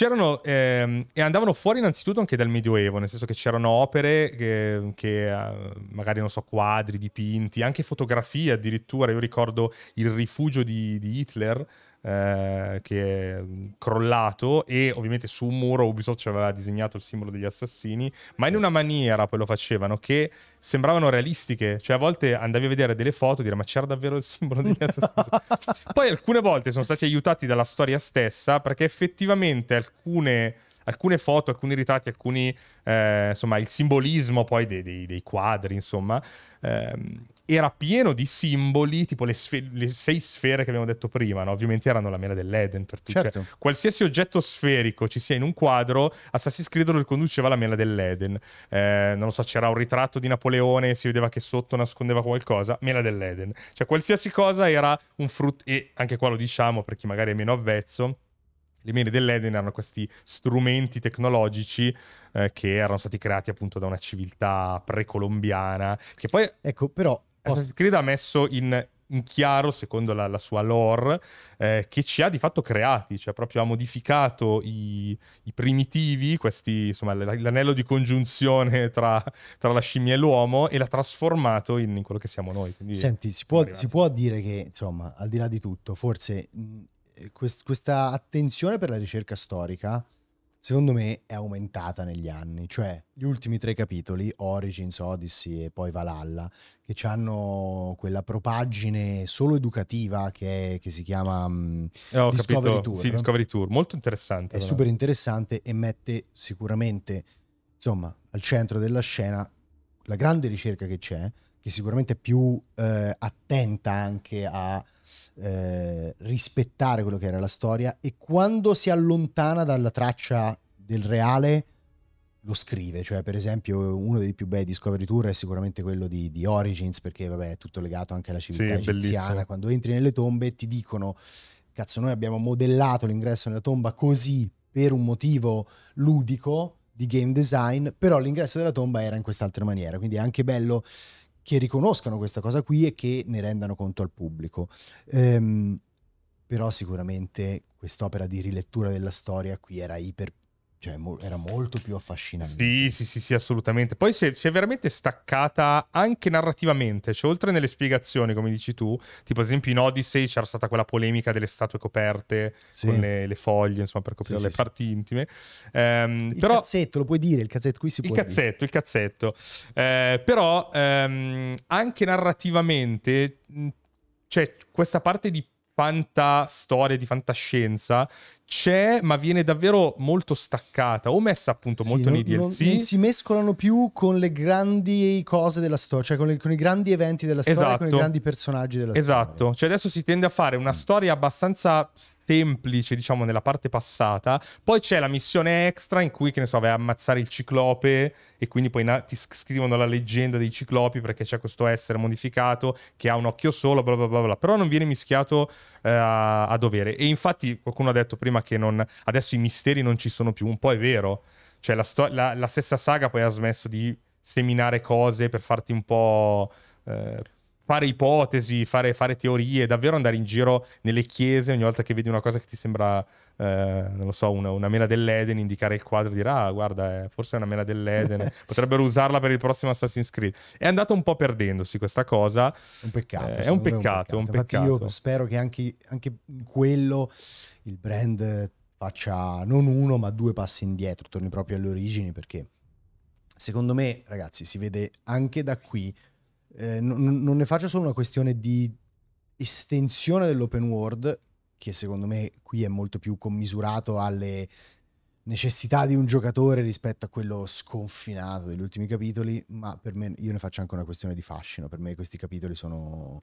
ehm, e, andavano fuori innanzitutto anche dal Medioevo, nel senso che c'erano opere che, che, eh, magari, non so, quadri, dipinti, anche fotografie addirittura, io ricordo il rifugio di, di Hitler, eh, che è mm, crollato e ovviamente su un muro Ubisoft ci aveva disegnato il simbolo degli assassini, ma in una maniera poi lo facevano che sembravano realistiche, cioè a volte andavi a vedere delle foto e dire ma c'era davvero il simbolo degli <laughs> assassini. poi alcune volte sono stati aiutati dalla storia stessa perché effettivamente alcune alcune foto, alcuni ritratti, alcuni, eh, insomma, il simbolismo poi dei, dei, dei quadri, insomma, ehm, era pieno di simboli, tipo le, sfe- le sei sfere che abbiamo detto prima, no? ovviamente erano la mela dell'Eden. Cioè, certo. Cioè, qualsiasi oggetto sferico ci sia in un quadro, Assassin's Creed lo riconduceva la mela dell'Eden. Eh, non lo so, c'era un ritratto di Napoleone, si vedeva che sotto nascondeva qualcosa, mela dell'Eden. Cioè qualsiasi cosa era un frutto, e anche qua lo diciamo per chi magari è meno avvezzo, le mele dell'Eden erano questi strumenti tecnologici eh, che erano stati creati appunto da una civiltà precolombiana. Che poi... Ecco, però Assassin's Creed ha messo in, in chiaro, secondo la, la sua lore, eh, che ci ha di fatto creati, cioè proprio ha modificato i, i primitivi, questi, insomma, l'anello di congiunzione <laughs> tra, tra, la scimmia e l'uomo e l'ha trasformato in, in quello che siamo noi. Quindi Senti, si può, si
può, dire che, insomma, al di là di tutto, forse mh, mm, eh, quest, questa attenzione per la ricerca storica secondo me è aumentata negli anni, cioè gli ultimi tre capitoli, Origins, Odyssey e poi Valhalla, che hanno quella propaggine solo educativa che, è, che si chiama mh, mm, eh, oh, Discovery capito. Tour. Sì, Discovery Tour, molto interessante. È allora. super interessante e mette sicuramente, insomma, al centro della scena la grande ricerca che c'è, che sicuramente è più eh, attenta anche a eh, rispettare quello che era la storia e quando si allontana dalla traccia del reale lo scrive, cioè per esempio uno dei più bei Discovery Tour è sicuramente quello di, di Origins perché vabbè è tutto legato anche alla civiltà sì, egiziana, bellissimo. quando entri nelle tombe ti dicono cazzo noi abbiamo modellato l'ingresso nella tomba così per un motivo ludico di game design, però l'ingresso della tomba era in quest'altra maniera, quindi è anche bello che riconoscano questa cosa qui e che ne rendano conto al pubblico. Ehm, però sicuramente quest'opera di rilettura della storia qui era iper cioè, mo- era molto più affascinante.
Sì, sì, sì, sì, assolutamente. Poi si è, si è, veramente staccata anche narrativamente, cioè oltre nelle spiegazioni, come dici tu, tipo ad esempio in Odyssey c'era stata quella polemica delle statue coperte sì. con le, le, foglie, insomma, per coprire sì, le sì, parti intime. Ehm, il però... cazzetto, lo puoi dire, il cazzetto qui si può cazzetto, Il cazzetto, il cazzetto. Eh, però ehm, anche narrativamente c'è cioè, questa parte di fantastoria, di fantascienza c'è, ma viene davvero molto staccata o messa appunto sì, molto non, nei DLC. Non, non si
mescolano più con le grandi cose della storia, cioè con, le, con, i grandi eventi della storia, esatto. con i esatto. grandi personaggi della
esatto. storia. Esatto, cioè adesso si tende a fare una mm. storia abbastanza semplice, diciamo, nella parte passata, poi c'è la missione extra in cui, che ne so, vai a ammazzare il ciclope e quindi poi na- ti scrivono la leggenda dei ciclopi perché c'è questo essere modificato che ha un occhio solo, bla bla bla, bla. però non viene mischiato eh, a-, dovere. E infatti qualcuno ha detto prima che non... adesso i misteri non ci sono più, un po' è vero, cioè la, sto- la-, la stessa saga poi ha smesso di seminare cose per farti un po'... Eh, fare ipotesi, fare, fare, teorie, davvero andare in giro nelle chiese ogni volta che vedi una cosa che ti sembra, eh, non lo so, una, una, mela dell'Eden, indicare il quadro e dire, ah, guarda, eh, forse è una mela dell'Eden, <laughs> potrebbero usarla per il prossimo Assassin's Creed. È andata un po' perdendosi questa cosa. Un peccato, eh, è un peccato. un peccato, un peccato.
Io spero che anche, anche quello il brand faccia non uno, ma due passi indietro, torni proprio alle origini, perché secondo me, ragazzi, si vede anche da qui eh, non, non ne faccio solo una questione di estensione dell'open world, che secondo me qui è molto più commisurato alle necessità di un giocatore rispetto a quello sconfinato degli ultimi capitoli, ma per me io ne faccio anche una questione di fascino, per me questi capitoli sono...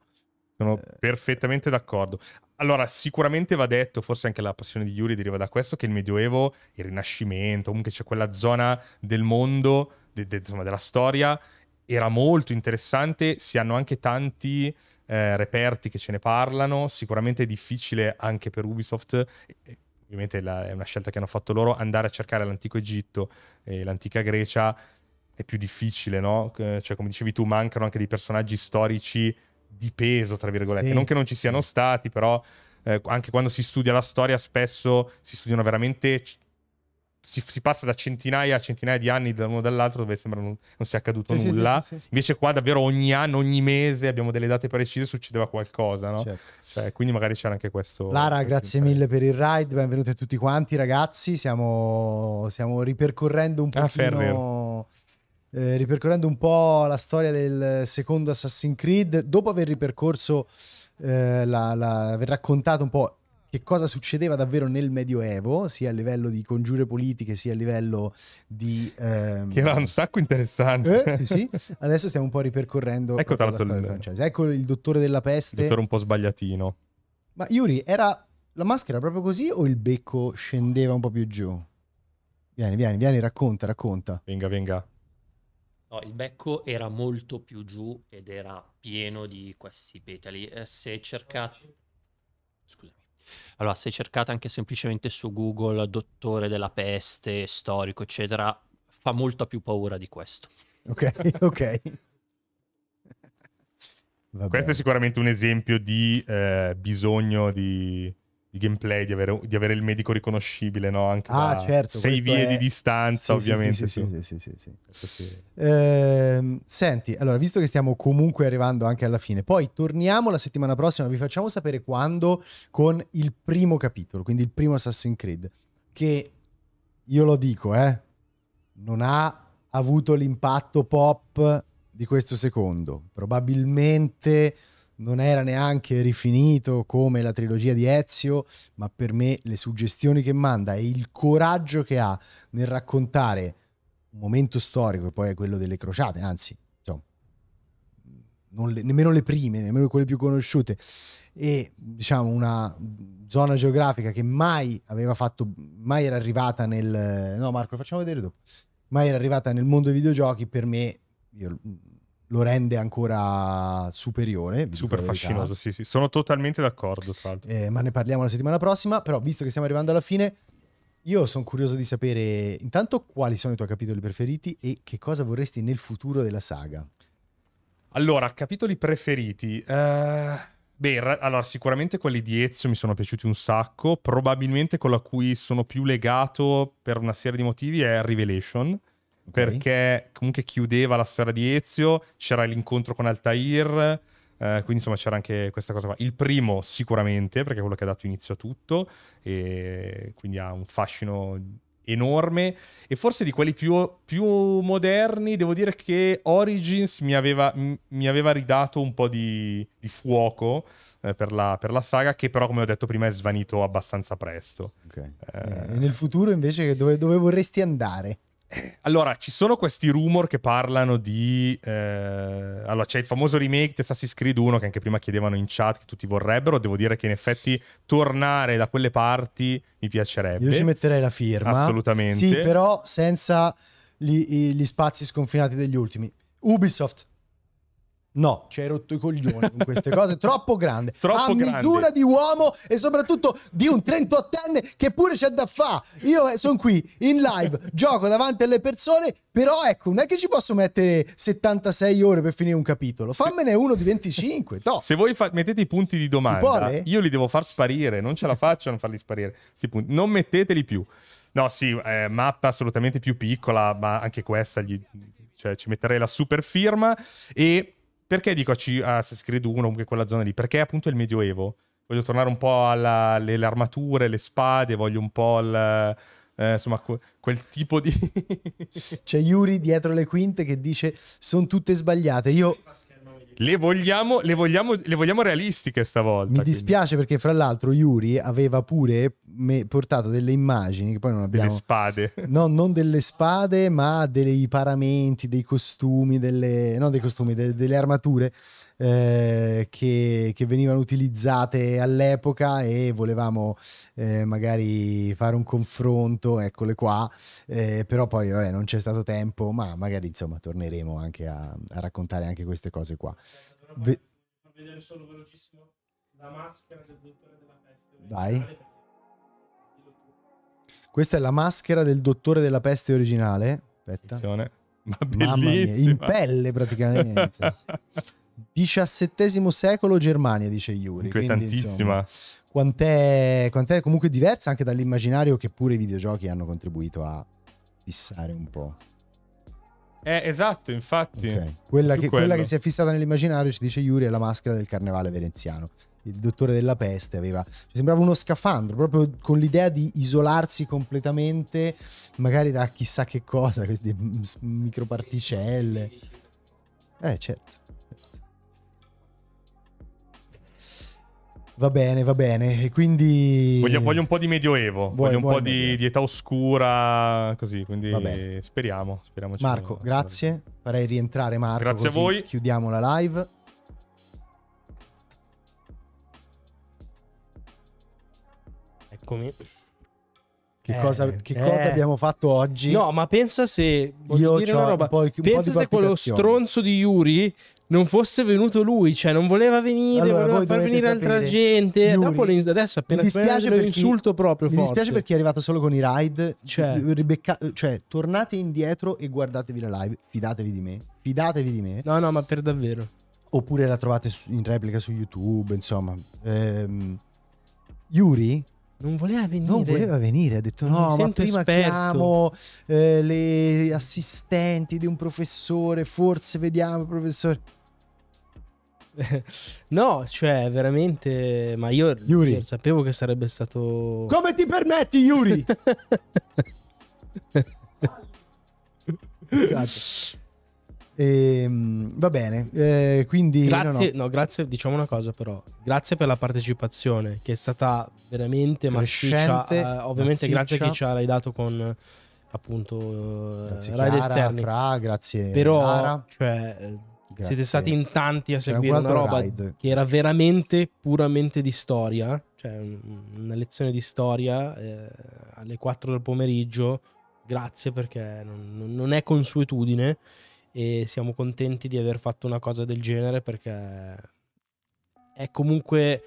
Sono eh, perfettamente d'accordo. Allora, sicuramente va detto, forse anche la passione di Yuri deriva da questo, che il Medioevo, il Rinascimento, comunque c'è quella zona del mondo, de- de- insomma, della storia era molto interessante, si hanno anche tanti eh, reperti che ce ne parlano, sicuramente è difficile anche per Ubisoft, ovviamente è una scelta che hanno fatto loro, andare a cercare l'antico Egitto e l'antica Grecia è più difficile, no? Cioè, come dicevi tu, mancano anche dei personaggi storici di peso, tra virgolette, sì, non che non ci siano sì. stati, però eh, anche quando si studia la storia spesso si studiano veramente si, si, passa da centinaia a centinaia di anni da uno dall'altro dove sembra non, non sia accaduto sì, nulla. Sì, sì, Invece qua davvero ogni anno, ogni mese abbiamo delle date precise, succedeva qualcosa, no? Certo. Cioè, quindi magari c'era anche questo. Lara, questo
grazie interesse. mille per il ride, benvenuti a tutti quanti ragazzi, siamo, stiamo ripercorrendo un ah, pochino... eh, ripercorrendo un po' la storia del secondo Assassin's Creed, dopo aver ripercorso, eh, la, la, aver raccontato un po' che cosa succedeva davvero nel Medioevo, sia a livello di congiure politiche, sia a livello di... Ehm... Che era un sacco interessante. Eh, sì, Adesso stiamo un po' ripercorrendo... Ecco, tra l'altro, il... Francese. ecco il dottore della peste. Il dottore un
po' sbagliatino.
Ma Yuri, era la maschera proprio così o il becco scendeva un po' più giù? Vieni, vieni, vieni, racconta, racconta. Venga, venga.
No, il becco era molto più giù ed era pieno di questi petali. Eh, se cercate... Scusami. Allora, se cercate anche semplicemente su Google dottore della peste, storico, eccetera, fa molto più paura di questo.
Ok, <laughs> ok.
Vabbè. Questo è sicuramente un esempio di eh, bisogno di di gameplay, di avere, di avere, il medico riconoscibile, no? Anche ah, certo, sei vie è... di distanza, sì, ovviamente. Sì,
sì, sì, sì, sì eh, senti, allora, visto che stiamo comunque arrivando anche alla fine, poi torniamo la settimana prossima, vi facciamo sapere quando con il primo capitolo, quindi il primo Assassin's Creed, che io lo dico, eh, non ha avuto l'impatto pop di questo secondo. Probabilmente non era neanche rifinito come la trilogia di Ezio, ma per me le suggestioni che manda e il coraggio che ha nel raccontare un momento storico, e poi è quello delle crociate, anzi, insomma, le, nemmeno le prime, nemmeno quelle più conosciute, e diciamo una zona geografica che mai aveva fatto, mai era arrivata nel... No Marco, lo facciamo vedere dopo. Mai era arrivata nel mondo dei videogiochi, per me, io lo rende ancora superiore. Super fascinoso,
sì, sì. Sono totalmente d'accordo, tra l'altro.
Eh, ma ne parliamo la settimana prossima, però visto che stiamo arrivando alla fine, io sono curioso di sapere intanto quali sono i tuoi capitoli preferiti e che cosa vorresti nel futuro della saga.
Allora, capitoli preferiti. Uh... Beh, allora sicuramente quelli di Ezio mi sono piaciuti un sacco, probabilmente quello a cui sono più legato per una serie di motivi è Revelation, Okay. Perché comunque chiudeva la storia di Ezio, c'era l'incontro con Altair, eh, quindi insomma c'era anche questa cosa qua. Il primo sicuramente, perché è quello che ha dato inizio a tutto, e quindi ha un fascino enorme e forse di quelli più, più moderni devo dire che Origins mi aveva, mi aveva ridato un po' di, di fuoco eh, per, la, per, la, saga che però come ho detto prima è svanito abbastanza presto okay.
eh, nel futuro invece dove, dove vorresti andare?
allora, ci sono questi rumor che parlano di... Eh, allora, c'è il famoso remake di Assassin's Creed 1 che anche prima chiedevano in chat che tutti vorrebbero. Devo dire che in effetti tornare da quelle parti mi piacerebbe. Io ci
metterei la firma. Assolutamente. Sì, però senza gli, gli spazi sconfinati degli ultimi. Ubisoft, No, ci hai rotto i coglioni con queste <laughs> cose, troppo grande. Troppo a misura di uomo e soprattutto di un 38enne che pure c'è da fa. Io eh, sono qui in live, <laughs> gioco davanti alle persone, però ecco, non è che ci posso mettere 76 ore per finire un capitolo. Fammene uno di 25. <laughs>
Toh. Se voi fa- mettete i punti di domanda, io li devo far sparire, non ce la faccio a non farli sparire. Non metteteli più. No, sì, eh, mappa assolutamente più piccola, ma anche questa gli... cioè, ci metterei la super firma e perché dico a C- Assassin's Creed 1, comunque quella zona lì? Perché è appunto il Medioevo. Voglio tornare un po' alle armature, le spade, voglio un po' al... Eh, insomma,
quel tipo di... C'è Yuri dietro le quinte che dice sono tutte sbagliate. Io...
Le vogliamo, le, vogliamo, le vogliamo, realistiche stavolta.
Mi dispiace perché, fra l'altro, Yuri aveva pure me- portato delle immagini che poi non abbiamo. Delle spade. No, non delle spade, ma dei paramenti, dei costumi, delle, no, dei costumi, de- delle armature eh, che, che, venivano utilizzate all'epoca e volevamo eh, magari fare un confronto, eccole qua, eh, però poi vabbè, non c'è stato tempo, ma magari insomma torneremo anche a, a raccontare anche queste cose qua. Allora, Ve-
vedere solo velocissimo la maschera del dottore
della peste. Dai. Questa è la maschera del dottore della peste originale. Aspetta. Attenzione. Ma Mamma mia, in pelle praticamente. <laughs> XVII secolo Germania, dice Yuri. Quindi, tantissima. quant'è, quant'è comunque diversa anche dall'immaginario che pure i videogiochi hanno contribuito a fissare un po'.
Eh, esatto, infatti. Okay. Quella, che, quella, che, si è
fissata nell'immaginario, ci dice Yuri, è la maschera del carnevale veneziano. Il dottore della peste aveva. Cioè sembrava uno scafandro, proprio con l'idea di isolarsi completamente, magari da chissà che cosa, queste mm, microparticelle. Eh, certo. Va bene, va bene. E quindi. Voglio, voglio un
po' di medioevo, vuoi, voglio un po' di, di, età oscura, così. Quindi speriamo. Speriamoci Marco, grazie.
Farei rientrare Marco. Grazie a voi. Chiudiamo la live. Eccomi. Che, eh, cosa, che eh. cosa, abbiamo fatto oggi? No,
ma pensa se. Io dire una roba. Un po', un pensa se quello stronzo di Yuri non fosse venuto lui, cioè non voleva venire, allora, voleva far venire altra gente. Yuri, adesso appena mi dispiace perché, insulto proprio. Mi forte. dispiace perché
è arrivato solo con i ride. Cioè, ribecca, cioè, tornate indietro e guardatevi la live. Fidatevi di me. Fidatevi di me. No, no, ma per davvero. Oppure la trovate in replica su YouTube, insomma. Ehm, Yuri non voleva venire. Non voleva venire, ha detto no, ma prima esperto. chiamo eh, le assistenti di un professore, forse vediamo il professore.
<laughs> no, cioè veramente, ma io, Yuri. io sapevo che sarebbe stato... Come ti
permetti, Yuri? esatto. <laughs> <laughs> E, ehm, va bene, eh, quindi... Grazie, no, no.
no, grazie, diciamo una cosa però, grazie per la partecipazione che è stata veramente massiccia, eh, ovviamente massiccia. grazie che ci hai dato con appunto... Eh, grazie Rai Chiara, Fra, grazie Però, Lara. cioè... Grazie. Siete stati in tanti a seguire una roba ride. che era veramente puramente di storia, cioè mm, una lezione di storia eh, alle 4 del pomeriggio. Grazie perché non, non è consuetudine e siamo contenti di aver fatto una cosa del genere perché è comunque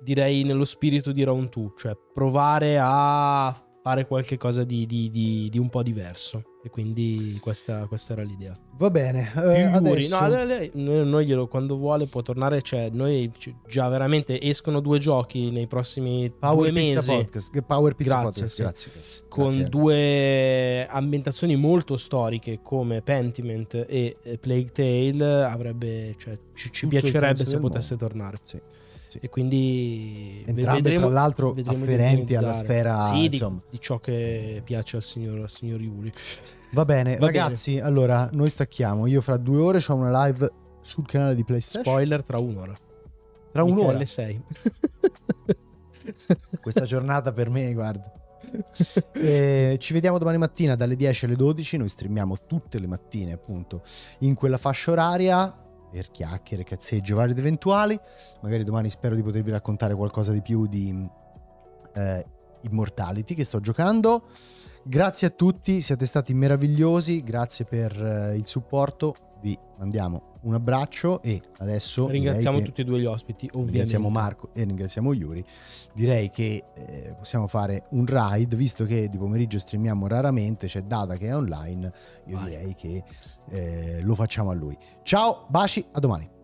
direi nello spirito di Round 2, cioè provare a fare qualcosa di, di, di, di un po' diverso. E quindi questa, questa era l'idea.
Va bene. Eh, adesso... no,
lei, lei, noi glielo, quando vuole può tornare. Cioè, noi già veramente escono due giochi nei prossimi Power due Pizza mesi. Podcast, Power Pizza grazie, Podcast, sì. grazie. Con grazie. due ambientazioni molto storiche come Pentiment e Plague Tale, avrebbe, cioè, ci, ci piacerebbe se potesse mondo. tornare. Sì. Sì. E quindi
entrambe vedremo, tra l'altro afferenti alla sfera sì, di,
di, ciò che piace al signor, al signor Iuli.
Va bene, Va ragazzi, bene. allora noi stacchiamo. Io fra due ore ho una live sul canale di PlayStation. Spoiler tra un'ora. Tra Michele un'ora? Alle <laughs> 6. Questa giornata per me, guarda. <laughs> eh, ci vediamo domani mattina dalle 10 alle 12. Noi streamiamo tutte le mattine, appunto, in quella fascia oraria per chiacchiere, cazzeggio vari ed eventuali. Magari domani spero di potervi raccontare qualcosa di più di eh, Immortality che sto giocando. Grazie a tutti, siete stati meravigliosi, grazie per eh, il supporto vi mandiamo un abbraccio e adesso ringraziamo tutti
e due gli ospiti, ovviamente. Ringraziamo
Marco e ringraziamo Yuri. Direi che eh, possiamo fare un ride, visto che di pomeriggio streamiamo raramente, c'è Dada che è online, io Vai. direi che eh, lo facciamo a lui. Ciao, baci, a domani.